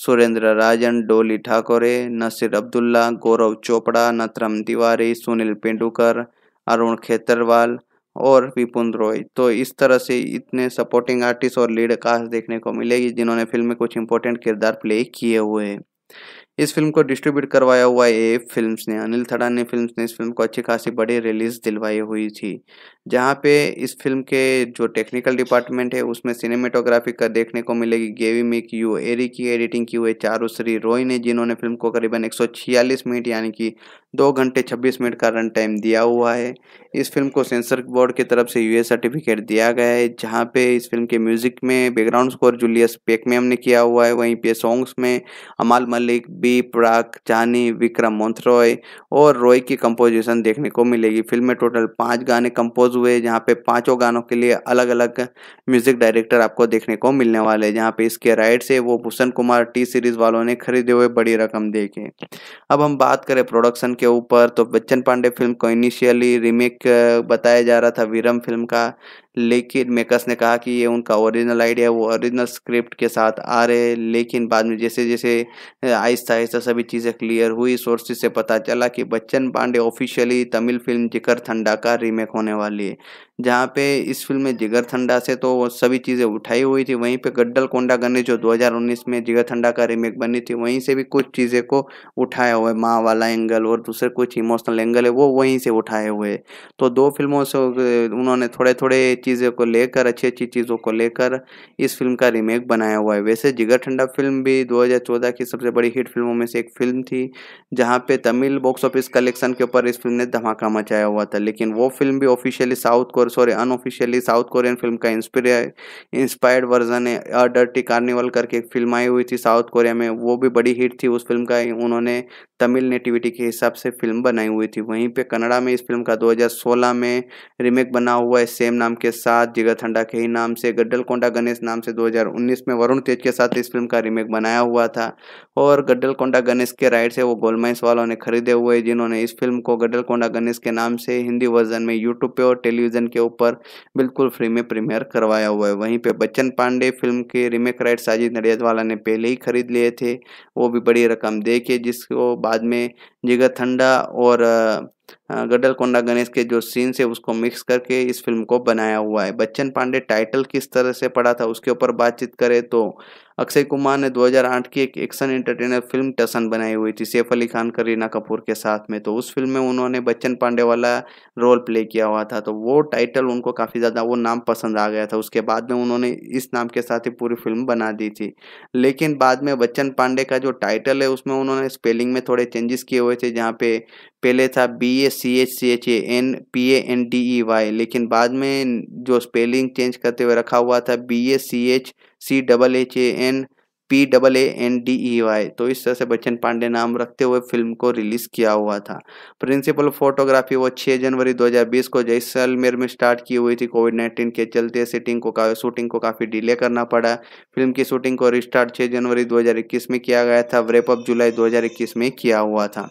सुरेंद्र राजन डोली ठाकुरे नसीर अब्दुल्ला गौरव चोपड़ा नतरम तिवारी सुनील पेंडुकर अरुण खेतरवाल और विपुन रॉय तो इस तरह से इतने सपोर्टिंग आर्टिस्ट और लीड कास्ट देखने को मिलेगी जिन्होंने फिल्म में कुछ इंपॉर्टेंट किरदार प्ले किए हुए हैं इस फिल्म को डिस्ट्रीब्यूट करवाया हुआ ए फिल्म्स ने अनिल थड़ा ने फिल्म्स ने इस फिल्म को अच्छी खासी बड़ी रिलीज दिलवाई हुई थी जहाँ पे इस फिल्म के जो टेक्निकल डिपार्टमेंट है उसमें सिनेमेटोग्राफी का देखने को मिलेगी गेवी मिक यू एरी की एडिटिंग की हुई चारू श्री रॉय ने जिन्होंने फिल्म को करीबन 146 मिनट यानी कि दो घंटे 26 मिनट का रन टाइम दिया हुआ है इस फिल्म को सेंसर बोर्ड की तरफ से यूए सर्टिफिकेट दिया गया है जहाँ पे इस फिल्म के म्यूजिक में बैकग्राउंड स्कोर जूलियस पेकमेम ने किया हुआ है वहीं पे सॉन्ग्स में अमाल मलिक बी प्राक चानी विक्रम मोन्थरॉय और रॉय की कंपोजिशन देखने को मिलेगी फिल्म में टोटल पाँच गाने कंपोज हुए जहाँ पे पांचों गानों के लिए अलग अलग म्यूजिक डायरेक्टर आपको देखने को मिलने वाले जहाँ पे इसके राइट्स है वो भूषण कुमार टी सीरीज वालों ने खरीदे हुए बड़ी रकम देखे अब हम बात करें प्रोडक्शन के ऊपर तो बच्चन पांडे फिल्म को इनिशियली रीमेक बताया जा रहा था वीरम फिल्म का लेकिन मेकर्स ने कहा कि ये उनका ओरिजिनल आइडिया वो ओरिजिनल स्क्रिप्ट के साथ आ रहे लेकिन बाद में जैसे जैसे आहिस्ता आहिस्ता सभी चीज़ें क्लियर हुई सोर्सेज से पता चला कि Bachchan Pandey officially Tamil film Jigarthanda का रीमेक होने वाली है जहाँ पे इस फिल्म में जिगर ठंडा से तो सभी चीज़ें उठाई हुई थी वहीं पे गड्डल कोंडा गन्ने जो 2019 में जिगर ठंडा का रीमेक बनी थी वहीं से भी कुछ चीज़ें को उठाया हुआ है माँ वाला एंगल और दूसरे कुछ इमोशनल एंगल है वो वहीं से उठाए हुए तो दो फिल्मों से उन्होंने थोड़े थोड़े चीज़ों को लेकर अच्छी अच्छी चीज़ों को लेकर इस फिल्म का रीमेक बनाया हुआ है वैसे जिगर ठंडा फिल्म भी दो की सबसे बड़ी हिट फिल्मों में से एक फिल्म थी जहाँ पे तमिल बॉक्स ऑफिस कलेक्शन के ऊपर इस फिल्म ने धमाका मचाया हुआ था लेकिन वो फिल्म भी ऑफिशियली साउथ को और sorry unofficially south Korean film का इंस्पायर इंस्पायर्ड वर्जन है अ डर्टी कार्निवल करके एक फिल्म आई हुई थी साउथ कोरिया में वो भी बड़ी हिट थी उस फिल्म का उन्होंने तमिल नेटिविटी के हिसाब से फिल्म बनाई हुई थी वहीं पे कनाडा में इस फिल्म का 2016 में रीमेक बना हुआ है सेम नाम के साथ जिगर ठंडा के ही नाम से गड्डल कोंडा गणेश नाम से 2019 में वरुण तेज के साथ इस फिल्म का रीमेक बनाया हुआ था और गड्डल कोंडा गणेश के राइट्स है वो गोलमाइंस वालों ने खरीदे हुए जिन्होंने इस फिल्म को गड्डल कोंडा गणेश के नाम से हिंदी वर्जन में यूट्यूब पे और टेलीविजन के ऊपर बिल्कुल फ्री में प्रीमियर करवाया हुआ है वहीं पे बच्चन पांडे फिल्म के रिमेक राइट साजिद नडियादवाला ने पहले ही खरीद लिए थे वो भी बड़ी रकम दे के जिसको बाद में जिगर ठंडा और गडल कोंडा गणेश के जो सीन से उसको मिक्स करके इस फिल्म को बनाया हुआ है बच्चन पांडे टाइटल किस तरह से पढ़ा था उसके ऊपर बातचीत करें तो अक्षय कुमार ने 2008 की एक एक्शन एंटरटेनर फिल्म टसन बनाई हुई थी सैफ अली खान करीना कपूर के साथ में तो उस फिल्म में उन्होंने बच्चन पांडे वाला रोल प्ले किया हुआ था तो वो टाइटल उनको काफ़ी ज़्यादा वो नाम पसंद आ गया था उसके बाद में उन्होंने इस नाम के साथ ही पूरी फिल्म बना दी थी लेकिन बाद में बच्चन पांडे का जो टाइटल है उसमें उन्होंने स्पेलिंग में थोड़े चेंजेस किए हुए थे जहाँ पे पहले था B A C H C H A N P A N D E Y लेकिन बाद में जो स्पेलिंग चेंज करते हुए रखा हुआ था B A C H C double H A N P double A N D E Y तो इस तरह से बच्चन पांडे नाम रखते हुए फिल्म को रिलीज किया हुआ था प्रिंसिपल फोटोग्राफी वो 6 जनवरी 2020 को जैसलमेर में स्टार्ट की हुई थी कोविड 19 के चलते शूटिंग को का शूटिंग को काफ़ी डिले करना पड़ा फिल्म की शूटिंग को रिस्टार्ट 6 जनवरी 2021 में किया गया था व्रेपअप जुलाई 2021 में किया हुआ था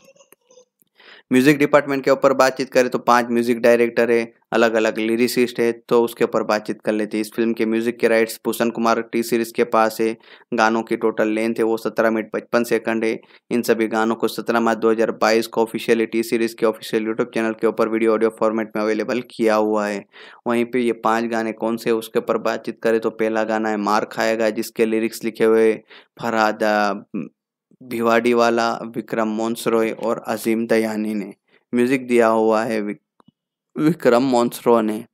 म्यूज़िक डिपार्टमेंट के ऊपर बातचीत करें तो पांच म्यूज़िक डायरेक्टर है अलग अलग लिरिसिस्ट है तो उसके ऊपर बातचीत कर लेते हैं इस फिल्म के म्यूज़िक के rights Bhushan Kumar T series के पास है गानों की टोटल लेंथ है वो सत्रह मिनट पचपन सेकंड है इन सभी गानों को सत्रह मार्च दो को ऑफिशियली टी सीरीज़ के ऑफिशियल यूट्यूब चैनल के ऊपर वीडियो ऑडियो फॉर्मेट में अवेलेबल किया हुआ है वहीं पर ये पाँच गाने कौन से उसके ऊपर बातचीत करें तो पहला गाना है मार खाएगा जिसके लिरिक्स लिखे हुए फरहाद भिवाडी वाला विक्रम मोन्सरोय और अजीम दयानी ने म्यूज़िक दिया हुआ है विक्रम मोन्सरो ने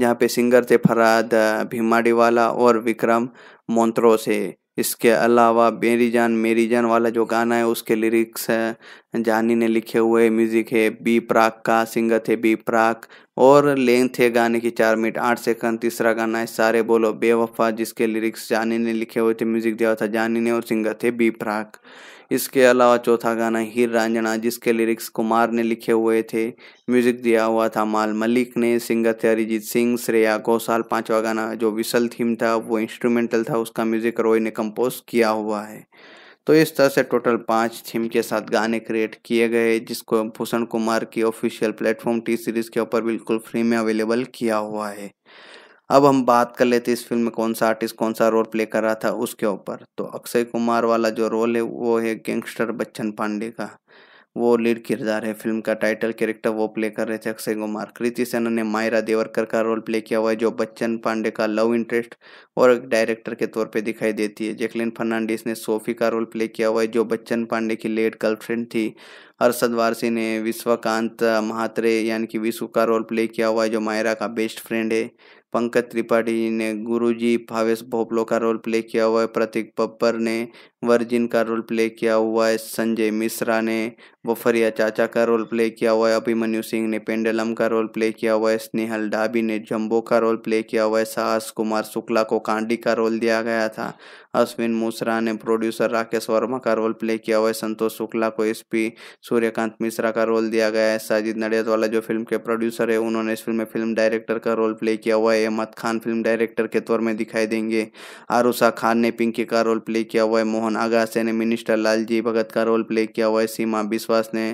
जहाँ पे सिंगर थे फराद भीमाडीवाला और विक्रम मोन्त्रो से इसके अलावा मेरी जान मेरी जान वाला जो गाना है उसके लिरिक्स है जानी ने लिखे हुए म्यूज़िक है बी प्राक का सिंगत है बी प्राक और लेंथ है गाने की चार मिनट आठ सेकंड तीसरा गाना है सारे बोलो बेवफा जिसके लिरिक्स जानी ने लिखे हुए थे म्यूज़िक दिया था जानी ने और सिंगत है बी प्राक इसके अलावा चौथा गाना हीर रंजना जिसके लिरिक्स कुमार ने लिखे हुए थे म्यूजिक दिया हुआ था माल मलिक ने सिंगर थे अरिजीत सिंह श्रेया घोषाल पांचवा गाना जो विशल थीम था वो इंस्ट्रूमेंटल था उसका म्यूजिक रॉय ने कंपोज किया हुआ है तो इस तरह से टोटल पाँच थीम के साथ गाने क्रिएट किए गए जिसको भूषण कुमार की ऑफिशियल प्लेटफॉर्म टी सीरीज़ के ऊपर बिल्कुल फ्री में अवेलेबल किया हुआ है अब हम बात कर लेते इस फिल्म में कौन सा आर्टिस्ट कौन सा रोल प्ले कर रहा था उसके ऊपर तो अक्षय कुमार वाला जो रोल है वो है गैंगस्टर बच्चन पांडे का वो लीड किरदार है फिल्म का टाइटल कैरेक्टर वो प्ले कर रहे थे अक्षय कुमार कृति सेना ने मायरा देवरकर का रोल प्ले किया हुआ है जो बच्चन पांडे का लव इंटरेस्ट और एक डायरेक्टर के तौर पे दिखाई देती है जैकलिन फर्नांडिस ने सोफी का रोल प्ले किया हुआ है जो बच्चन पांडे की लेट गर्लफ्रेंड थी अरसद वारसी ने विश्वकांत महात्रे यानी कि विशु का रोल प्ले किया हुआ है जो मायरा का बेस्ट फ्रेंड है पंकज त्रिपाठी जी ने गुरुजी भावेश भोपलो का रोल प्ले किया हुआ है प्रतीक बब्बर ने वर्जिन का रोल प्ले किया हुआ है संजय मिश्रा ने वफरिया चाचा का रोल प्ले किया हुआ है अभिमन्यु सिंह ने पेंडलम का रोल प्ले किया हुआ है स्नेहल डाबी ने जम्बो का रोल प्ले किया हुआ है साहस कुमार शुक्ला को कांडी का रोल दिया गया था अश्विन मूसरा ने प्रोड्यूसर राकेश वर्मा का रोल प्ले किया हुआ है संतोष शुक्ला को एस पी सूर्यकांत मिश्रा का रोल दिया गया है साजिद वाला जो फिल्म के प्रोड्यूसर है उन्होंने इस फिल्म में फिल्म डायरेक्टर का रोल प्ले किया हुआ है अहमद खान फिल्म डायरेक्टर के तौर में दिखाई देंगे आरूषा खान ने पिंकी का रोल प्ले किया हुआ है मोहन आगा ने मिनिस्टर लालजी भगत का रोल प्ले किया हुआ है सीमा बिश्वास ने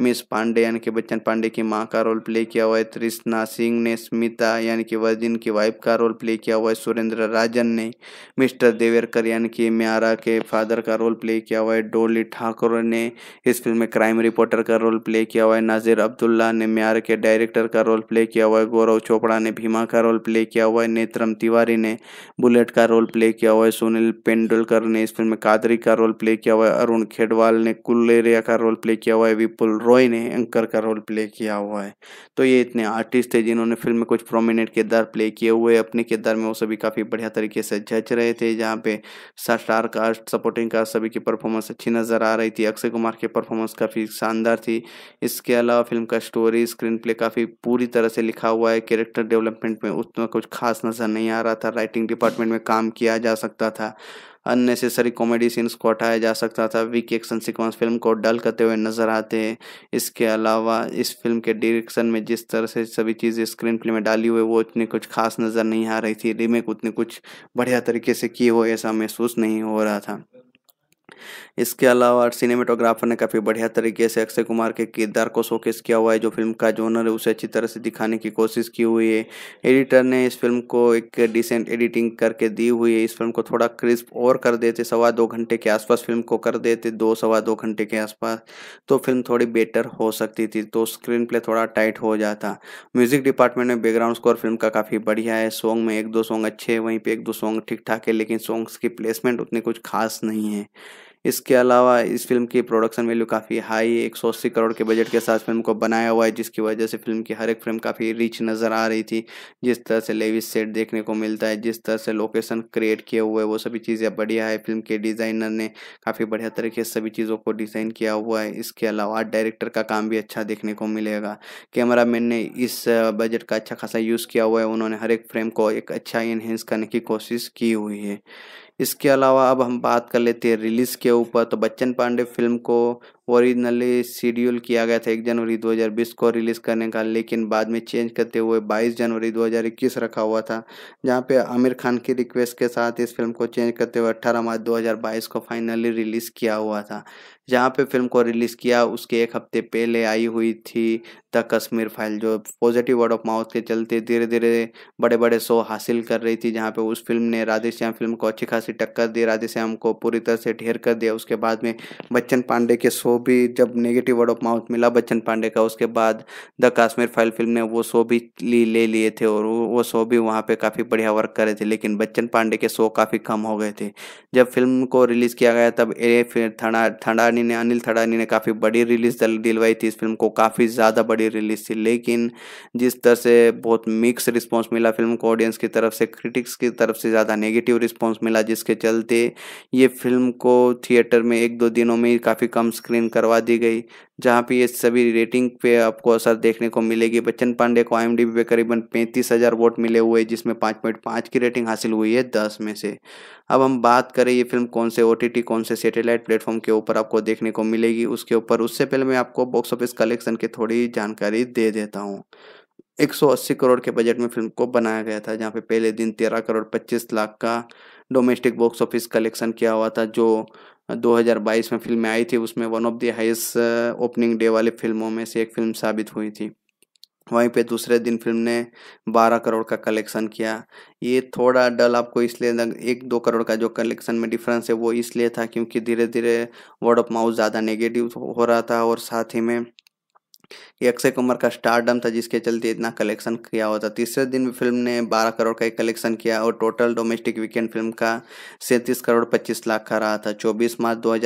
मिस पांडे यानी कि बच्चन पांडे की माँ का रोल प्ले किया हुआ है तृष्णा सिंह ने स्मिता यानी कि वर्जिन की वाइफ का रोल प्ले किया हुआ है सुरेंद्र राजन ने मिस्टर देवेरकर फादर यानी कि म्यारा के फादर का रोल प्ले किया हुआ है डोली ठाकुर ने इस फिल्म में क्राइम रिपोर्टर का रोल प्ले किया हुआ है नाजिर अब्दुल्ला ने म्यारा के डायरेक्टर का रोल प्ले किया हुआ है गौरव चोपड़ा ने भीमा का रोल प्ले किया हुआ है नेत्रम तिवारी ने बुलेट का रोल प्ले किया हुआ है सुनील पेंडुलकर ने इस फिल्म में कादरी का रोल प्ले किया हुआ है अरुण खेडवाल ने कुल्लेरिया का रोल प्ले किया हुआ है विपुल रॉय ने एंकर का रोल प्ले किया हुआ है तो ये इतने आर्टिस्ट थे जिन्होंने फिल्म में कुछ प्रोमिनेंट किरदार प्ले किए हुए अपने किरदार में वो सभी काफ़ी बढ़िया तरीके से जच रहे थे जहाँ पे स्टार कास्ट सपोर्टिंग कास्ट सभी की परफॉर्मेंस अच्छी नज़र आ रही थी अक्षय कुमार की परफॉर्मेंस काफ़ी शानदार थी इसके अलावा फिल्म का स्टोरी स्क्रीन प्ले काफ़ी पूरी तरह से लिखा हुआ है कैरेक्टर डेवलपमेंट में उतना कुछ खास नज़र नहीं आ रहा था राइटिंग डिपार्टमेंट में काम किया जा सकता था अननेसेसरी कॉमेडी सीन्स को हटाया जा सकता था वीक एक्शन सिक्वेंस फिल्म को डल करते हुए नजर आते हैं इसके अलावा इस फिल्म के डायरेक्शन में जिस तरह से सभी चीज़ें स्क्रीन प्ले में डाली हुई वो उतनी कुछ खास नज़र नहीं आ रही थी रीमेक उतनी कुछ बढ़िया तरीके से की हो ऐसा महसूस नहीं हो रहा था इसके अलावा सिनेमेटोग्राफर ने काफ़ी बढ़िया तरीके से अक्षय कुमार के किरदार को शोकेस किया हुआ है जो फिल्म का जोनर है उसे अच्छी तरह से दिखाने की कोशिश की हुई है एडिटर ने इस फिल्म को एक डिसेंट एडिटिंग करके दी हुई है इस फिल्म को थोड़ा क्रिस्प और कर देते सवा दो घंटे के आसपास फिल्म को कर देते दो सवा दो घंटे के आसपास तो फिल्म थोड़ी बेटर हो सकती थी तो स्क्रीन प्ले थोड़ा टाइट हो जाता म्यूजिक डिपार्टमेंट में बैकग्राउंड स्कोर फिल्म का काफ़ी बढ़िया है सॉन्ग में एक दो सॉन्ग अच्छे हैं वहीं पर एक दो सॉन्ग ठीक ठाक है लेकिन सॉन्ग्स की प्लेसमेंट उतनी कुछ खास नहीं है इसके अलावा इस फिल्म की प्रोडक्शन वैल्यू काफ़ी हाई एक सौ अस्सी करोड़ के बजट के साथ फिल्म को बनाया हुआ है जिसकी वजह से फिल्म की हर एक फ्रेम काफ़ी रिच नज़र आ रही थी जिस तरह से लेविस सेट देखने को मिलता है जिस तरह से लोकेशन क्रिएट किए हुए वो सभी चीज़ें बढ़िया है फिल्म के डिज़ाइनर ने काफ़ी बढ़िया तरीके से सभी चीज़ों को डिज़ाइन किया हुआ है इसके अलावा डायरेक्टर का काम भी अच्छा देखने को मिलेगा कैमरा ने इस बजट का अच्छा खासा यूज़ किया हुआ है उन्होंने हर एक फ्रेम को एक अच्छा इन्हेंस करने की कोशिश की हुई है इसके अलावा अब हम बात कर लेते हैं रिलीज़ के ऊपर तो बच्चन पांडे फिल्म को ओरिजिनली शेड्यूल किया गया था एक जनवरी 2020 को रिलीज़ करने का लेकिन बाद में चेंज करते हुए 22 जनवरी 2021 रखा हुआ था जहां पे आमिर खान की रिक्वेस्ट के साथ इस फिल्म को चेंज करते हुए 18 मार्च 2022 को फाइनली रिलीज़ किया हुआ था जहां पे फिल्म को रिलीज़ किया उसके एक हफ्ते पहले आई हुई थी द कश्मीर फाइल जो पॉजिटिव वर्ड ऑफ माउथ के चलते धीरे धीरे बड़े बड़े शो हासिल कर रही थी जहाँ पे उस फिल्म ने राधेश्याम फिल्म को अच्छी खासी टक्कर दी राधेश्याम को पूरी तरह से ढेर कर दिया उसके बाद में बच्चन पांडे के शो भी जब नेगेटिव वर्ड ऑफ माउथ मिला बच्चन पांडे का उसके बाद द काश्मीर फाइल फिल्म ने वो शो भी ले लिए थे और वो शो भी वहाँ पे काफ़ी बढ़िया वर्क करे थे लेकिन बच्चन पांडे के शो काफ़ी कम हो गए थे जब फिल्म को रिलीज़ किया गया तब ए फिर थड़ानी ने अनिल थड़ानी ने काफ़ी बड़ी रिलीज दिलवाई थी इस फिल्म को काफ़ी ज़्यादा बड़ी रिलीज थी लेकिन जिस तरह से बहुत मिक्स रिस्पॉन्स मिला फिल्म को ऑडियंस की तरफ से क्रिटिक्स की तरफ से ज़्यादा नेगेटिव रिस्पॉन्स मिला जिसके चलते ये फिल्म को थिएटर में एक दो दिनों में काफ़ी कम स्क्रीन कायम करवा दी गई जहां पे ये सभी रेटिंग पे आपको असर देखने को मिलेगी बच्चन पांडे को आई पे करीबन पैंतीस हज़ार वोट मिले हुए जिसमें पाँच पॉइंट पाँच की रेटिंग हासिल हुई है दस में से अब हम बात करें ये फिल्म कौन से ओ कौन से सेटेलाइट प्लेटफॉर्म के ऊपर आपको देखने को मिलेगी उसके ऊपर उससे पहले मैं आपको बॉक्स ऑफिस कलेक्शन की थोड़ी जानकारी दे देता हूँ 180 करोड़ के बजट में फिल्म को बनाया गया था जहाँ पे पहले दिन 13 करोड़ 25 लाख का डोमेस्टिक बॉक्स ऑफिस कलेक्शन किया हुआ था जो 2022 में फिल्में आई थी उसमें one of the highest opening day वाली फिल्मों में से एक फिल्म साबित हुई थी वहीं पे दूसरे दिन फिल्म ने 12 करोड़ का कलेक्शन किया ये थोड़ा डल आपको इसलिए एक दो करोड़ का जो कलेक्शन में डिफरेंस है वो इसलिए था क्योंकि धीरे धीरे वर्ड ऑफ माउथ ज़्यादा नेगेटिव हो रहा था और साथ ही में अक्षय कुमार का स्टारडम था जिसके चलते इतना कलेक्शन किया होता तीसरे दिन फिल्म ने 12 करोड़ का एक कलेक्शन किया और टोटल डोमेस्टिक वीकेंड फिल्म का सैंतीस करोड़ पच्चीस लाख का रहा था चौबीस मार्च दो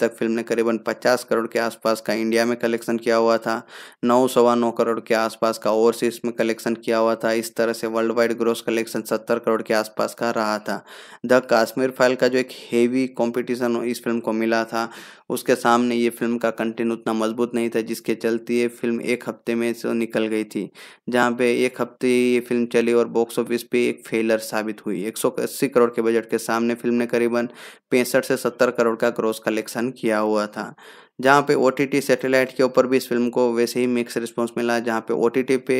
तक फिल्म ने करीबन पचास करोड़ के आसपास का इंडिया में कलेक्शन किया हुआ था नौ सवा नौ करोड़ के आसपास का ओवरसीज में कलेक्शन किया हुआ था इस तरह से वर्ल्ड वाइड ग्रोस कलेक्शन सत्तर करोड़ के आसपास का रहा था द काश्मीर फाइल का जो एक हेवी कॉम्पिटिशन इस फिल्म को मिला था उसके सामने ये फिल्म का कंटेंट उतना मजबूत नहीं था जिसके चलते ये फिल्म फिल्म एक हफ्ते में से निकल गई थी जहाँ पे एक हफ्ते ये फिल्म चली और बॉक्स ऑफिस पे एक फेलर साबित हुई अस्सी करोड़ के बजट के सामने फिल्म ने करीबन पैंसठ से सत्तर करोड़ का क्रॉस कलेक्शन किया हुआ था जहाँ पे ओ टी सैटेलाइट के ऊपर भी इस फिल्म को वैसे ही मिक्स रिस्पॉन्स मिला जहाँ पे ओ पे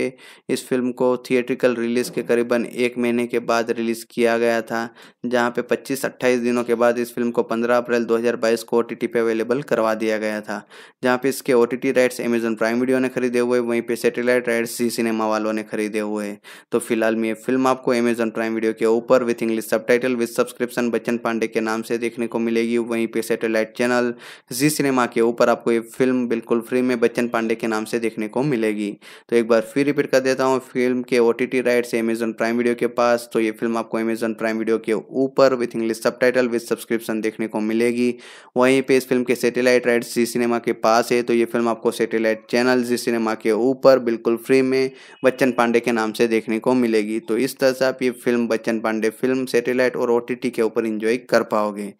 इस फिल्म को थिएट्रिकल रिलीज़ के करीबन एक महीने के बाद रिलीज़ किया गया था जहाँ पे 25-28 दिनों के बाद इस फिल्म को 15 अप्रैल 2022 को ओ पे अवेलेबल करवा दिया गया था जहाँ पे इसके ओ राइट्स अमेजन प्राइम वीडियो ने खरीदे हुए वहीं पर सेटेलाइट राइट्स जी सिनेमा वालों ने खरीदे हुए तो फिलहाल में ये फिल्म आपको अमेजन प्राइम वीडियो के ऊपर with English subtitle with subscription Bachchan Pandey के नाम से देखने को मिलेगी वहीं पर सेटेलाइट चैनल जी सिनेमा के ऊपर आपको ये फिल्म बिल्कुल फ्री में बच्चन पांडे के नाम से देखने को मिलेगी तो एक बार फिर रिपीट कर देता हूँ फिल्म के O T T rights Amazon Prime Video के पास तो ये फिल्म आपको अमेजन प्राइम वीडियो के ऊपर with English subtitle with subscription देखने को मिलेगी वहीं पर इस फिल्म के सेटेलाइट राइट्स जी सिनेमा के पास है तो ये फिल्म आपको सेटेलाइट चैनल जी सिनेमा के ऊपर बिल्कुल फ्री में बच्चन पांडे के नाम से देखने को मिलेगी तो इस तरह से आप ये film Bachchan Pandey film satellite और ओ के ऊपर इंजॉय कर पाओगे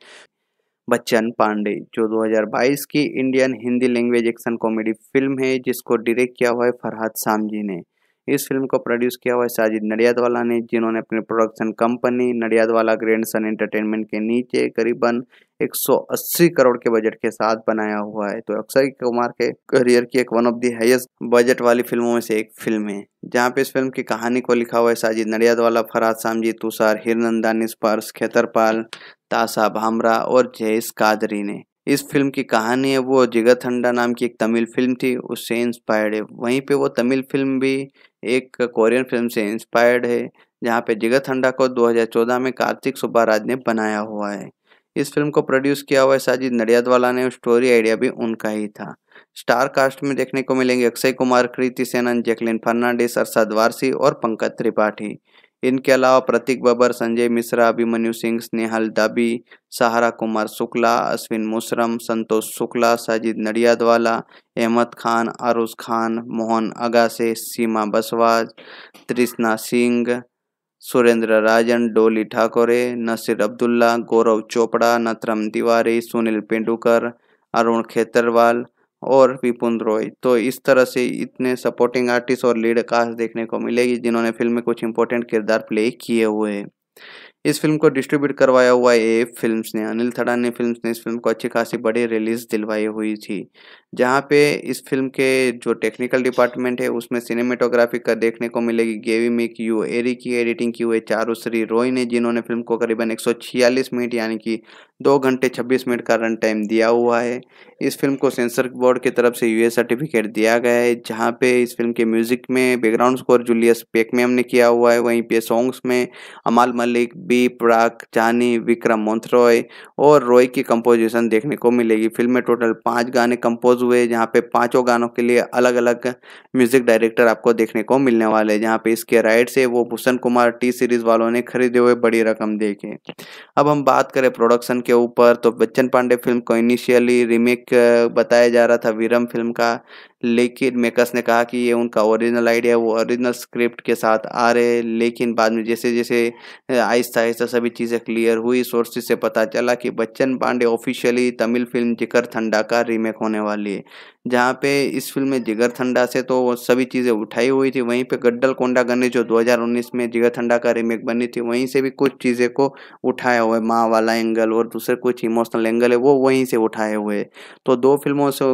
बच्चन पांडे जो 2022 की Indian Hindi language action comedy film है जिसको डायरेक्ट किया हुआ है फरहाद सामजी ने इस फिल्म को प्रोड्यूस किया हुआ है साजिद नडियादवाला ने जिन्होंने अपनी production company Nadiadwala grand son entertainment के नीचे करीबन 180 करोड़ के बजट के साथ बनाया हुआ है तो अक्षय कुमार के करियर की एक one of the highest budget वाली फिल्मों में से एक फिल्म है जहाँ पे इस फिल्म की कहानी को लिखा हुआ है साजिद नडियादवाला फराज सामजी तुषार हिरनंदानी स्पर्श खेतरपाल तासा भामरा और जयेश कादरी ने इस फिल्म की कहानी है वो जिगत हंडा नाम की एक तमिल फिल्म थी उससे इंस्पायर्ड है वहीं पे वो तमिल फिल्म भी एक कोरियन फिल्म से इंस्पायर्ड है जहाँ पे जिगत हंडा को 2014 में कार्तिक सुब्बाराज ने बनाया हुआ है इस फिल्म को प्रोड्यूस किया हुआ है साजिद नडियादवाला ने स्टोरी आइडिया भी उनका ही था स्टार कास्ट में देखने को मिलेंगे अक्षय कुमार कृति सेनन जैकलिन फर्नांडिस अरसाद वारसी और पंकज त्रिपाठी इनके अलावा प्रतीक बबर संजय मिश्रा अभिमन्यु सिंह स्नेहल दाबी सहारा कुमार शुक्ला अश्विन मुशरम संतोष शुक्ला साजिद नडियादवाला अहमद खान आरूस खान मोहन अगासे सीमा बसवाज तृष्णा सिंह सुरेंद्र राजन डोली ठाकुरे नसीर अब्दुल्ला गौरव चोपड़ा नतरम तिवारी सुनील पेंडुकर अरुण खेतरवाल और विपुन रॉय तो इस तरह से इतने सपोर्टिंग आर्टिस्ट और लीड कास्ट देखने को मिलेगी जिन्होंने फिल्म में कुछ इंपॉर्टेंट किरदार प्ले किए हुए हैं इस फिल्म को डिस्ट्रीब्यूट करवाया हुआ ए फिल्म्स ने अनिल ने फिल्म्स ने इस फिल्म को अच्छी खासी बड़ी रिलीज दिलवाई हुई थी जहाँ पे इस फिल्म के जो टेक्निकल डिपार्टमेंट है उसमें सिनेमेटोग्राफी का देखने को मिलेगी गेवी मेक यू एरी की एडिटिंग की हुई चारू श्री रोई ने जिन्होंने फिल्म को करीबन एक मिनट यानी कि दो घंटे छब्बीस मिनट का रन टाइम दिया हुआ है इस फिल्म को सेंसर बोर्ड की तरफ से यूए सर्टिफिकेट दिया गया है जहाँ पे इस फिल्म के म्यूजिक में बैकग्राउंड स्कोर जूलियस पेकमेम ने किया हुआ है वहीं पे सॉन्ग्स में अमाल मलिक बी बी प्राक जानी विक्रम मोन्थ्रॉय और रॉय की कंपोजिशन देखने को मिलेगी फिल्म में टोटल पाँच गाने कंपोज हुए जहाँ पे पाँचों गानों के लिए अलग अलग म्यूजिक डायरेक्टर आपको देखने को मिलने वाले हैं जहाँ पे इसके राइट्स है वो भूषण कुमार टी सीरीज वालों ने खरीदे हुए बड़ी रकम देखी अब हम बात करें प्रोडक्शन के ऊपर तो बच्चन पांडे फिल्म को इनिशियली रीमेक बताया जा रहा था वीरम फिल्म का लेकिन मेकर्स ने कहा कि ये उनका ओरिजिनल आइडिया वो ओरिजिनल स्क्रिप्ट के साथ आ रहे लेकिन बाद में जैसे जैसे आहिस्ता आहिस्ता सभी चीज़ें क्लियर हुई सोर्सेज से पता चला कि Bachchan Pandey officially Tamil film Jigarthanda का रीमेक होने वाली है जहाँ पे इस फिल्म में जिगर ठंडा से तो वो सभी चीज़ें उठाई हुई थी वहीं पे गड्डल कोंडा गणेश जो 2019 में जिगर ठंडा का रीमेक बनी थी वहीं से भी कुछ चीज़ें को उठाया हुआ है माँ वाला एंगल और दूसरे कुछ इमोशनल एंगल है वो वहीं से उठाए हुए तो दो फिल्मों से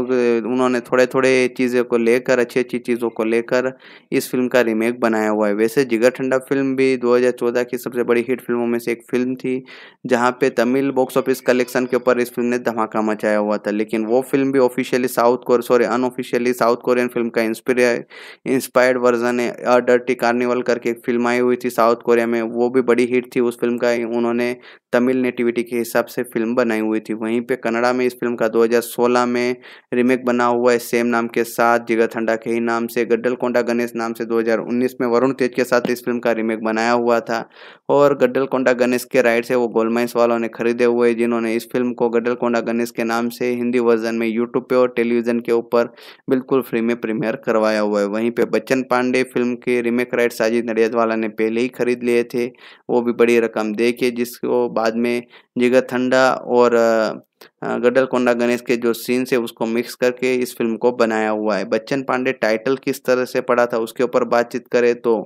उन्होंने थोड़े थोड़े चीज़ों को लेकर अच्छी अच्छी चीज़ों को लेकर इस फिल्म का रीमेक बनाया हुआ है वैसे जिगर ठंडा फिल्म भी दो की सबसे बड़ी हिट फिल्मों में से एक फिल्म थी जहाँ पे तमिल बॉक्स ऑफिस कलेक्शन के ऊपर इस फिल्म ने धमाका मचाया हुआ था लेकिन वो फिल्म भी ऑफिशियली साउथ को sorry unofficially south Korean film का इंस्पायर्ड वर्जन है अ डर्टी कार्निवल करके एक फिल्म आई हुई थी साउथ कोरिया में वो भी बड़ी हिट थी उस फिल्म का उन्होंने तमिल नेटिविटी के हिसाब से फिल्म बनाई हुई थी वहीं पर कनाडा में इस फिल्म का दो में रीमेक बना हुआ है सेम नाम के साथ जिगर ठंडा के ही नाम से गड्डल कोंडा गणेश नाम से दो में वरुण तेज के साथ इस फिल्म का रीमेक बनाया हुआ था और गड्डल कोंडा गणेश के राइट से वो गोलमाइंस वालों ने खरीदे हुए जिन्होंने इस फिल्म को गड्डल कोंडा गणेश के नाम से हिंदी वर्जन में यूट्यूब पे और टेलीविजन के के ऊपर बिल्कुल फ्री में प्रीमियर करवाया हुआ है वहीं पे बच्चन पांडे फिल्म के रीमेक राइट साजिद नडियादवाला ने पहले ही खरीद लिए थे वो भी बड़ी रकम दे के जिसको बाद में जिगर ठंडा और हाँ, गडलकोंडा गणेश के जो सीन्स है उसको मिक्स करके इस फिल्म को बनाया हुआ है बच्चन पांडे टाइटल किस तरह से पढ़ा था उसके ऊपर बातचीत करें तो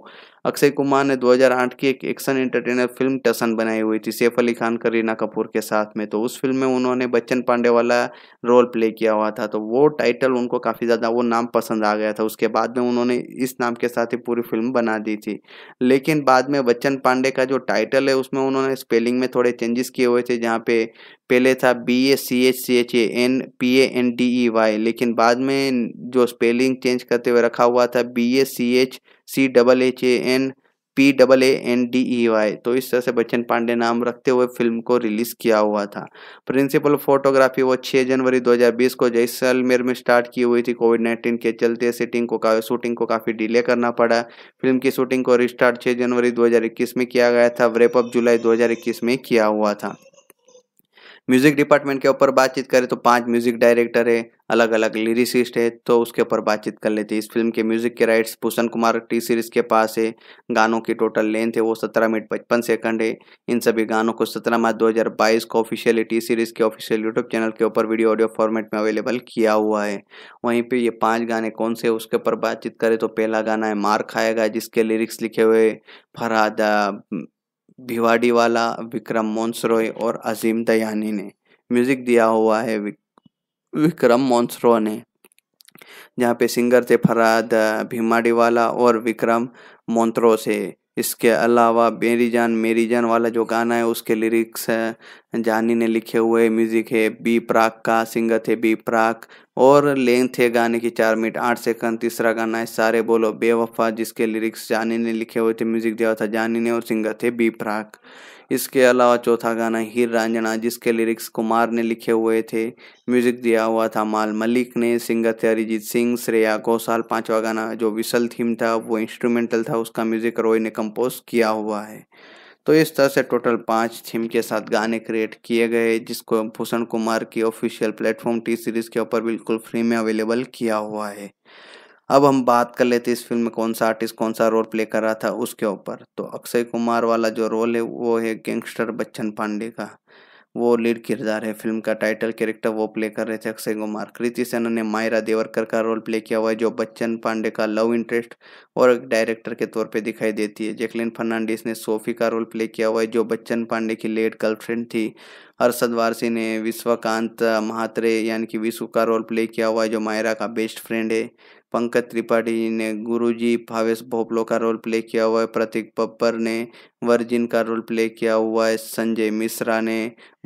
अक्षय कुमार ने 2008 की एक एक्शन एंटरटेनर फिल्म टसन बनाई हुई थी सैफ अली खान करीना कपूर के साथ में तो उस फिल्म में उन्होंने बच्चन पांडे वाला रोल प्ले किया हुआ था तो वो टाइटल उनको काफ़ी ज़्यादा वो नाम पसंद आ गया था उसके बाद में उन्होंने इस नाम के साथ ही पूरी फिल्म बना दी थी लेकिन बाद में बच्चन पांडे का जो टाइटल है उसमें उन्होंने स्पेलिंग में थोड़े चेंजेस किए हुए थे जहाँ पे पहले था B A C H C H A N P A N D E Y लेकिन बाद में जो स्पेलिंग चेंज करते हुए रखा हुआ था B A C H C double H A N P double A N D E Y तो इस तरह से बच्चन पांडे नाम रखते हुए फिल्म को रिलीज किया हुआ था प्रिंसिपल फोटोग्राफी वो 6 जनवरी 2020 को जैसलमेर में स्टार्ट की हुई थी कोविड 19 के चलते शूटिंग को शूटिंग को काफ़ी डिले करना पड़ा फिल्म की शूटिंग को रिस्टार्ट 6 जनवरी 2021 में किया गया था व्रेपअप जुलाई 2021 में किया हुआ था म्यूज़िक डिपार्टमेंट के ऊपर बातचीत करें तो पांच म्यूज़िक डायरेक्टर है अलग अलग लिरिसिस्ट है तो उसके ऊपर बातचीत कर लेते हैं इस फिल्म के म्यूज़िक के rights Bhushan Kumar T series के पास है गानों की टोटल लेंथ है वो सत्रह मिनट पचपन सेकंड है इन सभी गानों को सत्रह मार्च बाईस को ऑफिशियली टी सीरीज़ के ऑफिशियल यूट्यूब चैनल के ऊपर वीडियो ऑडियो फॉर्मेट में अवेलेबल किया हुआ है वहीं पर ये पाँच गाने कौन से उसके ऊपर बातचीत करें तो पहला गाना है मार खाएगा जिसके लिरिक्स लिखे हुए फरहाद भिवाडी वाला विक्रम मोन्सरोय और अजीम दयानी ने म्यूजिक दिया हुआ है विक, विक्रम मोन्सरो ने जहाँ पे सिंगर थे फराद वाला और विक्रम मोन्त्रो से इसके अलावा मेरी जान मेरी जान वाला जो गाना है उसके लिरिक्स है जानी ने लिखे हुए म्यूज़िक है बी प्राक का सिंगत है बी प्राक और लेंथ है गाने की चार मिनट आठ सेकंड तीसरा गाना है सारे बोलो बेवफा जिसके लिरिक्स जानी ने लिखे हुए थे म्यूज़िक दिया था जानी ने और सिंगत है बी प्राक इसके अलावा चौथा गाना हीर रंजना जिसके लिरिक्स कुमार ने लिखे हुए थे म्यूजिक दिया हुआ था माल मलिक ने सिंगर थे अरिजीत सिंह श्रेया घोषाल पांचवा गाना जो विशल थीम था वो इंस्ट्रूमेंटल था उसका म्यूजिक रॉय ने कंपोज किया हुआ है तो इस तरह से टोटल पाँच थीम के साथ गाने क्रिएट किए गए जिसको भूषण कुमार की ऑफिशियल प्लेटफॉर्म टी सीरीज़ के ऊपर बिल्कुल फ्री में अवेलेबल किया हुआ है अब हम बात कर लेते इस फिल्म में कौन सा आर्टिस्ट कौन सा रोल प्ले कर रहा था उसके ऊपर तो अक्षय कुमार वाला जो रोल है वो है गैंगस्टर बच्चन पांडे का वो लीड किरदार है फिल्म का टाइटल कैरेक्टर वो प्ले कर रहे थे अक्षय कुमार कृति सेना ने मायरा देवरकर का रोल प्ले किया हुआ है जो बच्चन पांडे का लव इंटरेस्ट और एक डायरेक्टर के तौर पे दिखाई देती है जैकलिन फर्नांडिस ने सोफी का रोल प्ले किया हुआ है जो बच्चन पांडे की लेट गर्लफ्रेंड थी अरसद वारसी ने विश्वकांत महात्रे यानी कि विशु का रोल प्ले किया हुआ है जो मायरा का बेस्ट फ्रेंड है पंकज त्रिपाठी जी ने गुरुजी भावेश भोपलो का रोल प्ले किया हुआ है प्रतीक पप्पर ने वर्जिन का रोल प्ले किया हुआ है संजय मिश्रा ने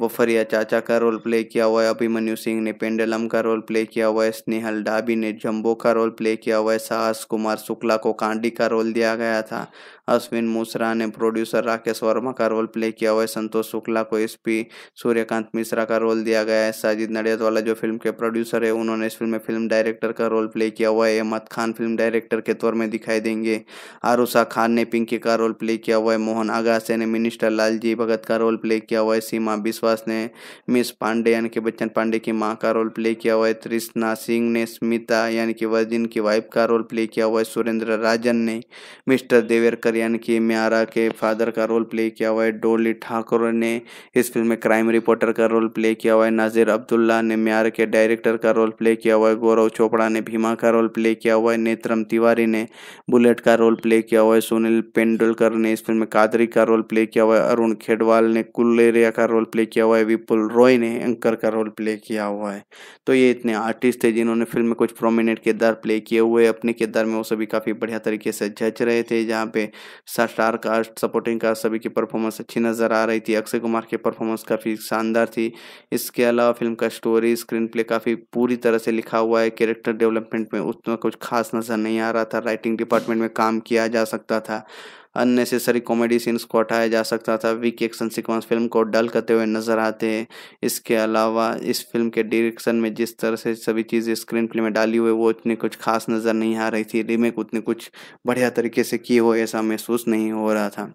फरिया चाचा का रोल प्ले किया हुआ है अभिमन्यु सिंह ने पेंडलम का रोल प्ले किया हुआ है स्नेहल डाबी ने जम्बो का रोल प्ले किया हुआ है साहस कुमार शुक्ला को कांडी का रोल दिया गया था अश्विन मूसरा ने प्रोड्यूसर राकेश वर्मा का रोल प्ले किया हुआ है संतोष शुक्ला को एसपी सूर्यकांत मिश्रा का रोल दिया गया है साजिद नडियत वाला जो फिल्म के प्रोड्यूसर है उन्होंने इस फिल्म में फिल्म डायरेक्टर का रोल प्ले किया हुआ है अहमद खान फिल्म डायरेक्टर के तौर में दिखाई देंगे आरूषा खान ने पिंकी का रोल प्ले किया हुआ है मोहन आगासे ने मिनिस्टर लालजी भगत का रोल प्ले किया हुआ है सीमा बिस्वा श्रीनिवास ने मिस पांडे यानी कि बच्चन पांडे की माँ का रोल प्ले किया हुआ है तृष्णा सिंह ने स्मिता यानी कि वर्जिन की वाइफ का रोल प्ले किया हुआ है सुरेंद्र राजन ने मिस्टर देवेरकर यानी कि म्यारा के फादर का रोल प्ले किया हुआ है डोली ठाकुर ने इस फिल्म में क्राइम रिपोर्टर का रोल प्ले किया हुआ है नाजिर अब्दुल्ला ने म्यार के डायरेक्टर का रोल प्ले किया हुआ है गौरव चोपड़ा ने भीमा का रोल प्ले किया हुआ है नेत्रम तिवारी ने बुलेट का रोल प्ले किया हुआ है सुनील पेंडुलकर ने इस फिल्म में कादरी का रोल प्ले किया हुआ है अरुण खेडवाल ने कुलेरिया का रोल प्ले किया किया हुआ है विपुल रॉय ने एंकर का रोल प्ले किया हुआ है तो ये इतने आर्टिस्ट थे जिन्होंने फिल्म में कुछ प्रोमिनेंट किरदार प्ले किए हुए अपने किरदार में वो सभी काफ़ी बढ़िया तरीके से जज रहे थे जहाँ पे स्टार कास्ट सपोर्टिंग कास्ट सभी की परफॉर्मेंस अच्छी नज़र आ रही थी अक्षय कुमार की परफॉर्मेंस काफ़ी शानदार थी इसके अलावा फिल्म का स्टोरी स्क्रीन प्ले काफ़ी पूरी तरह से लिखा हुआ है कैरेक्टर डेवलपमेंट में उतना कुछ खास नज़र नहीं आ रहा था राइटिंग डिपार्टमेंट में काम किया जा सकता था अननेसेसरी कॉमेडी सीन्स को हटाया जा सकता था वीक एक्शन सिक्वेंस फिल्म को डल करते हुए नजर आते हैं इसके अलावा इस फिल्म के डायरेक्शन में जिस तरह से सभी चीज़ें स्क्रीन प्ले में डाली हुई वो उतनी कुछ खास नज़र नहीं आ रही थी रीमेक उतनी कुछ बढ़िया तरीके से की हो ऐसा महसूस नहीं हो रहा था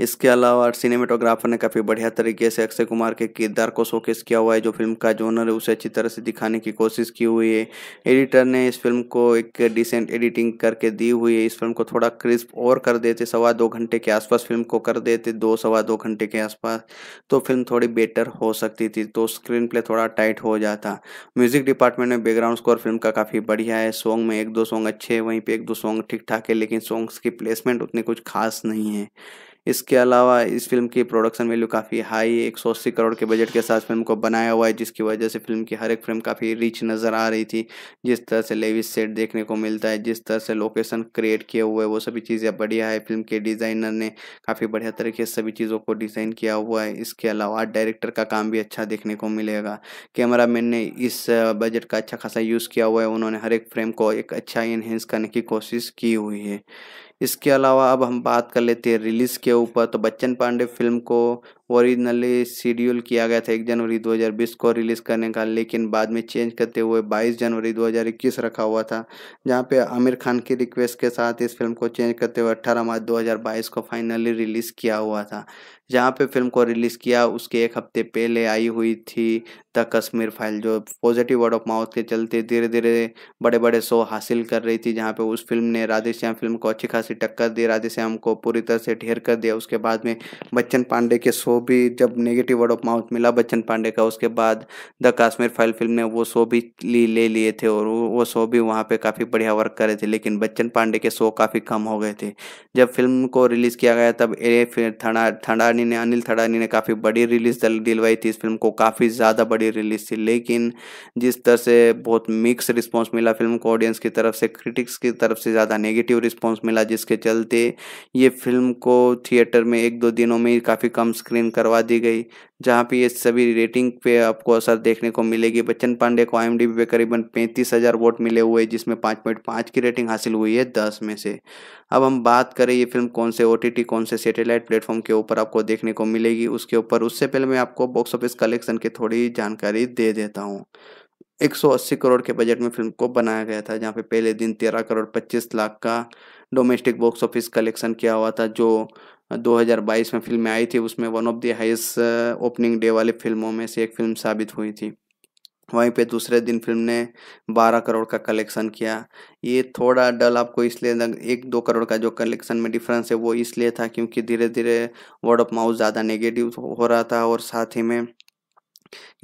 इसके अलावा सिनेमेटोग्राफर ने काफ़ी बढ़िया तरीके से अक्षय कुमार के किरदार को शोकेस किया हुआ है जो फिल्म का जोनर है उसे अच्छी तरह से दिखाने की कोशिश की हुई है एडिटर ने इस फिल्म को एक डिसेंट एडिटिंग करके दी हुई है इस फिल्म को थोड़ा क्रिस्प और कर देते सवा दो घंटे के आसपास फिल्म को कर देते दो सवा दो घंटे के आसपास तो फिल्म थोड़ी बेटर हो सकती थी तो स्क्रीन प्ले थोड़ा टाइट हो जाता म्यूजिक डिपार्टमेंट में बैकग्राउंड स्कोर फिल्म का काफ़ी बढ़िया है सॉन्ग में एक दो सॉन्ग अच्छे हैं वहीं पर एक दो सॉन्ग ठीक ठाक है लेकिन सॉन्ग्स की प्लेसमेंट उतनी कुछ खास नहीं है इसके अलावा इस फिल्म की प्रोडक्शन वैल्यू काफ़ी हाई एक सौ अस्सी करोड़ के बजट के साथ फिल्म को बनाया हुआ है जिसकी वजह से फिल्म की हर एक फ्रेम काफ़ी रिच नज़र आ रही थी जिस तरह से लेविस सेट देखने को मिलता है जिस तरह से लोकेशन क्रिएट किए हुए वो सभी चीज़ें बढ़िया है फिल्म के डिज़ाइनर ने काफ़ी बढ़िया तरीके से सभी चीज़ों को डिज़ाइन किया हुआ है इसके अलावा आर्ट डायरेक्टर का काम भी अच्छा देखने को मिलेगा मैन ने इस बजट का अच्छा खासा यूज़ किया हुआ है उन्होंने हर एक फ्रेम को एक अच्छा इन्हेंस करने की कोशिश की हुई है इसके अलावा अब हम बात कर लेते हैं रिलीज़ के ऊपर तो बच्चन पांडे फिल्म को ओरिजिनली शेड्यूल किया गया था एक जनवरी 2020 को रिलीज़ करने का लेकिन बाद में चेंज करते हुए 22 जनवरी 2021 रखा हुआ था जहां पे आमिर खान की रिक्वेस्ट के साथ इस फिल्म को चेंज करते हुए 18 मार्च 2022 को फाइनली रिलीज़ किया हुआ था जहाँ पे फिल्म को रिलीज़ किया उसके एक हफ्ते पहले आई हुई थी द कश्मीर फाइल जो पॉजिटिव वर्ड ऑफ माउथ के चलते धीरे धीरे बड़े बड़े शो हासिल कर रही थी जहाँ पे उस फिल्म ने राधेश्याम फिल्म को अच्छी खासी टक्कर दी राधेश्याम को पूरी तरह से ढेर कर दिया उसके बाद में बच्चन पांडे के शो भी जब नेगेटिव वर्ड ऑफ माउथ मिला बच्चन पांडे का उसके बाद द काश्मीर फाइल फिल्म ने वो शो भी ली ले लिए थे और वो शो भी वहाँ पे काफ़ी बढ़िया वर्क करे थे लेकिन बच्चन पांडे के शो काफ़ी कम हो गए थे जब फिल्म को रिलीज़ किया गया तब ए फिर थड़ा थड़ानी ने अनिल थड़ानी ने काफ़ी बड़ी रिलीज दिलवाई थी इस फिल्म को काफ़ी ज़्यादा बड़ी रिलीज थी लेकिन जिस तरह से बहुत मिक्स रिस्पॉन्स मिला फिल्म को ऑडियंस की तरफ से क्रिटिक्स की तरफ से ज़्यादा नेगेटिव रिस्पॉन्स मिला जिसके चलते ये फिल्म को थिएटर में एक दो दिनों में काफ़ी कम स्क्रीन रेटिंग करवा दी गई जहां पे ये सभी रेटिंग पे आपको असर देखने को मिलेगी बच्चन पांडे को आई पे करीबन पैंतीस हज़ार वोट मिले हुए जिसमें पाँच पॉइंट पाँच की रेटिंग हासिल हुई है दस में से अब हम बात करें ये फिल्म कौन से ओ कौन से सेटेलाइट प्लेटफॉर्म के ऊपर आपको देखने को मिलेगी उसके ऊपर उससे पहले मैं आपको बॉक्स ऑफिस कलेक्शन की थोड़ी जानकारी दे देता हूँ 180 करोड़ के बजट में फिल्म को बनाया गया था जहाँ पे पहले दिन 13 करोड़ 25 लाख का डोमेस्टिक बॉक्स ऑफिस कलेक्शन किया हुआ था जो 2022 में फिल्में आई थी उसमें one of the highest opening day वाली फिल्मों में से एक फिल्म साबित हुई थी वहीं पे दूसरे दिन फिल्म ने 12 करोड़ का कलेक्शन किया ये थोड़ा डल आपको इसलिए एक दो करोड़ का जो कलेक्शन में डिफरेंस है वो इसलिए था क्योंकि धीरे धीरे वर्ड ऑफ माउथ ज़्यादा नेगेटिव हो रहा था और साथ ही में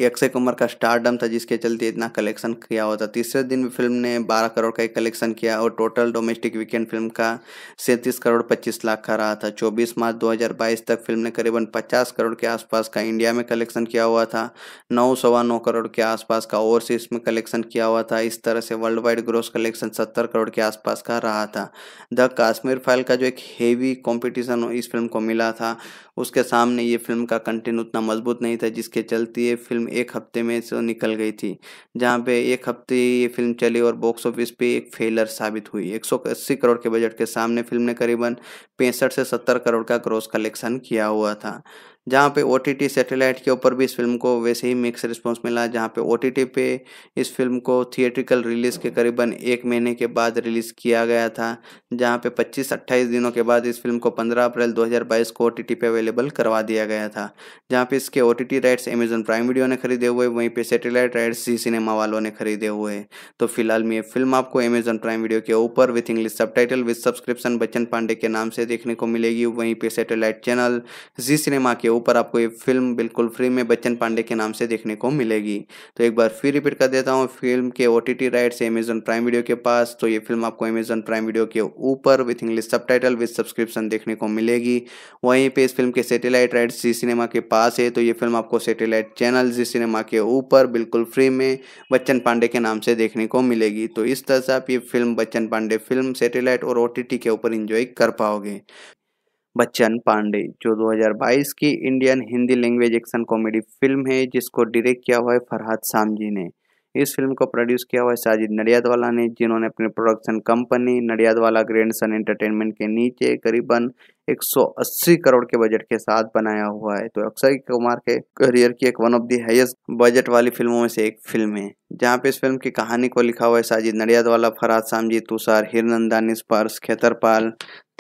ये अक्षय कुमार का स्टारडम था जिसके चलते इतना कलेक्शन किया हुआ था तीसरे दिन भी फिल्म ने 12 करोड़ का एक कलेक्शन किया और टोटल डोमेस्टिक वीकेंड फिल्म का सैंतीस करोड़ पच्चीस लाख का रहा था 24 मार्च 2022 तक फिल्म ने करीबन 50 करोड़ के आसपास का इंडिया में कलेक्शन किया हुआ था नौ सवा नौ करोड़ के आसपास का ओवरसीज में कलेक्शन किया हुआ था इस तरह से वर्ल्ड वाइड ग्रोस कलेक्शन सत्तर करोड़ के आसपास का रहा था द काश्मीर फाइल का जो एक हेवी कॉम्पिटिशन इस फिल्म को मिला था उसके सामने ये फिल्म का कंटेंट उतना मजबूत नहीं था जिसके चलते ये फिल्म एक हफ्ते में से निकल गई थी जहाँ पे एक हफ्ते ये फिल्म चली और बॉक्स ऑफिस पे एक फेलर साबित हुई एक करोड़ के बजट के सामने फिल्म ने करीबन पैंसठ से सत्तर करोड़ का क्रॉस कलेक्शन किया हुआ था जहाँ पे ओ टी सैटेलाइट के ऊपर भी इस फिल्म को वैसे ही मिक्स रिस्पॉन्स मिला जहाँ पे ओ टी पे इस फिल्म को थिएट्रिकल रिलीज़ के करीबन एक महीने के बाद रिलीज़ किया गया था जहाँ पे 25-28 दिनों के बाद इस फिल्म को 15 अप्रैल 2022 को ओ पे अवेलेबल करवा दिया गया था जहाँ पे इसके O T rights Amazon Prime Video ने खरीदे हुए वहीं पर सेटेलाइट राइट्स जी सिनेमा वालों ने खरीदे हुए तो फिलहाल में ये फिल्म आपको अमेजन प्राइम वीडियो के ऊपर with English subtitle with subscription Bachchan Pandey के नाम से देखने को मिलेगी वहीं पर सेटेलाइट चैनल जी सिनेमा के ऊपर आपको ये फिल्म बिल्कुल फ्री में बच्चन पांडे के नाम से देखने को मिलेगी तो एक बार फिर रिपीट कर देता हूँ फिल्म के O T T rights Amazon Prime Video के पास तो ये फिल्म आपको अमेजन प्राइम वीडियो के ऊपर with English subtitle with subscription देखने को मिलेगी वहीं पर इस फिल्म के सेटेलाइट राइट्स जी सिनेमा के पास है तो ये फिल्म आपको सेटेलाइट चैनल जी सिनेमा के ऊपर बिल्कुल फ्री में बच्चन पांडे के नाम से देखने को मिलेगी तो इस तरह से आप ये film Bachchan Pandey film satellite और ओ के ऊपर इंजॉय कर पाओगे बच्चन पांडे जो 2022 की Indian Hindi language action comedy film है जिसको डायरेक्ट किया हुआ है फरहाद सामजी ने इस फिल्म को प्रोड्यूस किया हुआ है साजिद नडियादवाला ने जिन्होंने अपनी production company Nadiadwala grand son entertainment के नीचे करीबन 180 करोड़ के बजट के साथ बनाया हुआ है तो अक्षय कुमार के करियर की एक one of the highest budget वाली फिल्मों में से एक फिल्म है जहाँ पे इस फिल्म की कहानी को लिखा हुआ है साजिद नडियादवाला फराज सामजी तुषार हिरनंदानी स्पर्श खेतरपाल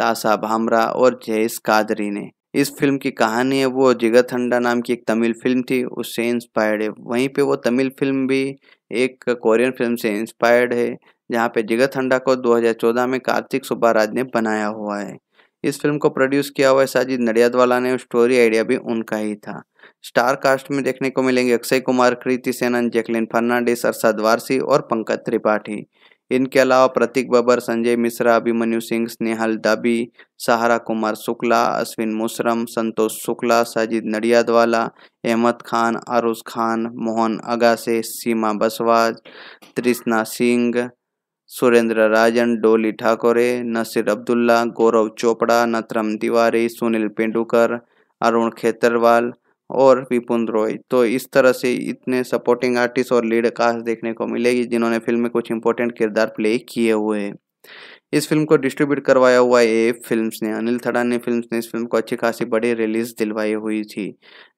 तासा भामरा और जयेश कादरी ने इस फिल्म की कहानी है वो जिगत ठंडा नाम की एक तमिल फिल्म थी उससे इंस्पायर्ड है वहीं पे वो तमिल फिल्म भी एक कोरियन फिल्म से इंस्पायर्ड है जहाँ पे जिगत हंडा को 2014 में कार्तिक सुब्बाराज ने बनाया हुआ है इस फिल्म को प्रोड्यूस किया हुआ है साजिद नडियादवाला ने स्टोरी आइडिया भी उनका ही था स्टार कास्ट में देखने को मिलेंगे अक्षय कुमार कृति सेनन जैकलिन फर्नांडिस अरसाद वारसी और पंकज त्रिपाठी इनके अलावा प्रतीक बबर संजय मिश्रा अभिमन्यु सिंह स्नेहल दाबी सहारा कुमार शुक्ला अश्विन मुशरम संतोष शुक्ला साजिद नडियादवाला अहमद खान आरूस खान मोहन अगासे सीमा बसवाज तृष्णा सिंह सुरेंद्र राजन डोली ठाकुरे नसीर अब्दुल्ला गौरव चोपड़ा नतरम तिवारी सुनील पेंडुकर अरुण खेतरवाल और विपुन रॉय तो इस तरह से इतने सपोर्टिंग आर्टिस्ट और लीड कास्ट देखने को मिलेगी जिन्होंने फिल्म में कुछ इंपॉर्टेंट किरदार प्ले किए हुए हैं इस फिल्म को डिस्ट्रीब्यूट करवाया हुआ ए फिल्म्स ने अनिल थड़ा ने फिल्म्स ने इस फिल्म को अच्छी खासी बड़ी रिलीज दिलवाई हुई थी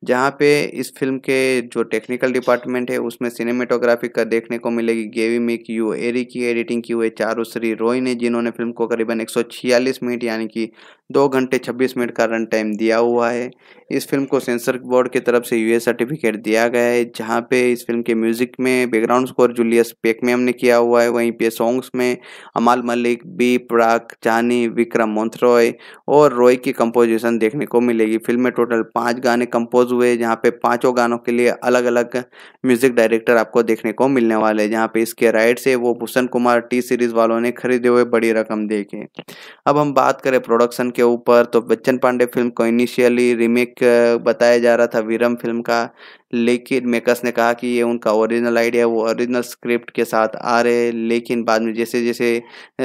जहाँ पे इस फिल्म के जो टेक्निकल डिपार्टमेंट है उसमें सिनेमेटोग्राफी का देखने को मिलेगी गेवी मिक यू एरी की एडिटिंग की हुई चारू श्री रॉय ने जिन्होंने फिल्म को करीबन 146 मिनट यानी कि दो घंटे 26 मिनट का रन टाइम दिया हुआ है इस फिल्म को सेंसर बोर्ड की तरफ से यूए सर्टिफिकेट दिया गया है जहाँ पे इस फिल्म के म्यूजिक में बैकग्राउंड स्कोर जूलियस पेकमेम ने किया हुआ है वहीं पे सॉन्ग्स में अमाल मलिक बी प्राक चानी विक्रम मोन्थरॉय और रॉय की कंपोजिशन देखने को मिलेगी फिल्म में टोटल पाँच गाने कंपोज शोज हुए जहाँ पे पांचों गानों के लिए अलग अलग म्यूजिक डायरेक्टर आपको देखने को मिलने वाले हैं जहाँ पे इसके राइट से वो भूषण कुमार टी सीरीज वालों ने खरीदे हुए बड़ी रकम देखे अब हम बात करें प्रोडक्शन के ऊपर तो बच्चन पांडे फिल्म को इनिशियली रीमेक बताया जा रहा था वीरम फिल्म का लेकिन मेकर्स ने कहा कि ये उनका ओरिजिनल आइडिया वो ओरिजिनल स्क्रिप्ट के साथ आ रहे लेकिन बाद में जैसे जैसे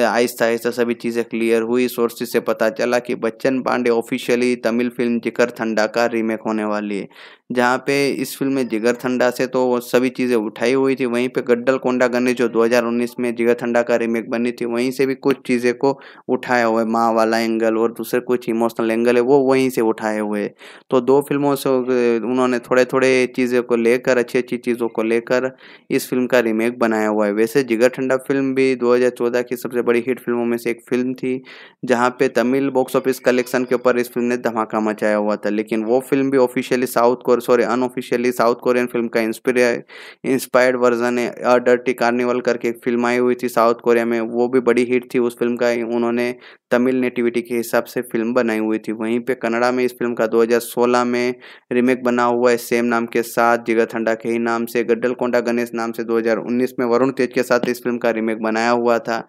आहिस्ता आहिस्ता सभी चीज़ें क्लियर हुई सोर्सेज से पता चला कि Bachchan Pandey officially Tamil film Jigarthanda का रीमेक होने वाली है जहाँ पे इस फिल्म में जिगर थंडा से तो सभी चीज़ें उठाई हुई थी वहीं पे गड्डल कोंडा गने जो 2019 में जिगर थंडा का रीमेक बनी थी वहीं से भी कुछ चीज़ें को उठाया हुआ है माँ वाला एंगल और दूसरे कुछ इमोशनल एंगल है वो वहीं से उठाए हुए तो दो फिल्मों से उन्होंने थोड़े थोड़े चीज़ों को लेकर अच्छी अच्छी चीज़ों को लेकर इस फिल्म का रीमेक बनाया हुआ है वैसे जिगर ठंडा फिल्म भी 2014 की सबसे बड़ी हिट फिल्मों में से एक फिल्म थी जहाँ पे तमिल बॉक्स ऑफिस कलेक्शन के ऊपर इस फिल्म ने धमाका मचाया हुआ था लेकिन वो फिल्म भी officially south sorry unofficially south Korean film का इंस्पायर्ड वर्जन है अडर्टी कार्निवल करके एक फिल्म आई हुई थी साउथ कोरिया में वो भी बड़ी हिट थी उस फिल्म का उन्होंने तमिल नेटिविटी के हिसाब से फिल्म बनाई हुई थी वहीं पे कनाडा में इस फिल्म का 2016 में रीमेक बना हुआ है सेम नाम के साथ ठंडा के ही नाम से गड्डल कोंडा गणेश नाम से 2019 में वरुण तेज के साथ इस फिल्म का रीमेक बनाया हुआ था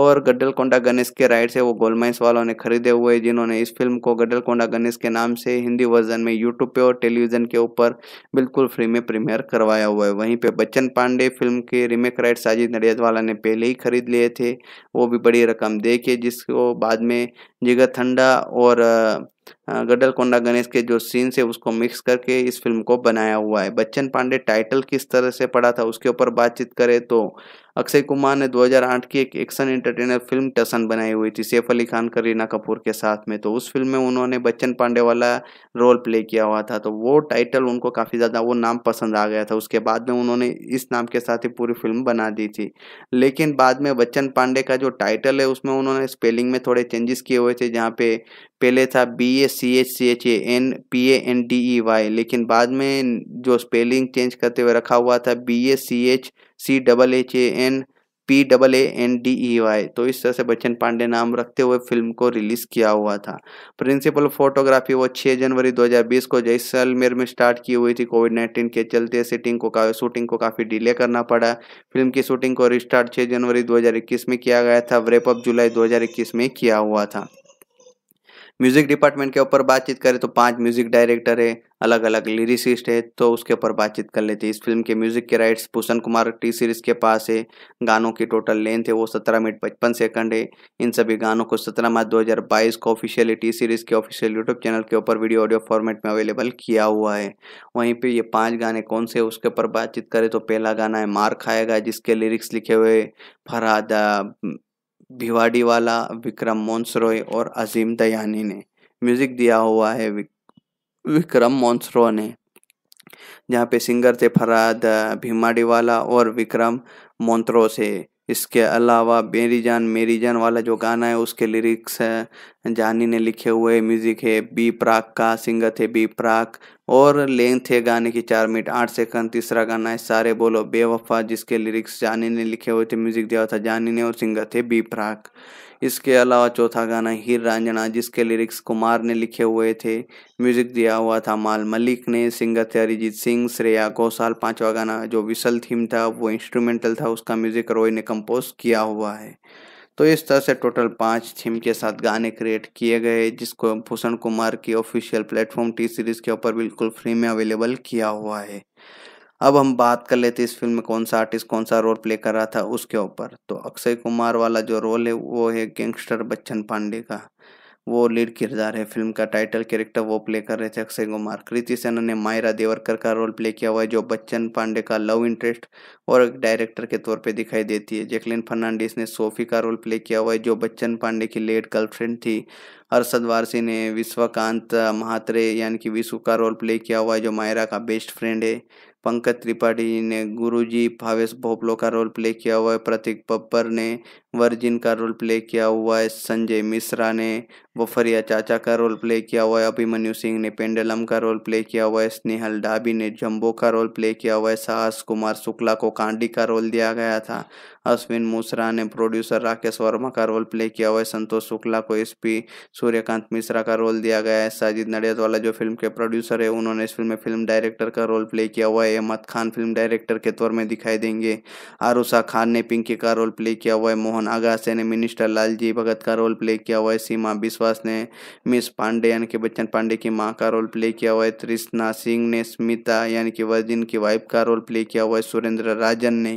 और गड्डल कोंडा गणेश के राइट्स है वो गोलमाइंस वालों ने खरीदे हुए जिन्होंने इस फिल्म को गड्डल कोंडा गणेश के नाम से हिंदी वर्जन में यूट्यूब पे और टेलीविजन के ऊपर बिल्कुल फ्री में प्रीमियर करवाया हुआ है वहीं पर बच्चन पांडे फिल्म के रीमेक राइट साजिद वाला ने पहले ही खरीद लिए थे वो भी बड़ी रकम दे के जिसको बाद में जगह ठंडा और हाँ, गडलकोंडा गणेश के जो सीन से उसको मिक्स करके इस फिल्म को बनाया हुआ है बच्चन पांडे टाइटल किस तरह से पढ़ा था उसके ऊपर बातचीत करें तो अक्षय कुमार ने 2008 की एक एक्शन एंटरटेनर फिल्म टसन बनाई हुई थी सैफ अली खान करीना कपूर के साथ में तो उस फिल्म में उन्होंने बच्चन पांडे वाला रोल प्ले किया हुआ था तो वो टाइटल उनको काफ़ी ज़्यादा वो नाम पसंद आ गया था उसके बाद में उन्होंने इस नाम के साथ ही पूरी फिल्म बना दी थी लेकिन बाद में बच्चन पांडे का जो टाइटल है उसमें उन्होंने स्पेलिंग में थोड़े चेंजेस किए हुए थे जहाँ पे पहले था B A C H C H A N P A N D E Y लेकिन बाद में जो स्पेलिंग चेंज करते हुए रखा हुआ था B A C H C double H A N P double A N D E Y तो इस तरह से बच्चन पांडे नाम रखते हुए फिल्म को रिलीज किया हुआ था प्रिंसिपल फोटोग्राफी वो 6 जनवरी 2020 को जैसलमेर में स्टार्ट की हुई थी कोविड 19 के चलते शूटिंग को का शूटिंग को काफ़ी डिले करना पड़ा फिल्म की शूटिंग को रिस्टार्ट 6 जनवरी 2021 में किया गया था व्रेपअप जुलाई 2021 में किया हुआ था म्यूज़िक डिपार्टमेंट के ऊपर बातचीत करें तो पांच म्यूज़िक डायरेक्टर है अलग अलग लिरिसिस्ट है तो उसके ऊपर बातचीत कर लेते हैं इस फिल्म के म्यूज़िक के rights Bhushan Kumar T series के पास है गानों की टोटल लेंथ है वो सत्रह मिनट पचपन सेकंड है इन सभी गानों को सत्रह मार्च दो हज़ार बाईस को ऑफिशियली टी सीरीज़ के ऑफिशियल यूट्यूब चैनल के ऊपर वीडियो ऑडियो फॉर्मेट में अवेलेबल किया हुआ है वहीं पर ये पाँच गाने कौन से उसके ऊपर बातचीत करें तो पहला गाना है मार खाएगा जिसके लिरिक्स लिखे हुए फरहाद भिवाड़ी वाला विक्रम मोन्सरोय और अजीम दयानी ने म्यूज़िक दिया हुआ है विक, विक्रम मोन्सरो ने जहाँ पे सिंगर थे फराद भिमाड़ी वाला और विक्रम मोन्त्रो से इसके अलावा मेरी जान मेरी जान वाला जो गाना है उसके लिरिक्स जानी ने लिखे हुए म्यूज़िक है बी प्राक का सिंगर थे बी प्राक और लेंथ है गाने की चार मिनट आठ सेकंड तीसरा गाना है सारे बोलो बेवफा जिसके लिरिक्स जानी ने लिखे हुए थे म्यूजिक दिया था जानी ने और सिंगर थे बी प्राक इसके अलावा चौथा गाना हीर रंजना जिसके लिरिक्स कुमार ने लिखे हुए थे म्यूजिक दिया हुआ था माल मलिक ने सिंगर थे अरिजीत सिंह श्रेया घोषाल पांचवा गाना जो विशल थीम था वो इंस्ट्रूमेंटल था उसका म्यूजिक रोय ने कंपोज किया हुआ है तो इस तरह से टोटल पाँच थीम के साथ गाने क्रिएट किए गए जिसको भूषण कुमार की ऑफिशियल प्लेटफॉर्म टी सीरीज के ऊपर बिल्कुल फ्री में अवेलेबल किया हुआ है अब हम बात कर लेते इस फिल्म में कौन सा आर्टिस्ट कौन सा रोल प्ले कर रहा था उसके ऊपर तो अक्षय कुमार वाला जो रोल है वो है गैंगस्टर बच्चन पांडे का वो लीड किरदार है फिल्म का टाइटल कैरेक्टर वो प्ले कर रहे थे अक्षय कुमार कृति सेना ने मायरा देवरकर का रोल प्ले किया हुआ है जो बच्चन पांडे का लव इंटरेस्ट और एक डायरेक्टर के तौर पे दिखाई देती है जैकलिन फर्नांडिस ने सोफी का रोल प्ले किया हुआ है जो बच्चन पांडे की लेट गर्लफ्रेंड थी अरसद वारसी ने विश्वकांत महात्रे यानी कि विशु का रोल प्ले किया हुआ है जो मायरा का बेस्ट फ्रेंड है पंकज त्रिपाठी ने गुरुजी भावेश भोपलो का रोल प्ले किया हुआ है प्रतीक बब्बर ने वर्जिन का रोल प्ले किया हुआ है संजय मिश्रा ने वफरिया चाचा का रोल प्ले किया हुआ है अभिमन्यु सिंह ने पेंडलम का रोल प्ले किया हुआ है स्नेहल डाबी ने जम्बो का रोल प्ले किया हुआ है साहस कुमार शुक्ला को कांडी का रोल दिया गया था अश्विन मूसरा ने प्रोड्यूसर राकेश वर्मा का रोल प्ले किया हुआ है संतोष शुक्ला को एस सूर्यकांत मिश्रा का रोल दिया गया है साजिद वाला जो फिल्म के प्रोड्यूसर है उन्होंने इस फिल्म में फिल्म डायरेक्टर का रोल प्ले किया हुआ है अहमद खान फिल्म डायरेक्टर के तौर में दिखाई देंगे आरुषा खान ने पिंकी का रोल प्ले किया हुआ है मोहन मोहन अगासे ने मिनिस्टर लालजी भगत का रोल प्ले किया हुआ है सीमा बिश्वास ने मिस पांडे यानी कि बच्चन पांडे की माँ का रोल प्ले किया हुआ है त्रिष्णा सिंह ने स्मिता यानी कि वर्जिन की वाइफ का रोल प्ले किया हुआ है सुरेंद्र राजन ने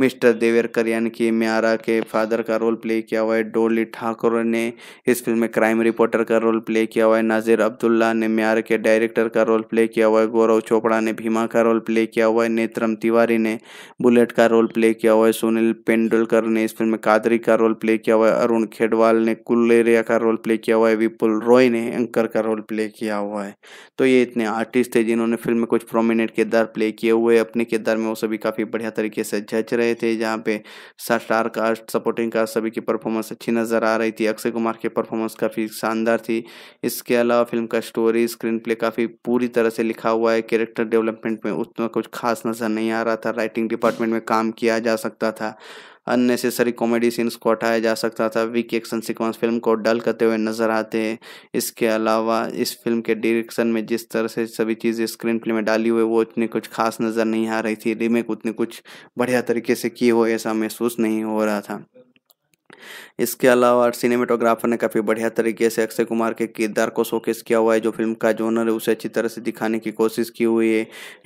मिस्टर देवेरकर यानी कि म्यारा के फादर का रोल प्ले किया हुआ है डोली ठाकुर ने इस फिल्म में क्राइम रिपोर्टर का रोल प्ले किया हुआ है नाजिर अब्दुल्ला ने म्यार के डायरेक्टर का रोल प्ले किया हुआ है गौरव चोपड़ा ने भीमा का रोल प्ले किया हुआ है नेत्रम तिवारी ने बुलेट का रोल प्ले किया हुआ है सुनील पेंडुलकर ने इस फिल्म में कादर चौधरी का रोल प्ले किया हुआ है अरुण खेडवाल ने कुल्लेरिया का रोल प्ले किया हुआ है विपुल रॉय ने एंकर का रोल प्ले किया हुआ है तो ये इतने आर्टिस्ट थे जिन्होंने फिल्म में कुछ प्रोमिनेंट किरदार प्ले किए हुए अपने किरदार में वो सभी काफ़ी बढ़िया तरीके से जच रहे थे जहाँ पे स्टार कास्ट सपोर्टिंग कास्ट सभी की परफॉर्मेंस अच्छी नज़र आ रही थी अक्षय कुमार की परफॉर्मेंस काफ़ी शानदार थी इसके अलावा फिल्म का स्टोरी स्क्रीन प्ले काफ़ी पूरी तरह से लिखा हुआ है कैरेक्टर डेवलपमेंट में उतना कुछ खास नज़र नहीं आ रहा था राइटिंग डिपार्टमेंट में काम किया जा सकता था अननेसेसरी कॉमेडी सीन्स को हटाया जा सकता था वीक एक्शन सिक्वेंस फिल्म को डल करते हुए नजर आते हैं इसके अलावा इस फिल्म के डायरेक्शन में जिस तरह से सभी चीज़ें स्क्रीन प्ले में डाली हुई वो उतनी कुछ खास नज़र नहीं आ रही थी रीमेक उतनी कुछ बढ़िया तरीके से की हो ऐसा महसूस नहीं हो रहा था इसके अलावा सिनेमेटोग्राफर ने काफ़ी बढ़िया तरीके से अक्षय कुमार के किरदार को शोकेस किया हुआ है जो फिल्म का जोनर है उसे अच्छी तरह से दिखाने की कोशिश की हुई है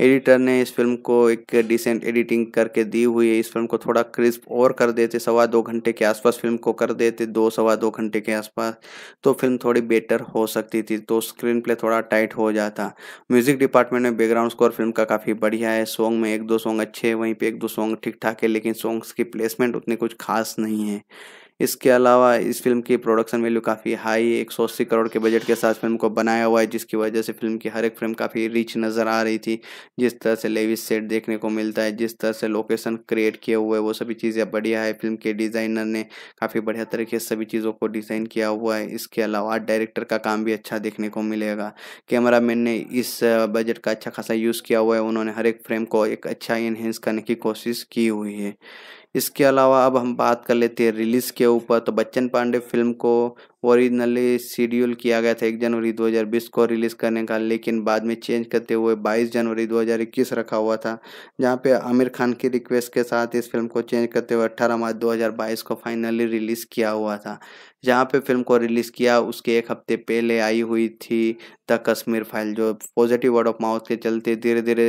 एडिटर ने इस फिल्म को एक डिसेंट एडिटिंग करके दी हुई है इस फिल्म को थोड़ा क्रिस्प और कर देते सवा दो घंटे के आसपास फिल्म को कर देते दो सवा दो घंटे के आसपास तो फिल्म थोड़ी बेटर हो सकती थी तो स्क्रीन प्ले थोड़ा टाइट हो जाता म्यूजिक डिपार्टमेंट में बैकग्राउंड स्कोर फिल्म का काफ़ी बढ़िया है सॉन्ग में एक दो सॉन्ग अच्छे हैं वहीं पर एक दो सॉन्ग ठीक ठाक है लेकिन सॉन्ग्स की प्लेसमेंट उतनी कुछ खास नहीं है इसके अलावा इस फिल्म की प्रोडक्शन वैल्यू काफ़ी हाई एक सौ अस्सी करोड़ के बजट के साथ फिल्म को बनाया हुआ है जिसकी वजह से फिल्म की हर एक फ्रेम काफ़ी रिच नज़र आ रही थी जिस तरह से लेविस सेट देखने को मिलता है जिस तरह से लोकेशन क्रिएट किए हुए वो सभी चीज़ें बढ़िया है फिल्म के डिज़ाइनर ने काफ़ी बढ़िया तरीके से सभी चीज़ों को डिज़ाइन किया हुआ है इसके अलावा डायरेक्टर का काम भी अच्छा देखने को मिलेगा कैमरा ने इस बजट का अच्छा खासा यूज़ किया हुआ है उन्होंने हर एक फ्रेम को एक अच्छा इन्हेंस करने की कोशिश की हुई है इसके अलावा अब हम बात कर लेते हैं रिलीज़ के ऊपर तो बच्चन पांडे फिल्म को ओरिजिनली शेड्यूल किया गया था एक जनवरी 2020 को रिलीज़ करने का लेकिन बाद में चेंज करते हुए 22 जनवरी 2021 रखा हुआ था जहां पे आमिर खान की रिक्वेस्ट के साथ इस फिल्म को चेंज करते हुए 18 मार्च 2022 को फाइनली रिलीज़ किया हुआ था जहां पे फिल्म को रिलीज़ किया उसके एक हफ्ते पहले आई हुई थी द कश्मीर फाइल जो पॉजिटिव वर्ड ऑफ माउथ के चलते धीरे धीरे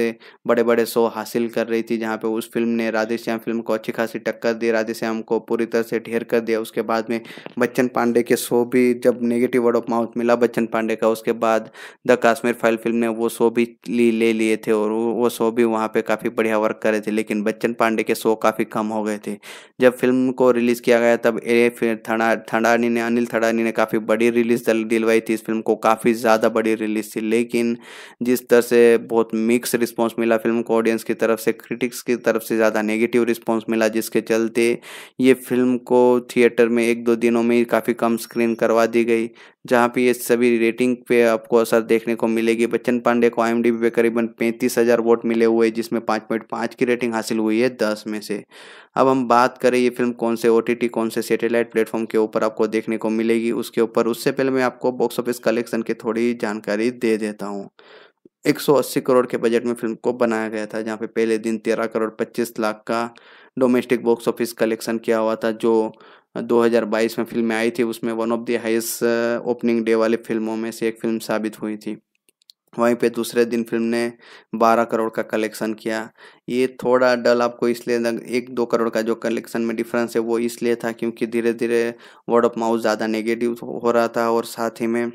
बड़े बड़े शो हासिल कर रही थी जहाँ पे उस फिल्म ने राधेश्याम फिल्म को अच्छी खासी टक्कर दी राधेश्याम को पूरी तरह से ढेर कर दिया उसके बाद में बच्चन पांडे के शो भी जब नेगेटिव वर्ड ऑफ माउथ मिला बच्चन पांडे का उसके बाद द काश्मीर फाइल फिल्म ने वो शो भी ले लिए थे और वो शो भी वहाँ पे काफ़ी बढ़िया वर्क करे थे लेकिन बच्चन पांडे के शो काफ़ी कम हो गए थे जब फिल्म को रिलीज़ किया गया तब ए फिर थड़ानी ने अनिल थड़ानी ने काफ़ी बड़ी रिलीज दिलवाई थी इस फिल्म को काफ़ी ज़्यादा बड़ी रिलीज थी लेकिन जिस तरह से बहुत मिक्स रिस्पॉन्स मिला फिल्म को ऑडियंस की तरफ से क्रिटिक्स की तरफ से ज़्यादा नेगेटिव रिस्पॉन्स मिला जिसके चलते ये फिल्म को थिएटर में एक दो दिनों में काफ़ी कम स्क्रीन कायम करवा दी गई जहाँ पे ये सभी रेटिंग पे आपको असर देखने को मिलेगी बच्चन पांडे को आई एम डी पे करीबन पैंतीस हज़ार वोट मिले हुए जिसमें पाँच पॉइंट पाँच की रेटिंग हासिल हुई है दस में से अब हम बात करें ये फिल्म कौन से ओ कौन से सेटेलाइट प्लेटफॉर्म के ऊपर आपको देखने को मिलेगी उसके ऊपर उससे पहले मैं आपको बॉक्स ऑफिस कलेक्शन की थोड़ी जानकारी दे देता हूँ 180 करोड़ के बजट में फिल्म को बनाया गया था जहाँ पे पहले दिन 13 करोड़ 25 लाख का डोमेस्टिक बॉक्स ऑफिस कलेक्शन किया हुआ था जो 2022 में फिल्में आई थी उसमें one of the highest opening day वाली फिल्मों में से एक फिल्म साबित हुई थी वहीं पे दूसरे दिन फिल्म ने 12 करोड़ का कलेक्शन किया ये थोड़ा डल आपको इसलिए एक दो करोड़ का जो कलेक्शन में डिफरेंस है वो इसलिए था क्योंकि धीरे धीरे वर्ड ऑफ माउथ ज़्यादा नेगेटिव हो रहा था और साथ ही में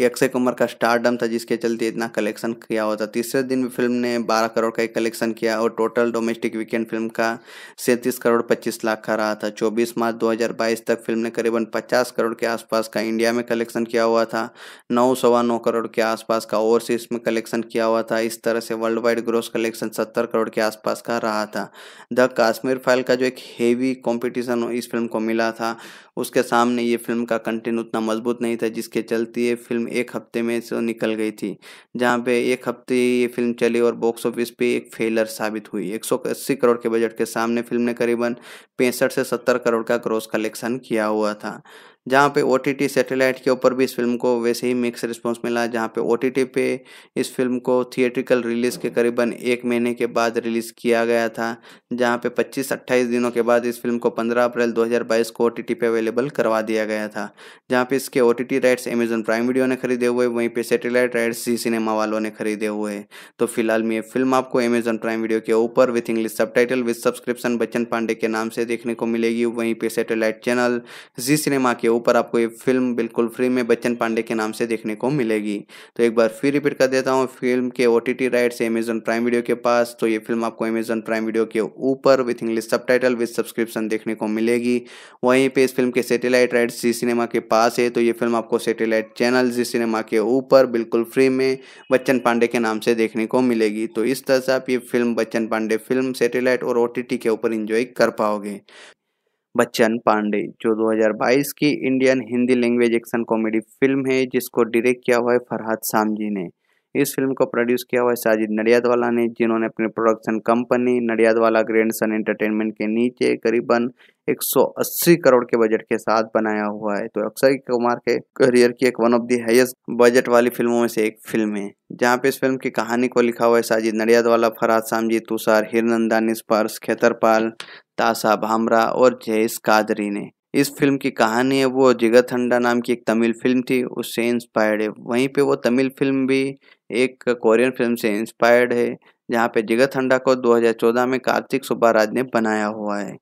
ये अक्षय कुमार का स्टारडम था जिसके चलते इतना कलेक्शन किया होता तीसरे दिन भी फिल्म ने 12 करोड़ का एक कलेक्शन किया और टोटल डोमेस्टिक वीकेंड फिल्म का सैंतीस करोड़ 25 लाख का रहा था 24 मार्च 2022 तक फिल्म ने करीबन 50 करोड़ के आसपास का इंडिया में कलेक्शन किया हुआ था नौ सवा नौ करोड़ के आसपास का ओवरसीज में कलेक्शन किया हुआ था इस तरह से वर्ल्ड वाइड ग्रोस कलेक्शन सत्तर करोड़ के आसपास का रहा था द काश्मीर फाइल का जो एक हेवी कॉम्पिटिशन इस फिल्म को मिला था उसके सामने ये फिल्म का कंटेंट उतना मजबूत नहीं था जिसके चलते ये फिल्म एक हफ्ते में से निकल गई थी जहाँ पे एक हफ्ते ये फिल्म चली और बॉक्स ऑफिस पे एक फेलर साबित हुई एक करोड़ के बजट के सामने फिल्म ने करीबन पैंसठ से सत्तर करोड़ का क्रॉस कलेक्शन किया हुआ था जहाँ पे ओ टी सैटेलाइट के ऊपर भी इस फिल्म को वैसे ही मिक्स रिस्पॉन्स मिला जहाँ पे ओ टी पे इस फिल्म को थिएट्रिकल रिलीज़ के करीबन एक महीने के बाद रिलीज़ किया गया था जहाँ पे 25-28 दिनों के बाद इस फिल्म को 15 अप्रैल 2022 को ओ पे अवेलेबल करवा दिया गया था जहाँ पे इसके ओ राइट्स अमेजन प्राइम वीडियो ने खरीदे हुए वहीं पर सेटेलाइट राइट्स जी सिनेमा वालों ने खरीदे हुए तो फिलहाल में ये फिल्म आपको अमेजन प्राइम वीडियो के ऊपर with English subtitle with subscription Bachchan Pandey के नाम से देखने को मिलेगी वहीं पर सेटेलाइट चैनल जी सिनेमा के ऊपर आपको ये फिल्म बिल्कुल फ्री में बच्चन पांडे के नाम से देखने को मिलेगी तो एक बार फिर रिपीट कर देता हूँ फिल्म के O T T rights Amazon Prime Video के पास तो ये फिल्म आपको अमेजन प्राइम वीडियो के ऊपर with English subtitle with subscription देखने को मिलेगी वहीं पर इस फिल्म के सेटेलाइट राइट्स जी सिनेमा के पास है तो ये फिल्म आपको सेटेलाइट चैनल जी सिनेमा के ऊपर बिल्कुल फ्री में बच्चन पांडे के नाम से देखने को मिलेगी तो इस तरह से आप ये film Bachchan Pandey film satellite और ओ के ऊपर इंजॉय कर पाओगे बच्चन पांडे जो 2022 की Indian Hindi language action comedy film है जिसको डायरेक्ट किया हुआ है फरहाद सामजी ने इस फिल्म को प्रोड्यूस किया हुआ है साजिद नडियादवाला ने जिन्होंने अपने production company Nadiadwala grand son entertainment के नीचे करीबन 180 करोड़ के बजट के साथ बनाया हुआ है तो अक्षय कुमार के करियर की एक one of the highest budget वाली फिल्मों में से एक फिल्म है जहां पे इस फिल्म की कहानी को लिखा हुआ है साजिद नडियादवाला फराज सामजी तुषार हिरनंदा स्पर्श खेतरपाल ताशा भामरा और जयेश कादरी ने इस फिल्म की कहानी है वो जिगत हंडा नाम की एक तमिल फिल्म थी उससे इंस्पायर्ड है वहीं पे वो तमिल फिल्म भी एक कोरियन फिल्म से इंस्पायर्ड है जहाँ पे जिगत हंडा को 2014 में कार्तिक सुब्बाराज ने बनाया हुआ है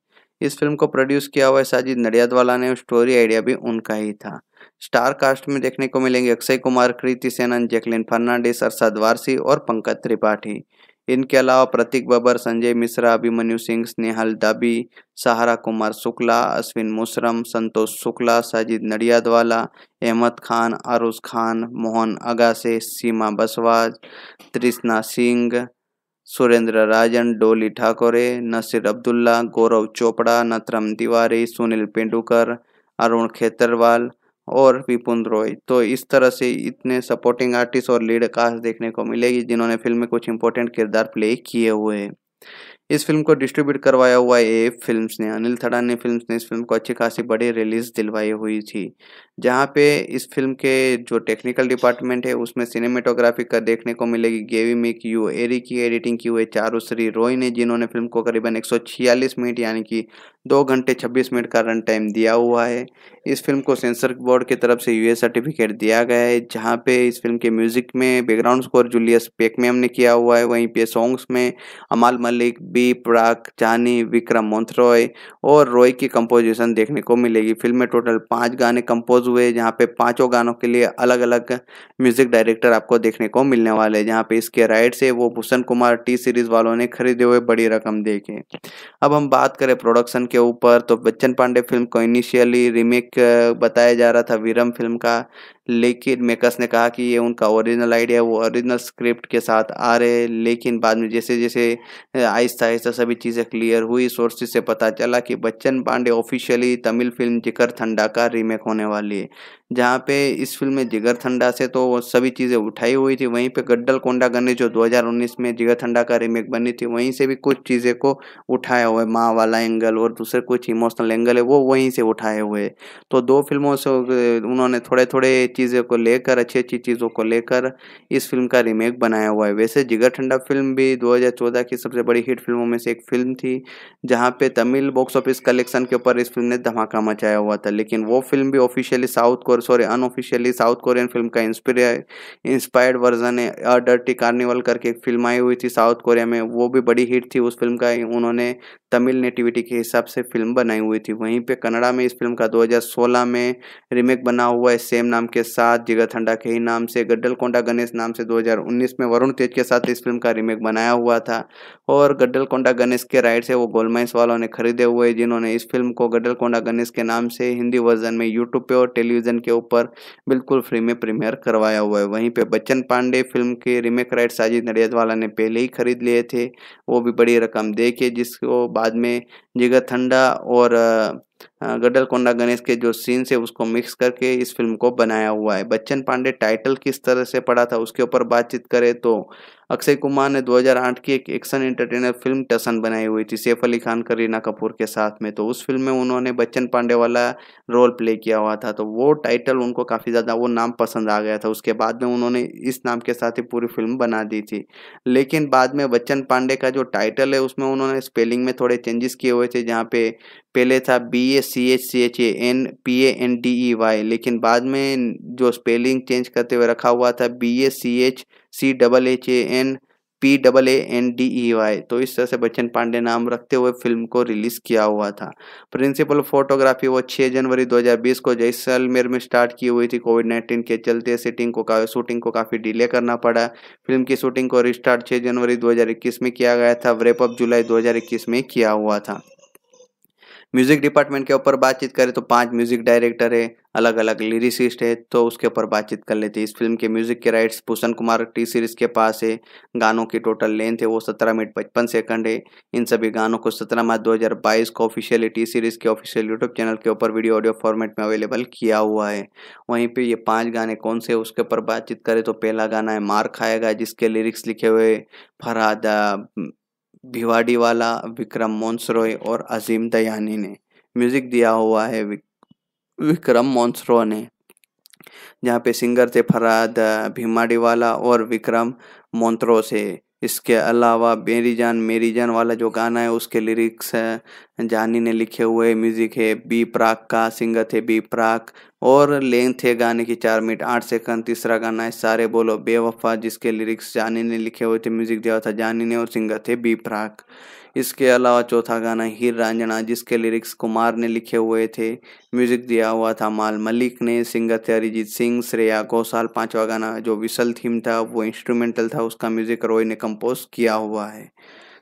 इस फिल्म को प्रोड्यूस किया हुआ है साजिद नडियादवाला ने स्टोरी आइडिया भी उनका ही था स्टार कास्ट में देखने को मिलेंगे अक्षय कुमार कृति सेनन जैकलिन फर्नांडिस अरसाद वारसी और पंकज त्रिपाठी इनके अलावा प्रतीक बबर संजय मिश्रा अभिमन्यु सिंह स्नेहल दाबी सहारा कुमार शुक्ला अश्विन मुशरम संतोष शुक्ला साजिद नडियादवाला अहमद खान आरुष खान मोहन अगासे सीमा बसवाज तृष्णा सिंह सुरेंद्र राजन डोली ठाकुरे नसीर अब्दुल्ला गौरव चोपड़ा नतरम तिवारी सुनील पेंडुकर अरुण खेतरवाल और विपुन रॉय तो इस तरह से इतने सपोर्टिंग आर्टिस्ट और लीड कास्ट देखने को मिलेगी जिन्होंने फिल्म में कुछ इंपॉर्टेंट किरदार प्ले किए हुए हैं इस फिल्म को डिस्ट्रीब्यूट करवाया हुआ ए फिल्म्स ने अनिल थड़ा ने फिल्म्स ने इस फिल्म को अच्छी खासी बड़ी रिलीज दिलवाई हुई थी जहाँ पे इस फिल्म के जो टेक्निकल डिपार्टमेंट है उसमें सिनेमेटोग्राफी का देखने को मिलेगी गेवी मेक यू एरी की एडिटिंग की हुई चारू श्री रॉय ने जिन्होंने फिल्म को करीबन एक मिनट यानी कि दो घंटे छब्बीस मिनट का रन टाइम दिया हुआ है इस फिल्म को सेंसर बोर्ड की तरफ से यूए सर्टिफिकेट दिया गया है जहाँ पे इस फिल्म के म्यूजिक में बैकग्राउंड स्कोर जूलियस पेक ने किया हुआ है वहीं पे सॉन्ग्स में अमाल मलिक बी प्राक जानी विक्रम मोन्थरॉय और रॉय की कंपोजिशन देखने को मिलेगी फिल्म में टोटल पाँच गाने कंपोज हुए जहाँ पे पाँचों गानों के लिए अलग अलग म्यूजिक डायरेक्टर आपको देखने को मिलने वाले हैं जहाँ पे इसके राइट्स है वो भूषण कुमार टी सीरीज वालों ने खरीदे हुए बड़ी रकम देखे अब हम बात करें प्रोडक्शन के ऊपर तो बच्चन पांडे फिल्म को इनिशियली रीमेक बताया जा रहा था वीरम फिल्म का लेकिन मेकर्स ने कहा कि ये उनका ओरिजिनल आइडिया वो ओरिजिनल स्क्रिप्ट के साथ आ रहे लेकिन बाद में जैसे जैसे आहिस्ता आहिस्ता सभी चीज़ें क्लियर हुई सोर्सेज से पता चला कि Bachchan Pandey officially Tamil film Jigarthanda का रीमेक होने वाली है जहाँ पे इस फिल्म में जिगर थंडा से तो सभी चीज़ें उठाई हुई थी वहीं पे गड्डल कोंडा गन्ने जो 2019 में जिगर थंडा का रीमेक बनी थी वहीं से भी कुछ चीज़ें को उठाया हुआ है माँ वाला एंगल और दूसरे कुछ इमोशनल एंगल है वो वहीं से उठाए हुए तो दो फिल्मों से उन्होंने थोड़े थोड़े चीज़ों को लेकर अच्छी अच्छी चीज़ों को लेकर इस फिल्म का रीमेक बनाया हुआ है वैसे जिगर ठंडा फिल्म भी 2014 की सबसे बड़ी हिट फिल्मों में से एक फिल्म थी जहां पे तमिल बॉक्स ऑफिस कलेक्शन के ऊपर इस फिल्म ने धमाका मचाया हुआ था लेकिन वो फिल्म भी officially south core sorry unofficially south Korean film का इंस्पायर्ड वर्जन है अ डर्टी कार्निवल करके एक फिल्म आई हुई थी साउथ कोरिया में वो भी बड़ी हिट थी उस फिल्म का उन्होंने तमिल नेटिविटी के हिसाब से फिल्म बनाई हुई थी वहीं पे कनाडा में इस फिल्म का 2016 में रीमेक बना हुआ है सेम नाम के साथ जिगर ठंडा के ही नाम से गड्डल कोंडा गणेश नाम से 2019 में वरुण तेज के साथ इस फिल्म का रीमेक बनाया हुआ था और गड्डल कोंडा गणेश के राइट से वो गोलमाइंस वालों ने खरीदे हुए जिन्होंने इस फिल्म को गड्डल कोंडा गणेश के नाम से हिंदी वर्जन में यूट्यूब पे और टेलीविजन के ऊपर बिल्कुल फ्री में प्रीमियर करवाया हुआ है वहीं पर बच्चन पांडे फिल्म के रीमेक राइट साजिद नडियादवाला ने पहले ही खरीद लिए थे वो भी बड़ी रकम दे के जिसको बाद में जिगर ठंडा और गडलकोंडा गणेश के जो सीन्स है उसको मिक्स करके इस फिल्म को बनाया हुआ है बच्चन पांडे टाइटल किस तरह से पढ़ा था उसके ऊपर बातचीत करें तो अक्षय कुमार ने 2008 की एक एक्शन एंटरटेनर फिल्म टसन बनाई हुई थी सैफ अली खान करीना कपूर के साथ में तो उस फिल्म में उन्होंने बच्चन पांडे वाला रोल प्ले किया हुआ था तो वो टाइटल उनको काफ़ी ज़्यादा वो नाम पसंद आ गया था उसके बाद में उन्होंने इस नाम के साथ ही पूरी फिल्म बना दी थी लेकिन बाद में बच्चन पांडे का जो टाइटल है उसमें उन्होंने स्पेलिंग में थोड़े चेंजेस किए हुए थे जहाँ पे पहले था B A C H C H A N P A N D E Y लेकिन बाद में जो स्पेलिंग चेंज करते हुए रखा हुआ था B A C H C double H A N P double A N D E Y तो इस तरह से बच्चन पांडे नाम रखते हुए फिल्म को रिलीज किया हुआ था प्रिंसिपल फोटोग्राफी वो 6 जनवरी 2020 को जैसलमेर में स्टार्ट की हुई थी कोविड 19 के चलते शूटिंग को शूटिंग को काफ़ी डिले करना पड़ा फिल्म की शूटिंग को रिस्टार्ट 6 जनवरी 2021 में किया गया था व्रेपअप जुलाई 2021 में किया हुआ था म्यूजिक डिपार्टमेंट के ऊपर बातचीत करें तो पांच म्यूजिक डायरेक्टर है अलग अलग लिरिसिस्ट है तो उसके ऊपर बातचीत कर लेते हैं इस फिल्म के म्यूजिक के rights Bhushan Kumar T series के पास है गानों की टोटल लेंथ है वो सत्रह मिनट पचपन सेकंड है इन सभी गानों को सत्रह मार्च दो हज़ार बाईस को ऑफिशियली टी सीरीज के ऑफिशियल यूट्यूब चैनल के ऊपर वीडियो ऑडियो फॉर्मेट में अवेलेबल किया हुआ है वहीं पर ये पाँच गाने कौन से उसके ऊपर बातचीत करें तो पहला गाना है मार खाएगा जिसके लिरिक्स लिखे हुए फरहाद वाला विक्रम मोन्सरोय और अजीम दयानी ने म्यूजिक दिया हुआ है विक, विक्रम मोन्सरो ने जहाँ पे सिंगर थे फराद भीमाडीवाला और विक्रम मोन्त्रो से इसके अलावा मेरी जान मेरी जान वाला जो गाना है उसके लिरिक्स है जानी ने लिखे हुए म्यूज़िक है बी प्राक का सिंगत है बी प्राक और लेंथ है गाने की चार मिनट आठ सेकंड तीसरा गाना है सारे बोलो बेवफा जिसके लिरिक्स जानी ने लिखे हुए थे म्यूज़िक दिया था जानी ने और सिंगत है बी प्राक इसके अलावा चौथा गाना हीर रंजना जिसके लिरिक्स कुमार ने लिखे हुए थे म्यूजिक दिया हुआ था माल मलिक ने सिंगर थे अरिजीत सिंह श्रेया घोषाल पांचवा गाना जो विशल थीम था वो इंस्ट्रूमेंटल था उसका म्यूजिक रॉय ने कंपोज किया हुआ है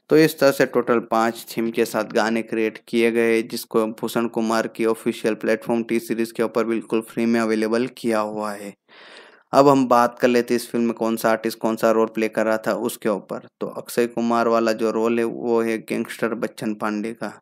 तो इस तरह से टोटल पाँच थीम के साथ गाने क्रिएट किए गए जिसको भूषण कुमार की ऑफिशियल प्लेटफॉर्म टी सीरीज़ के ऊपर बिल्कुल फ्री में अवेलेबल किया हुआ है अब हम बात कर लेते इस फिल्म में कौन सा आर्टिस्ट कौन सा रोल प्ले कर रहा था उसके ऊपर तो अक्षय कुमार वाला जो रोल है वो है गैंगस्टर बच्चन पांडे का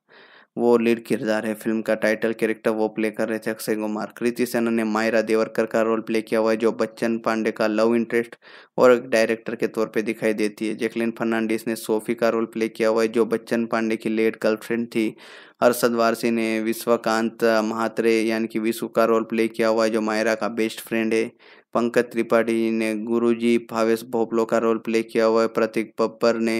वो लीड किरदार है फिल्म का टाइटल कैरेक्टर वो प्ले कर रहे थे अक्षय कुमार कृति सेना ने मायरा देवरकर का रोल प्ले किया हुआ है जो बच्चन पांडे का लव इंटरेस्ट और एक डायरेक्टर के तौर पे दिखाई देती है जैकलिन फर्नांडिस ने सोफी का रोल प्ले किया हुआ है जो बच्चन पांडे की लेट गर्लफ्रेंड थी अरसद वारसी ने विश्वकांत महात्रे यानी कि विशु का रोल प्ले किया हुआ है जो मायरा का बेस्ट फ्रेंड है पंकज त्रिपाठी जी ने गुरुजी भावेश भोपलो का रोल प्ले किया हुआ है प्रतीक पप्पर ने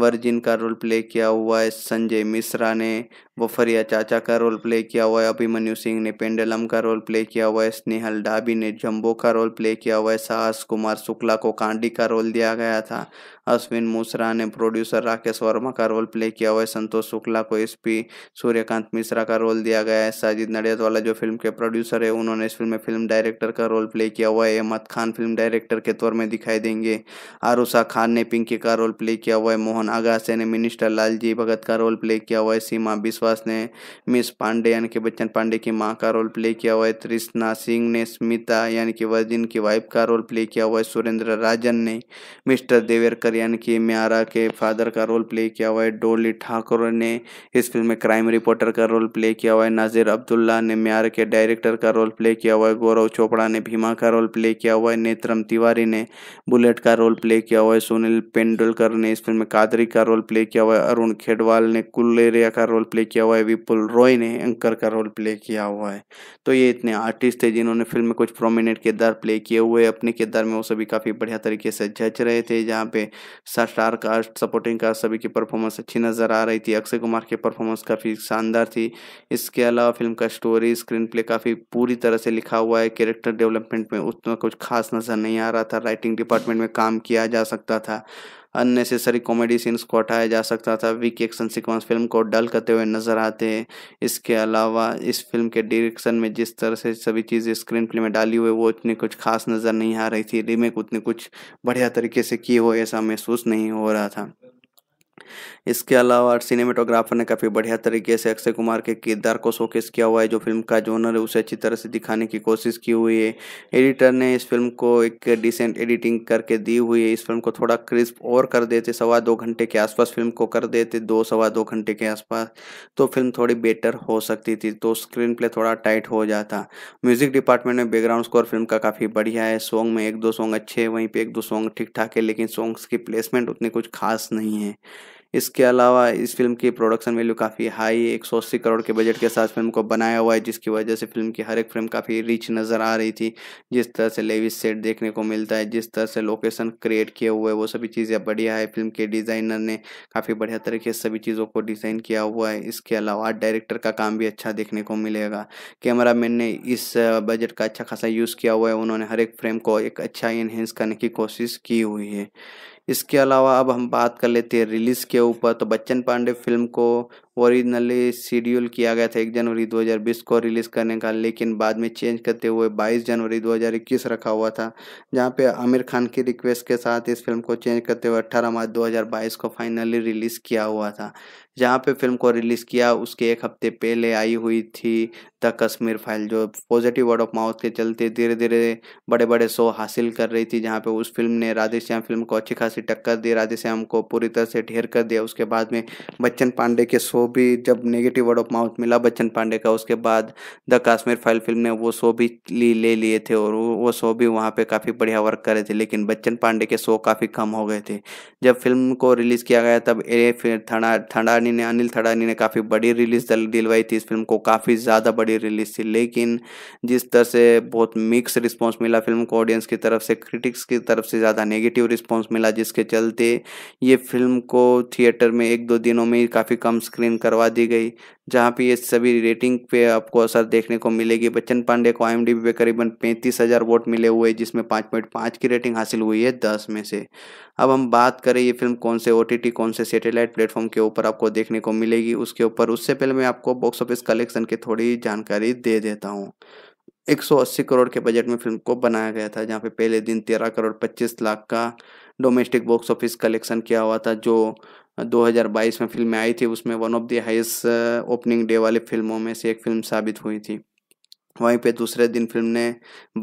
वर्जिन का रोल प्ले किया हुआ है संजय मिश्रा ने वफरिया चाचा का रोल प्ले किया हुआ है अभिमन्यु सिंह ने पेंडलम का रोल प्ले किया हुआ है स्नेहल डाबी ने जम्बो का रोल प्ले किया हुआ है साहस कुमार शुक्ला को कांडी का रोल दिया गया था अश्विन मूसरा ने प्रोड्यूसर राकेश वर्मा का रोल प्ले किया हुआ है संतोष शुक्ला को एस पी सूर्यकांत मिश्रा का रोल दिया गया है साजिद वाला जो फिल्म के प्रोड्यूसर है उन्होंने इस फिल्म में फिल्म डायरेक्टर का रोल प्ले किया हुआ है अहमद खान फिल्म डायरेक्टर के तौर में दिखाई देंगे आरूषा खान ने पिंकी का रोल प्ले किया हुआ है मोहन आगासे ने मिनिस्टर लालजी भगत का रोल प्ले किया हुआ है सीमा बिश्वास ने मिस पांडे यानी कि बच्चन पांडे की माँ का रोल प्ले किया हुआ है तृष्णा सिंह ने स्मिता यानी कि वर्जिन की वाइफ का रोल प्ले किया हुआ है सुरेंद्र राजन ने मिस्टर देवेरकर आर्यन की म्यारा के फादर का रोल प्ले किया हुआ है डोली ठाकुर ने इस फिल्म में क्राइम रिपोर्टर का रोल प्ले किया हुआ है नाजिर अब्दुल्ला ने म्यार के डायरेक्टर का रोल प्ले किया हुआ है गौरव चोपड़ा ने भीमा का रोल प्ले किया हुआ है नेत्रम तिवारी ने बुलेट का रोल प्ले किया हुआ है सुनील पेंडुलकर ने इस फिल्म में कादरी का रोल प्ले किया हुआ है अरुण खेडवाल ने कुलेरिया का रोल प्ले किया हुआ है विपुल रॉय ने एंकर का रोल प्ले किया हुआ है तो ये इतने आर्टिस्ट थे जिन्होंने फिल्म में कुछ प्रोमिनेंट किरदार प्ले किए हुए अपने किरदार में वो सभी काफ़ी बढ़िया तरीके से जच रहे थे जहाँ पे स्टार कास्ट सपोर्टिंग कास्ट सभी की परफॉर्मेंस अच्छी नज़र आ रही थी अक्षय कुमार की परफॉर्मेंस काफ़ी शानदार थी इसके अलावा फिल्म का स्टोरी स्क्रीन प्ले काफ़ी पूरी तरह से लिखा हुआ है कैरेक्टर डेवलपमेंट में उतना कुछ खास नज़र नहीं आ रहा था राइटिंग डिपार्टमेंट में काम किया जा सकता था अननेसेसरी कॉमेडी सीन्स को हटाया जा सकता था वीक एक्शन सिक्वेंस फिल्म को डल करते हुए नजर आते हैं इसके अलावा इस फिल्म के डायरेक्शन में जिस तरह से सभी चीज़ें स्क्रीन प्ले में डाली हुई वो उतनी कुछ खास नज़र नहीं आ रही थी रीमेक उतनी कुछ बढ़िया तरीके से की हो ऐसा महसूस नहीं हो रहा था इसके अलावा सिनेमेटोग्राफर ने काफ़ी बढ़िया तरीके से अक्षय कुमार के किरदार को शोकेस किया हुआ है जो फिल्म का जोनर है उसे अच्छी तरह से दिखाने की कोशिश की हुई है एडिटर ने इस फिल्म को एक डिसेंट एडिटिंग करके दी हुई है इस फिल्म को थोड़ा क्रिस्प और कर देते सवा दो घंटे के आसपास फिल्म को कर देते दो सवा दो घंटे के आसपास तो फिल्म थोड़ी बेटर हो सकती थी तो स्क्रीन प्ले थोड़ा टाइट हो जाता म्यूजिक डिपार्टमेंट में बैकग्राउंड स्कोर फिल्म का काफ़ी बढ़िया है सॉन्ग में एक दो सॉन्ग अच्छे हैं वहीं पर एक दो सॉन्ग ठीक ठाक है लेकिन सॉन्ग्स की प्लेसमेंट उतनी कुछ खास नहीं है इसके अलावा इस फिल्म की प्रोडक्शन वैल्यू काफ़ी हाई एक सौ अस्सी करोड़ के बजट के साथ फिल्म को बनाया हुआ है जिसकी वजह से फिल्म की हर एक फ्रेम काफ़ी रिच नज़र आ रही थी जिस तरह से लेविस सेट देखने को मिलता है जिस तरह से लोकेशन क्रिएट किए हुए वो सभी चीज़ें बढ़िया है फिल्म के डिज़ाइनर ने काफ़ी बढ़िया तरीके से सभी चीज़ों को डिज़ाइन किया हुआ है इसके अलावा डायरेक्टर का काम भी अच्छा देखने को मिलेगा कैमरा ने इस बजट का अच्छा खासा यूज़ किया हुआ है उन्होंने हर एक फ्रेम को एक अच्छा इन्हेंस करने की कोशिश की हुई है इसके अलावा अब हम बात कर लेते हैं रिलीज़ के ऊपर तो बच्चन पांडे फिल्म को ओरिजिनली शेड्यूल किया गया था एक जनवरी 2020 को रिलीज़ करने का लेकिन बाद में चेंज करते हुए 22 जनवरी 2021 रखा हुआ था जहां पे आमिर खान की रिक्वेस्ट के साथ इस फिल्म को चेंज करते हुए 18 मार्च 2022 को फाइनली रिलीज़ किया हुआ था जहाँ पे फिल्म को रिलीज़ किया उसके एक हफ्ते पहले आई हुई थी द कश्मीर फाइल जो पॉजिटिव वर्ड ऑफ माउथ के चलते धीरे धीरे बड़े बड़े शो हासिल कर रही थी जहाँ पे उस फिल्म ने राधेश्याम फिल्म को अच्छी खासी टक्कर दी राधेश्याम को पूरी तरह से ढेर कर दिया उसके बाद में बच्चन पांडे के शो भी जब नेगेटिव वर्ड ऑफ माउथ मिला बच्चन पांडे का उसके बाद द काश्मीर फाइल फिल्म ने वो शो भी ले लिए थे और वो शो भी वहाँ पे काफ़ी बढ़िया वर्क करे थे लेकिन बच्चन पांडे के शो काफ़ी कम हो गए थे जब फिल्म को रिलीज़ किया गया तब ए फिर थड़ा थड़ानी ने अनिल थड़ानी ने काफ़ी बड़ी रिलीज दिलवाई थी इस फिल्म को काफ़ी ज़्यादा बड़ी रिलीज थी लेकिन जिस तरह से बहुत मिक्स रिस्पॉन्स मिला फिल्म को ऑडियंस की तरफ से क्रिटिक्स की तरफ से ज़्यादा नेगेटिव रिस्पॉन्स मिला जिसके चलते ये फिल्म को थिएटर में एक दो दिनों में ही काफ़ी कम स्क्रीन रेटिंग करवा दी गई जहां पे ये सभी रेटिंग पे आपको असर देखने को मिलेगी बच्चन पांडे को आई पे करीबन पैंतीस हज़ार वोट मिले हुए जिसमें पाँच पॉइंट पाँच की रेटिंग हासिल हुई है दस में से अब हम बात करें ये फिल्म कौन से ओ कौन से सेटेलाइट प्लेटफॉर्म के ऊपर आपको देखने को मिलेगी उसके ऊपर उससे पहले मैं आपको बॉक्स ऑफिस कलेक्शन की थोड़ी जानकारी दे देता हूँ 180 करोड़ के बजट में फिल्म को बनाया गया था जहाँ पे पहले दिन 13 करोड़ 25 लाख का डोमेस्टिक बॉक्स ऑफिस कलेक्शन किया हुआ था जो 2022 में फिल्में आई थी उसमें one of the highest opening day वाली फिल्मों में से एक फिल्म साबित हुई थी वहीं पे दूसरे दिन फिल्म ने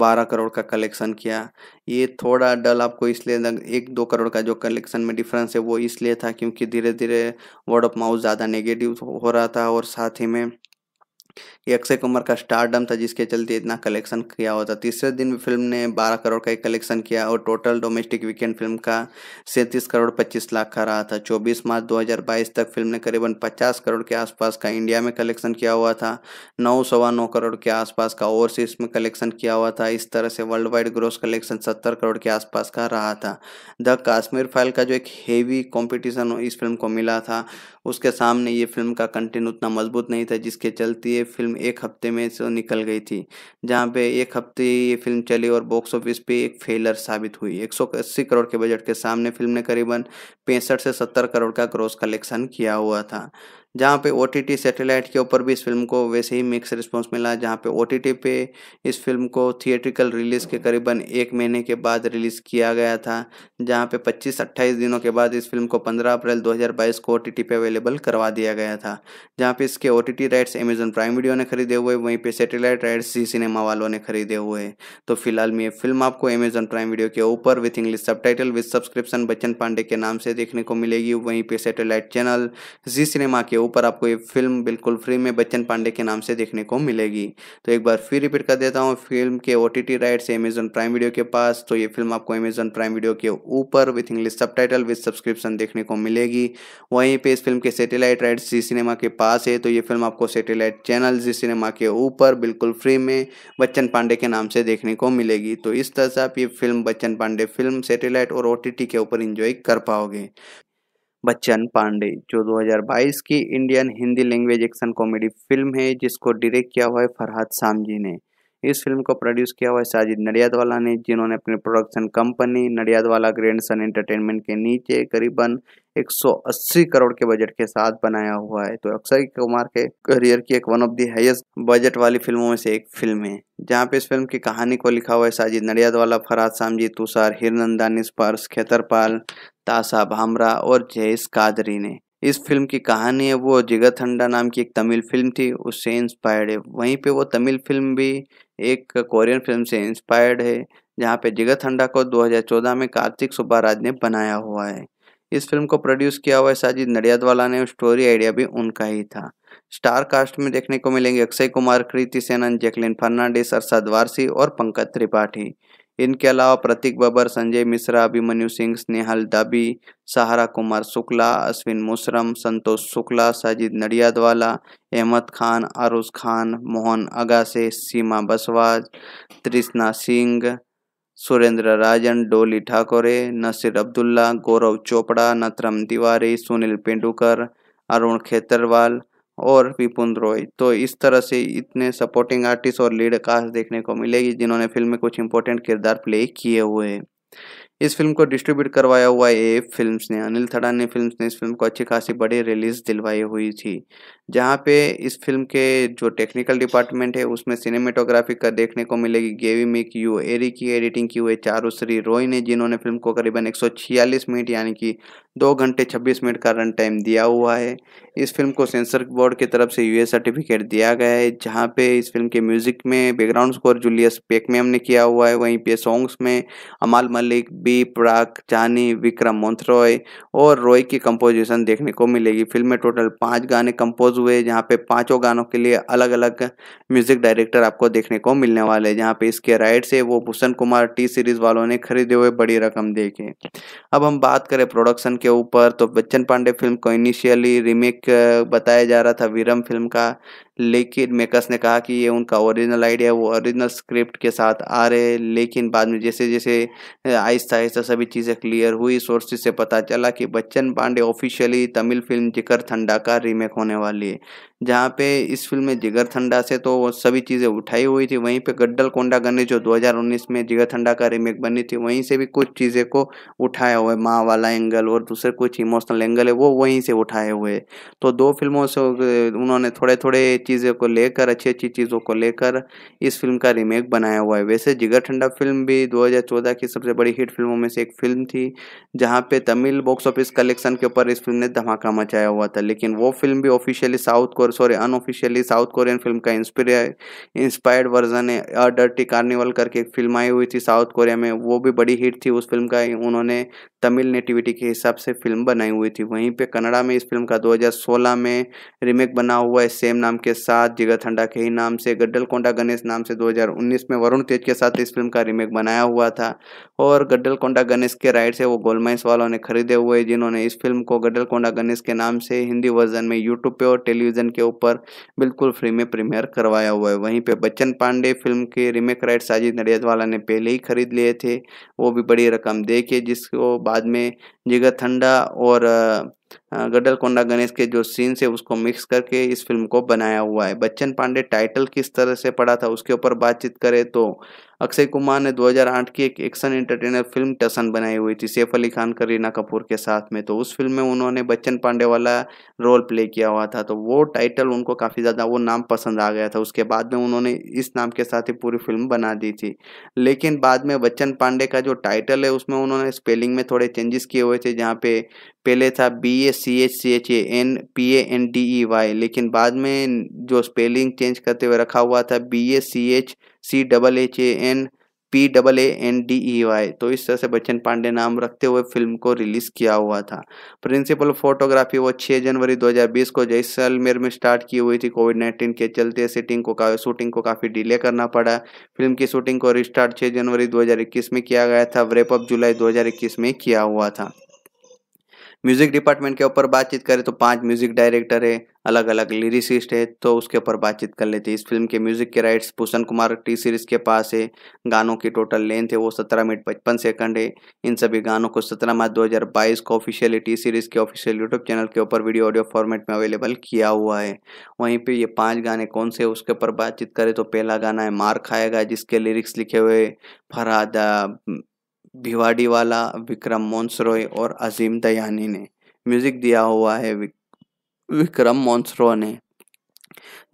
12 करोड़ का कलेक्शन किया ये थोड़ा डल आपको इसलिए एक दो करोड़ का जो कलेक्शन में डिफरेंस है वो इसलिए था क्योंकि धीरे धीरे वर्ड ऑफ माउथ ज़्यादा नेगेटिव हो रहा था और साथ ही में ये अक्षय कुमार का स्टारडम था जिसके चलते इतना कलेक्शन किया हुआ था तीसरे दिन भी फिल्म ने 12 करोड़ का एक कलेक्शन किया और टोटल डोमेस्टिक वीकेंड फिल्म का सैंतीस करोड़ 25 लाख का रहा था 24 मार्च 2022 तक फिल्म ने करीबन 50 करोड़ के आसपास का इंडिया में कलेक्शन किया हुआ था नौ सवा नौ करोड़ के आसपास का ओवरसीज में कलेक्शन किया हुआ था इस तरह से वर्ल्ड वाइड ग्रोस कलेक्शन सत्तर करोड़ के आसपास का रहा था द काश्मीर फाइल का जो एक हेवी कॉम्पिटिशन इस फिल्म को मिला था उसके सामने ये फिल्म का कंटेंट उतना मजबूत नहीं था जिसके चलते ये फिल्म एक हफ्ते में से निकल गई थी जहाँ पे एक हफ्ते ये फिल्म चली और बॉक्स ऑफिस पे एक फेलर साबित हुई एक करोड़ के बजट के सामने फिल्म ने करीबन पैंसठ से सत्तर करोड़ का क्रॉस कलेक्शन किया हुआ था जहाँ पे ओ टी सैटेलाइट के ऊपर भी इस फिल्म को वैसे ही मिक्स रिस्पॉन्स मिला जहाँ पे ओ टी पे इस फिल्म को थिएट्रिकल रिलीज़ के करीबन एक महीने के बाद रिलीज़ किया गया था जहाँ पे 25-28 दिनों के बाद इस फिल्म को 15 अप्रैल 2022 को ओ पे अवेलेबल करवा दिया गया था जहाँ पे इसके ओ राइट्स अमेजन प्राइम वीडियो ने खरीदे हुए वहीं पर सेटेलाइट राइट्स जी सिनेमा वालों ने खरीदे हुए तो फिलहाल में ये फिल्म आपको अमेजन प्राइम वीडियो के ऊपर with English subtitle with subscription Bachchan Pandey के नाम से देखने को मिलेगी वहीं पर सेटेलाइट चैनल जी सिनेमा के ऊपर आपको ये फिल्म बिल्कुल फ्री में बच्चन पांडे के नाम से देखने को मिलेगी तो एक बार फिर रिपीट कर देता हूँ फिल्म के O T rights Amazon Prime Video के पास तो ये फिल्म आपको अमेजन प्राइम वीडियो के ऊपर with English subtitle with subscription देखने को मिलेगी वहीं पर इस फिल्म के सेटेलाइट राइट्स जी सिनेमा के पास है तो ये फिल्म आपको सेटेलाइट चैनल जी सिनेमा के ऊपर बिल्कुल फ्री में बच्चन पांडे के नाम से देखने को मिलेगी तो इस तरह से आप ये film Bachchan Pandey film satellite और ओ के ऊपर इंजॉय कर पाओगे बच्चन पांडे जो 2022 की Indian Hindi language action comedy film है जिसको डायरेक्ट किया हुआ है फरहाद सामजी ने इस फिल्म को प्रोड्यूस किया हुआ है साजिद नडियादवाला ने जिन्होंने अपनी production company Nadiadwala grand son entertainment के नीचे करीबन 180 करोड़ के बजट के साथ बनाया हुआ है तो अक्षय कुमार के करियर की एक one of the highest budget वाली फिल्मों में से एक फिल्म है जहाँ पे इस फिल्म की कहानी को लिखा हुआ है साजिद नडियादवाला फराज सामजी तुषार हिरनंदा स्पर्श खेतरपाल तासा भामरा और जयेश कादरी ने इस फिल्म की कहानी है वो हंडा नाम की एक तमिल फिल्म थी उससे इंस्पायर्ड है वहीं पे वो तमिल फिल्म भी एक कोरियन फिल्म से इंस्पायर्ड है जहाँ पे हंडा को 2014 में कार्तिक सुब्बाराज ने बनाया हुआ है इस फिल्म को प्रोड्यूस किया हुआ है साजिद नडियादवाला ने स्टोरी आइडिया भी उनका ही था स्टार कास्ट में देखने को मिलेंगे अक्षय कुमार कृति सेनन जैकलिन फर्नांडिस अरसाद वारसी और पंकज त्रिपाठी इनके अलावा प्रतीक बबर संजय मिश्रा अभिमन्यु सिंह स्नेहल दाबी सहारा कुमार शुक्ला अश्विन मुशरम संतोष शुक्ला साजिद नडियादवाला अहमद खान आरूस खान मोहन अगासे सीमा बसवाज तृष्णा सिंह सुरेंद्र राजन डोली ठाकुरे नसीर अब्दुल्ला गौरव चोपड़ा नतरम तिवारी सुनील पेंडुकर अरुण खेतरवाल और विपुन रॉय तो इस तरह से इतने सपोर्टिंग आर्टिस्ट और लीड कास्ट देखने को मिलेगी जिन्होंने फिल्म में कुछ इंपॉर्टेंट किरदार प्ले किए हुए हैं इस फिल्म को डिस्ट्रीब्यूट करवाया हुआ ए फिल्म्स ने अनिल थड़ा ने फिल्म्स ने इस फिल्म को अच्छी खासी बड़ी रिलीज दिलवाई हुई थी जहाँ पे इस फिल्म के जो टेक्निकल डिपार्टमेंट है उसमें सिनेमेटोग्राफी का देखने को मिलेगी गेवी मिक यू एरी की एडिटिंग की हुई चारू श्री रॉय ने जिन्होंने फिल्म को करीबन 146 मिनट यानी कि दो घंटे 26 मिनट का रन टाइम दिया हुआ है इस फिल्म को सेंसर बोर्ड की तरफ से यू सर्टिफिकेट दिया गया है जहाँ पे इस फिल्म के म्यूजिक में बैकग्राउंड स्कोर जूलियस पेकमेम ने किया हुआ है वहीं पे सॉन्ग्स में अमाल मलिक बी प्राक जानी विक्रम मोन्थरॉय और रॉय की कंपोजिशन देखने को मिलेगी फिल्म में टोटल पाँच गाने कंपोज शोज हुए जहाँ पे पांचों गानों के लिए अलग अलग म्यूजिक डायरेक्टर आपको देखने को मिलने वाले हैं जहाँ पे इसके राइट्स है वो भूषण कुमार टी सीरीज वालों ने खरीदे हुए बड़ी रकम देखे अब हम बात करें प्रोडक्शन के ऊपर तो बच्चन पांडे फिल्म को इनिशियली रीमेक बताया जा रहा था वीरम फिल्म का लेकिन मेकर्स ने कहा कि ये उनका ओरिजिनल आइडिया वो ओरिजिनल स्क्रिप्ट के साथ आ रहे लेकिन बाद में जैसे जैसे आहिस्ता आहिस्ता सभी चीज़ें क्लियर हुई सोर्सेज से पता चला कि Bachchan Pandey officially Tamil film Jigarthanda का रीमेक होने वाली है जहाँ पे इस फिल्म में जिगर ठंडा से तो सभी चीज़ें उठाई हुई थी वहीं पे गड्डल कोंडा गन्ने जो 2019 में जिगर ठंडा का रीमेक बनी थी वहीं से भी कुछ चीज़ें को उठाया हुआ है माँ वाला एंगल और दूसरे कुछ इमोशनल एंगल है वो वहीं से उठाए हुए तो दो फिल्मों से उन्होंने थोड़े थोड़े चीज़ों को लेकर अच्छी अच्छी चीज़ों को लेकर इस फिल्म का रीमेक बनाया हुआ है वैसे जिगर ठंडा फिल्म भी दो की सबसे बड़ी हिट फिल्मों में से एक फिल्म थी जहाँ पे तमिल बॉक्स ऑफिस कलेक्शन के ऊपर इस फिल्म ने धमाका मचाया हुआ था लेकिन वो फिल्म भी ऑफिशियली साउथ को और sorry unofficially south Korean film का इंस्पायर इंस्पायर्ड वर्जन है अ डर्टी कार्निवल करके एक फिल्म आई हुई थी साउथ कोरिया में वो भी बड़ी हिट थी उस फिल्म का उन्होंने तमिल नेटिविटी के हिसाब से फिल्म बनाई हुई थी वहीं पर कनाडा में इस फिल्म का दो में रीमेक बना हुआ है सेम नाम के साथ जिगर ठंडा के ही नाम से गड्डल कोंडा गणेश नाम से दो में वरुण तेज के साथ इस फिल्म का रीमेक बनाया हुआ था और गड्डल कोंडा गणेश के राइट से वो गोलमाइंस वालों ने खरीदे हुए जिन्होंने इस फिल्म को गड्डल कोंडा गणेश के नाम से हिंदी वर्जन में यूट्यूब पे और टेलीविजन के ऊपर बिल्कुल फ्री में प्रीमियर करवाया हुआ है वहीं पे बच्चन पांडे फिल्म के रीमेक राइट साजिद नडियादवाला ने पहले ही खरीद लिए थे वो भी बड़ी रकम दे के जिसको बाद में जिगर ठंडा और गडल कोंडा गणेश के जो सीन से उसको मिक्स करके इस फिल्म को बनाया हुआ है बच्चन पांडे टाइटल किस तरह से पड़ा था उसके ऊपर बातचीत करें तो अक्षय कुमार ने 2008 की एक एक्शन एंटरटेनर फिल्म टसन बनाई हुई थी सैफ अली खान का रीना कपूर के साथ में तो उस फिल्म में उन्होंने बच्चन पांडे वाला रोल प्ले किया हुआ था तो वो टाइटल उनको काफ़ी ज़्यादा वो नाम पसंद आ गया था उसके बाद में उन्होंने इस नाम के साथ ही पूरी फिल्म बना दी थी लेकिन बाद में बच्चन पांडे का जो टाइटल है उसमें उन्होंने स्पेलिंग में थोड़े चेंजेस किए हुए थे जहाँ पे पहले था B A C H C H A N P A N D E Y लेकिन बाद में जो स्पेलिंग चेंज करते हुए रखा हुआ था B A C H C double H A N P double A N D E Y तो इस तरह से बच्चन पांडे नाम रखते हुए फिल्म को रिलीज किया हुआ था प्रिंसिपल फोटोग्राफी वो 6 जनवरी 2020 को जैसलमेर में स्टार्ट की हुई थी कोविड 19 के चलते शूटिंग को का शूटिंग को काफ़ी डिले करना पड़ा फिल्म की शूटिंग को रिस्टार्ट 6 जनवरी 2021 में किया गया था व्रेपअप जुलाई 2021 में किया हुआ था म्यूज़िक डिपार्टमेंट के ऊपर बातचीत करें तो पांच म्यूज़िक डायरेक्टर है अलग अलग लिरिसिस्ट है तो उसके ऊपर बातचीत कर लेते हैं इस फिल्म के म्यूज़िक के rights Bhushan Kumar T series के पास है गानों की टोटल लेंथ है वो सत्रह मिनट पचपन सेकंड है इन सभी गानों को सत्रह मार्च दो को ऑफिशियली टी सीरीज़ के ऑफिशियल यूट्यूब चैनल के ऊपर वीडियो ऑडियो फॉर्मेट में अवेलेबल किया हुआ है वहीं पर ये पाँच गाने कौन से उसके ऊपर बातचीत करें तो पहला गाना है मार खाएगा जिसके लिरिक्स लिखे हुए फरहाद वाला विक्रम मोन्सरोय और अजीम दयानी ने म्यूजिक दिया हुआ है विक्रम मोन्सरो ने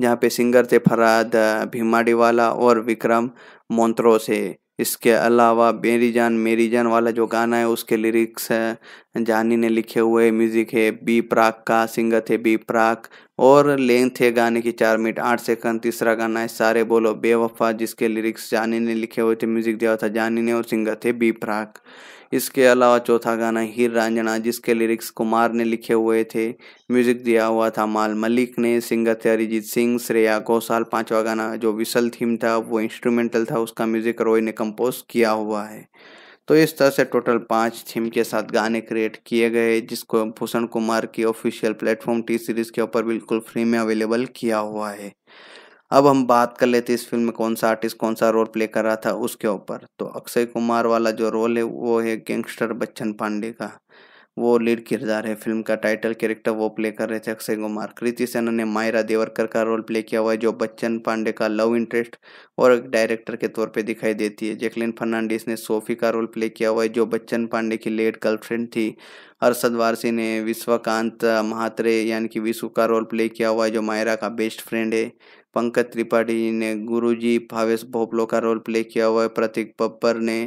जहाँ पे सिंगर थे फराद भीमाडीवाला और विक्रम मोन्त्रो से इसके अलावा मेरी जान मेरी जान वाला जो गाना है उसके लिरिक्स है जानी ने लिखे हुए म्यूज़िक है बी प्राक का सिंगर है बी प्राक और लेंथ है गाने की चार मिनट आठ सेकंड तीसरा गाना है सारे बोलो बेवफा जिसके लिरिक्स जानी ने लिखे हुए थे म्यूज़िक दिया था जानी ने और सिंगर थे बी प्राक इसके अलावा चौथा गाना हीर रांझना जिसके लिरिक्स कुमार ने लिखे हुए थे म्यूजिक दिया हुआ था माल मलिक ने सिंगर थे अरिजीत सिंह श्रेया घोषाल पांचवा गाना जो विसल थीम था वो इंस्ट्रूमेंटल था उसका म्यूजिक रोय ने कंपोज किया हुआ है तो इस तरह से टोटल पाँच थीम के साथ गाने क्रिएट किए गए जिसको भूषण कुमार की ऑफिशियल प्लेटफॉर्म टी सीरीज़ के ऊपर बिल्कुल फ्री में अवेलेबल किया हुआ है अब हम बात कर लेते इस फिल्म में कौन सा आर्टिस्ट कौन सा रोल प्ले कर रहा था उसके ऊपर तो अक्षय कुमार वाला जो रोल है वो है गैंगस्टर बच्चन पांडे का वो लीड किरदार है फिल्म का टाइटल कैरेक्टर वो प्ले कर रहे थे अक्षय कुमार कृति सेना ने मायरा देवरकर का रोल प्ले किया हुआ है जो बच्चन पांडे का लव इंटरेस्ट और एक डायरेक्टर के तौर पे दिखाई देती है जैकलिन फर्नांडिस ने सोफी का रोल प्ले किया हुआ है जो बच्चन पांडे की लेट गर्लफ्रेंड थी अरसद वारसी ने विश्वकांत महात्रे यानी कि विशु का रोल प्ले किया हुआ है जो मायरा का बेस्ट फ्रेंड है पंकज त्रिपाठी ने गुरुजी भावेश भोपलो का रोल प्ले किया हुआ है प्रतीक पप्पर ने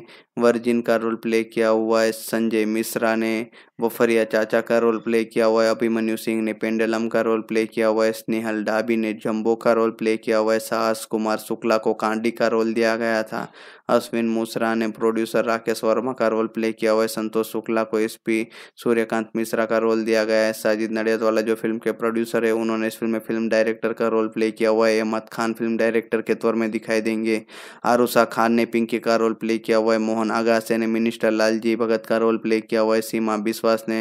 वर्जिन का रोल प्ले किया हुआ है संजय मिश्रा ने वफरिया चाचा का रोल प्ले किया हुआ है अभिमन्यु सिंह ने पेंडलम का रोल प्ले किया हुआ है स्नेहल डाबी ने जम्बो का रोल प्ले किया हुआ है साहस कुमार शुक्ला को कांडी का रोल दिया गया था अश्विन मूसरा ने प्रोड्यूसर राकेश वर्मा का रोल प्ले किया हुआ है संतोष शुक्ला को एसपी सूर्यकांत मिश्रा का रोल दिया गया है साजिद नडियाद वाला जो फिल्म के प्रोड्यूसर है उन्होंने इस फिल्म में फिल्म डायरेक्टर का रोल प्ले किया हुआ है अहमद खान फिल्म डायरेक्टर के तौर में दिखाई देंगे आरुषा खान ने पिंकी का रोल प्ले किया हुआ है मोहन अगासे ने मिनिस्टर लालजी भगत का रोल प्ले किया हुआ है सीमा बिश्वास ने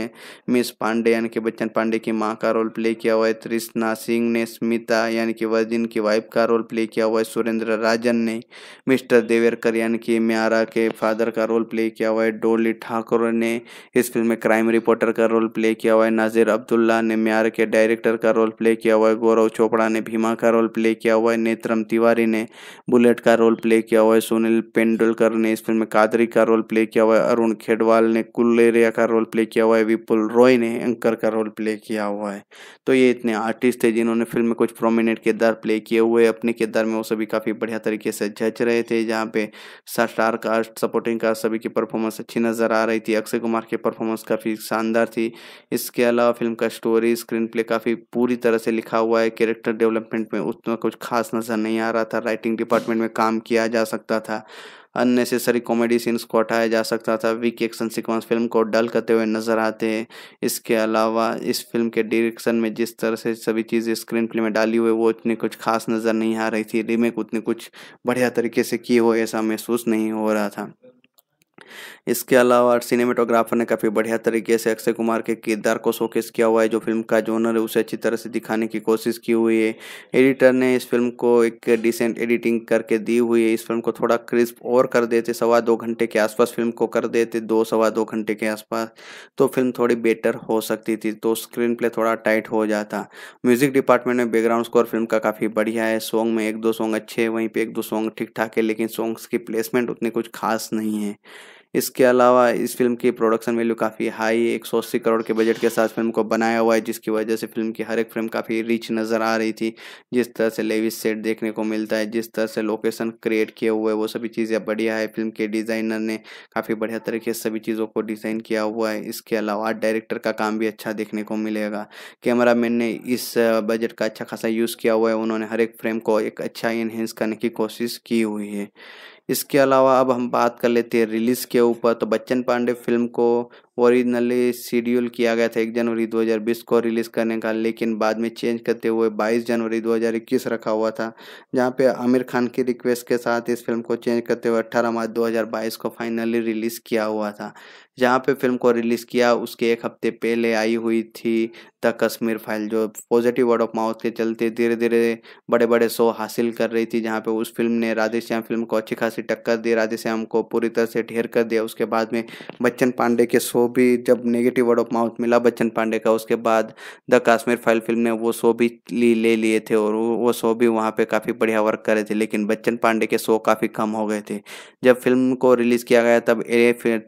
मिस पांडे यानी कि बच्चन पांडे की माँ का रोल प्ले किया हुआ है तृष्णा सिंह ने स्मिता यानी कि वर्जिन की वाइफ का रोल प्ले किया हुआ है सुरेंद्र राजन ने मिस्टर देवेरकर फादर यानी कि म्यारा के फादर का रोल प्ले किया हुआ है डोली ठाकुर ने इस फिल्म में क्राइम रिपोर्टर का रोल प्ले किया हुआ है नाजिर अब्दुल्ला ने म्यार के डायरेक्टर का रोल प्ले किया हुआ है गौरव चोपड़ा ने भीमा का रोल प्ले किया हुआ है नेत्रम तिवारी ने बुलेट का रोल प्ले किया हुआ है सुनील पेंडुलकर ने इस फिल्म में कादरी का रोल प्ले किया हुआ है अरुण खेडवाल ने कुल्लेरिया का रोल प्ले किया हुआ है विपुल रॉय ने एंकर का रोल प्ले किया हुआ है तो ये इतने आर्टिस्ट थे जिन्होंने फिल्म में कुछ प्रोमिनेंट किरदार प्ले किए हुए अपने किरदार में वो सभी काफ़ी बढ़िया तरीके से जच रहे थे जहाँ पे स्टार कास्ट सपोर्टिंग कास्ट सभी की परफॉर्मेंस अच्छी नज़र आ रही थी अक्षय कुमार की परफॉर्मेंस काफ़ी शानदार थी इसके अलावा फिल्म का स्टोरी स्क्रीन प्ले काफ़ी पूरी तरह से लिखा हुआ है कैरेक्टर डेवलपमेंट में उतना कुछ खास नज़र नहीं आ रहा था राइटिंग डिपार्टमेंट में काम किया जा सकता था अननेसेसरी कॉमेडी सीन्स को हटाया जा सकता था वीक एक्शन सिक्वेंस फिल्म को डल करते हुए नजर आते हैं इसके अलावा इस फिल्म के डायरेक्शन में जिस तरह से सभी चीज़ें स्क्रीन प्ले में डाली हुई वो उतनी कुछ खास नज़र नहीं आ रही थी रीमेक उतनी कुछ बढ़िया तरीके से की हो ऐसा महसूस नहीं हो रहा था इसके अलावा सिनेमेटोग्राफर ने काफ़ी बढ़िया तरीके से अक्षय कुमार के किरदार को शोकेस किया हुआ है जो फिल्म का जोनर है उसे अच्छी तरह से दिखाने की कोशिश की हुई है एडिटर ने इस फिल्म को एक डिसेंट एडिटिंग करके दी हुई है इस फिल्म को थोड़ा क्रिस्प और कर देते सवा दो घंटे के आसपास फिल्म को कर देते दो सवा दो घंटे के आसपास तो फिल्म थोड़ी बेटर हो सकती थी तो स्क्रीन प्ले थोड़ा टाइट हो जाता म्यूजिक डिपार्टमेंट में बैकग्राउंड स्कोर फिल्म का काफ़ी बढ़िया है सॉन्ग में एक दो सॉन्ग अच्छे हैं वहीं पर एक दो सॉन्ग ठीक ठाक है लेकिन सॉन्ग्स की प्लेसमेंट उतनी कुछ खास नहीं है इसके अलावा इस फिल्म की प्रोडक्शन वैल्यू काफ़ी हाई एक सौ अस्सी करोड़ के बजट के साथ फिल्म को बनाया हुआ है जिसकी वजह से फिल्म की हर एक फ्रेम काफ़ी रिच नज़र आ रही थी जिस तरह से लेविस सेट देखने को मिलता है जिस तरह से लोकेशन क्रिएट किए हुए वो सभी चीज़ें बढ़िया है फिल्म के डिज़ाइनर ने काफ़ी बढ़िया तरीके से सभी चीज़ों को डिज़ाइन किया हुआ है इसके अलावा आर्ट डायरेक्टर का काम भी अच्छा देखने को मिलेगा मैन ने इस बजट का अच्छा खासा यूज़ किया हुआ है उन्होंने हर एक फ्रेम को एक अच्छा इन्हेंस करने की कोशिश की हुई है इसके अलावा अब हम बात कर लेते हैं रिलीज़ के ऊपर तो बच्चन पांडे फिल्म को ओरिजिनली शेड्यूल किया गया था एक जनवरी 2020 को रिलीज़ करने का लेकिन बाद में चेंज करते हुए 22 जनवरी 2021 रखा हुआ था जहां पे आमिर खान की रिक्वेस्ट के साथ इस फिल्म को चेंज करते हुए 18 मार्च 2022 को फाइनली रिलीज़ किया हुआ था जहाँ पे फिल्म को रिलीज़ किया उसके एक हफ्ते पहले आई हुई थी द कश्मीर फाइल जो पॉजिटिव वर्ड ऑफ माउथ के चलते धीरे धीरे बड़े बड़े शो हासिल कर रही थी जहाँ पे उस फिल्म ने राधेश्याम फिल्म को अच्छी खासी टक्कर दी राधेश्याम को पूरी तरह से ढेर कर दिया उसके बाद में बच्चन पांडे के शो भी जब नेगेटिव वर्ड ऑफ माउथ मिला बच्चन पांडे का उसके बाद द काश्मीर फाइल फिल्म ने वो शो भी ली ले लिए थे और वो शो भी वहाँ पे काफ़ी बढ़िया वर्क करे थे लेकिन बच्चन पांडे के शो काफ़ी कम हो गए थे जब फिल्म को रिलीज़ किया गया तब ए फिर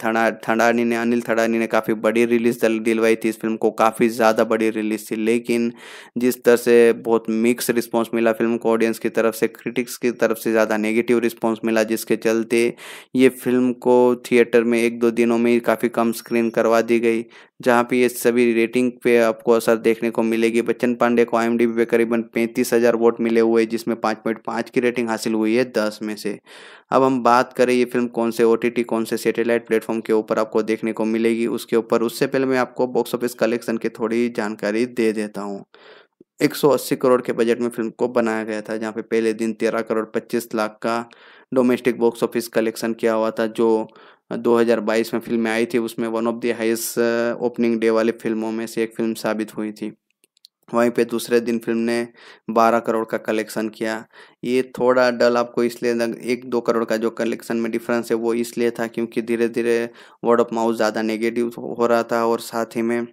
थड़ानी ने अनिल थड़ानी ने काफ़ी बड़ी रिलीज दिलवाई थी इस फिल्म को काफ़ी ज़्यादा बड़ी रिलीज थी लेकिन जिस तरह से बहुत मिक्स रिस्पॉन्स मिला फिल्म को ऑडियंस की तरफ से क्रिटिक्स की तरफ से ज़्यादा नेगेटिव रिस्पॉन्स मिला जिसके चलते ये फिल्म को थिएटर में एक दो दिनों में काफ़ी कम स्क्रीन कायम करवा दी गई जहां पे ये सभी रेटिंग पे आपको असर देखने को मिलेगी बच्चन पांडे को आई पे करीबन पैंतीस हज़ार वोट मिले हुए जिसमें पाँच पॉइंट पाँच की रेटिंग हासिल हुई है दस में से अब हम बात करें ये फिल्म कौन से ओ कौन से सेटेलाइट प्लेटफॉर्म के ऊपर आपको देखने को मिलेगी उसके ऊपर उससे पहले मैं आपको बॉक्स ऑफिस कलेक्शन की थोड़ी जानकारी दे देता हूँ 180 करोड़ के बजट में फिल्म को बनाया गया था जहाँ पे पहले दिन 13 करोड़ 25 लाख का डोमेस्टिक बॉक्स ऑफिस कलेक्शन किया हुआ था जो 2022 में फिल्में आई थी उसमें one of the highest opening day वाली फिल्मों में से एक फिल्म साबित हुई थी वहीं पे दूसरे दिन फिल्म ने 12 करोड़ का कलेक्शन किया ये थोड़ा डल आपको इसलिए एक दो करोड़ का जो कलेक्शन में डिफरेंस है वो इसलिए था क्योंकि धीरे धीरे वर्ड ऑफ माउथ ज़्यादा नेगेटिव हो रहा था और साथ ही में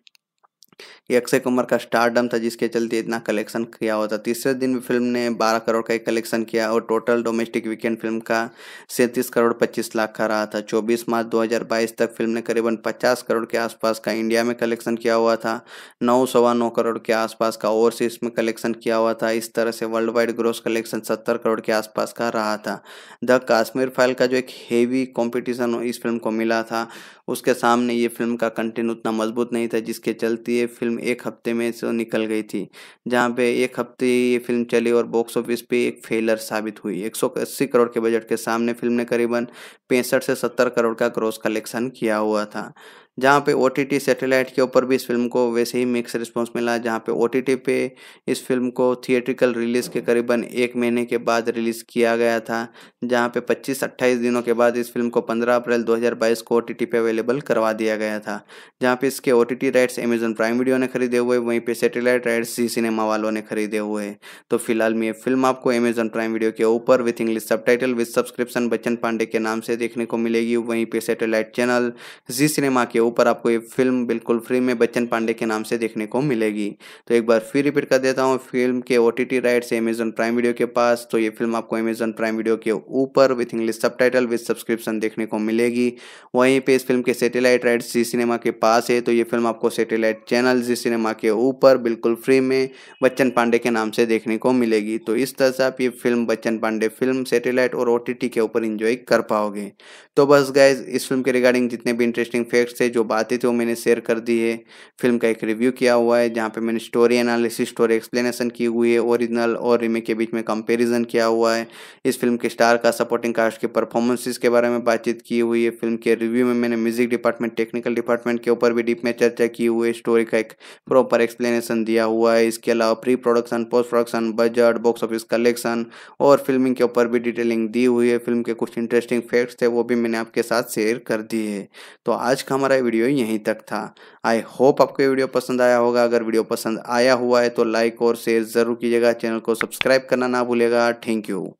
ये अक्षय कुमार का स्टारडम था जिसके चलते इतना कलेक्शन किया होता तीसरे दिन भी फिल्म ने 12 करोड़ का ही कलेक्शन किया और टोटल डोमेस्टिक वीकेंड फिल्म का सैंतीस करोड़ पच्चीस लाख का रहा था चौबीस मार्च दो तक फिल्म ने करीबन पचास करोड़ के आसपास का इंडिया में कलेक्शन किया हुआ था नौ सवा नौ करोड़ के आसपास का ओवरसीज में कलेक्शन किया हुआ था इस तरह से वर्ल्ड वाइड ग्रोस कलेक्शन सत्तर करोड़ के आसपास का रहा था द काश्मीर फाइल का जो एक हेवी कॉम्पिटिशन इस फिल्म को मिला था उसके सामने ये फिल्म का कंटेंट उतना मजबूत नहीं था जिसके चलते ये फिल्म एक हफ्ते में से निकल गई थी जहाँ पे एक हफ्ते ये फिल्म चली और बॉक्स ऑफिस पे एक फेलर साबित हुई अस्सी करोड़ के बजट के सामने फिल्म ने करीबन पैंसठ से सत्तर करोड़ का क्रॉस कलेक्शन किया हुआ था जहाँ पे ओ टी सैटेलाइट के ऊपर भी इस फिल्म को वैसे ही मिक्स रिस्पॉन्स मिला जहाँ पे ओ टी पे इस फिल्म को थिएट्रिकल रिलीज़ के करीबन एक महीने के बाद रिलीज़ किया गया था जहाँ पे 25-28 दिनों के बाद इस फिल्म को 15 अप्रैल 2022 को ओ पे अवेलेबल करवा दिया गया था जहाँ पे इसके ओ राइट्स अमेजन प्राइम वीडियो ने खरीदे हुए वहीं पर सेटेलाइट राइट्स जी सिनेमा वालों ने खरीदे हुए तो फिलहाल में ये फिल्म आपको अमेजन प्राइम वीडियो के ऊपर with English subtitle subscription Bachchan Pandey के नाम से देखने को मिलेगी वहीं पर सेटेलाइट चैनल जी सिनेमा के ऊपर आपको ये फिल्म बिल्कुल फ्री में बच्चन पांडे के नाम से देखने को मिलेगी तो एक बार फिर रिपीट कर देता हूँ फिल्म के O T T rights Amazon Prime Video के पास तो ये फिल्म आपको अमेजन प्राइम वीडियो के ऊपर with English subtitle with subscription देखने को मिलेगी वहीं पर इस फिल्म के सेटेलाइट राइट्स जी सिनेमा के पास है तो ये फिल्म आपको सेटेलाइट चैनल जी सिनेमा के ऊपर बिल्कुल फ्री में बच्चन पांडे के नाम से देखने को मिलेगी तो इस तरह से आप ये film Bachchan Pandey film satellite और ओ के ऊपर इंजॉय कर पाओगे तो बस गाइज इस फिल्म के रिगार्डिंग जितने भी इंटरेस्टिंग फैक्ट्स थे जो बातें थी वो मैंने शेयर कर दी है फिल्म का एक रिव्यू किया हुआ है जहाँ पे मैंने स्टोरी एनालिसिस स्टोरी एक्सप्लेनेशन की हुई है ओरिजिनल और रिमेक के बीच में कंपेरिजन किया हुआ है इस फिल्म के स्टार का सपोर्टिंग कास्ट के परफॉर्मेंसेज के बारे में बातचीत की हुई है फिल्म के रिव्यू में मैंने म्यूजिक डिपार्टमेंट टेक्निकल डिपार्टमेंट के ऊपर भी डीप में चर्चा की हुई है स्टोरी का एक प्रॉपर एक्सप्लेनेशन दिया हुआ है इसके अलावा pre production post production budget box office collection और फिल्मिंग के ऊपर भी डिटेलिंग दी हुई है फिल्म के कुछ इंटरेस्टिंग फैक्ट्स थे वो भी मैंने आपके साथ शेयर कर दिए है तो आज का हमारा वीडियो यहीं तक था आई होप आपको ये वीडियो पसंद आया होगा अगर वीडियो पसंद आया हुआ है तो लाइक और शेयर ज़रूर कीजिएगा चैनल को सब्सक्राइब करना ना भूलेगा थैंक यू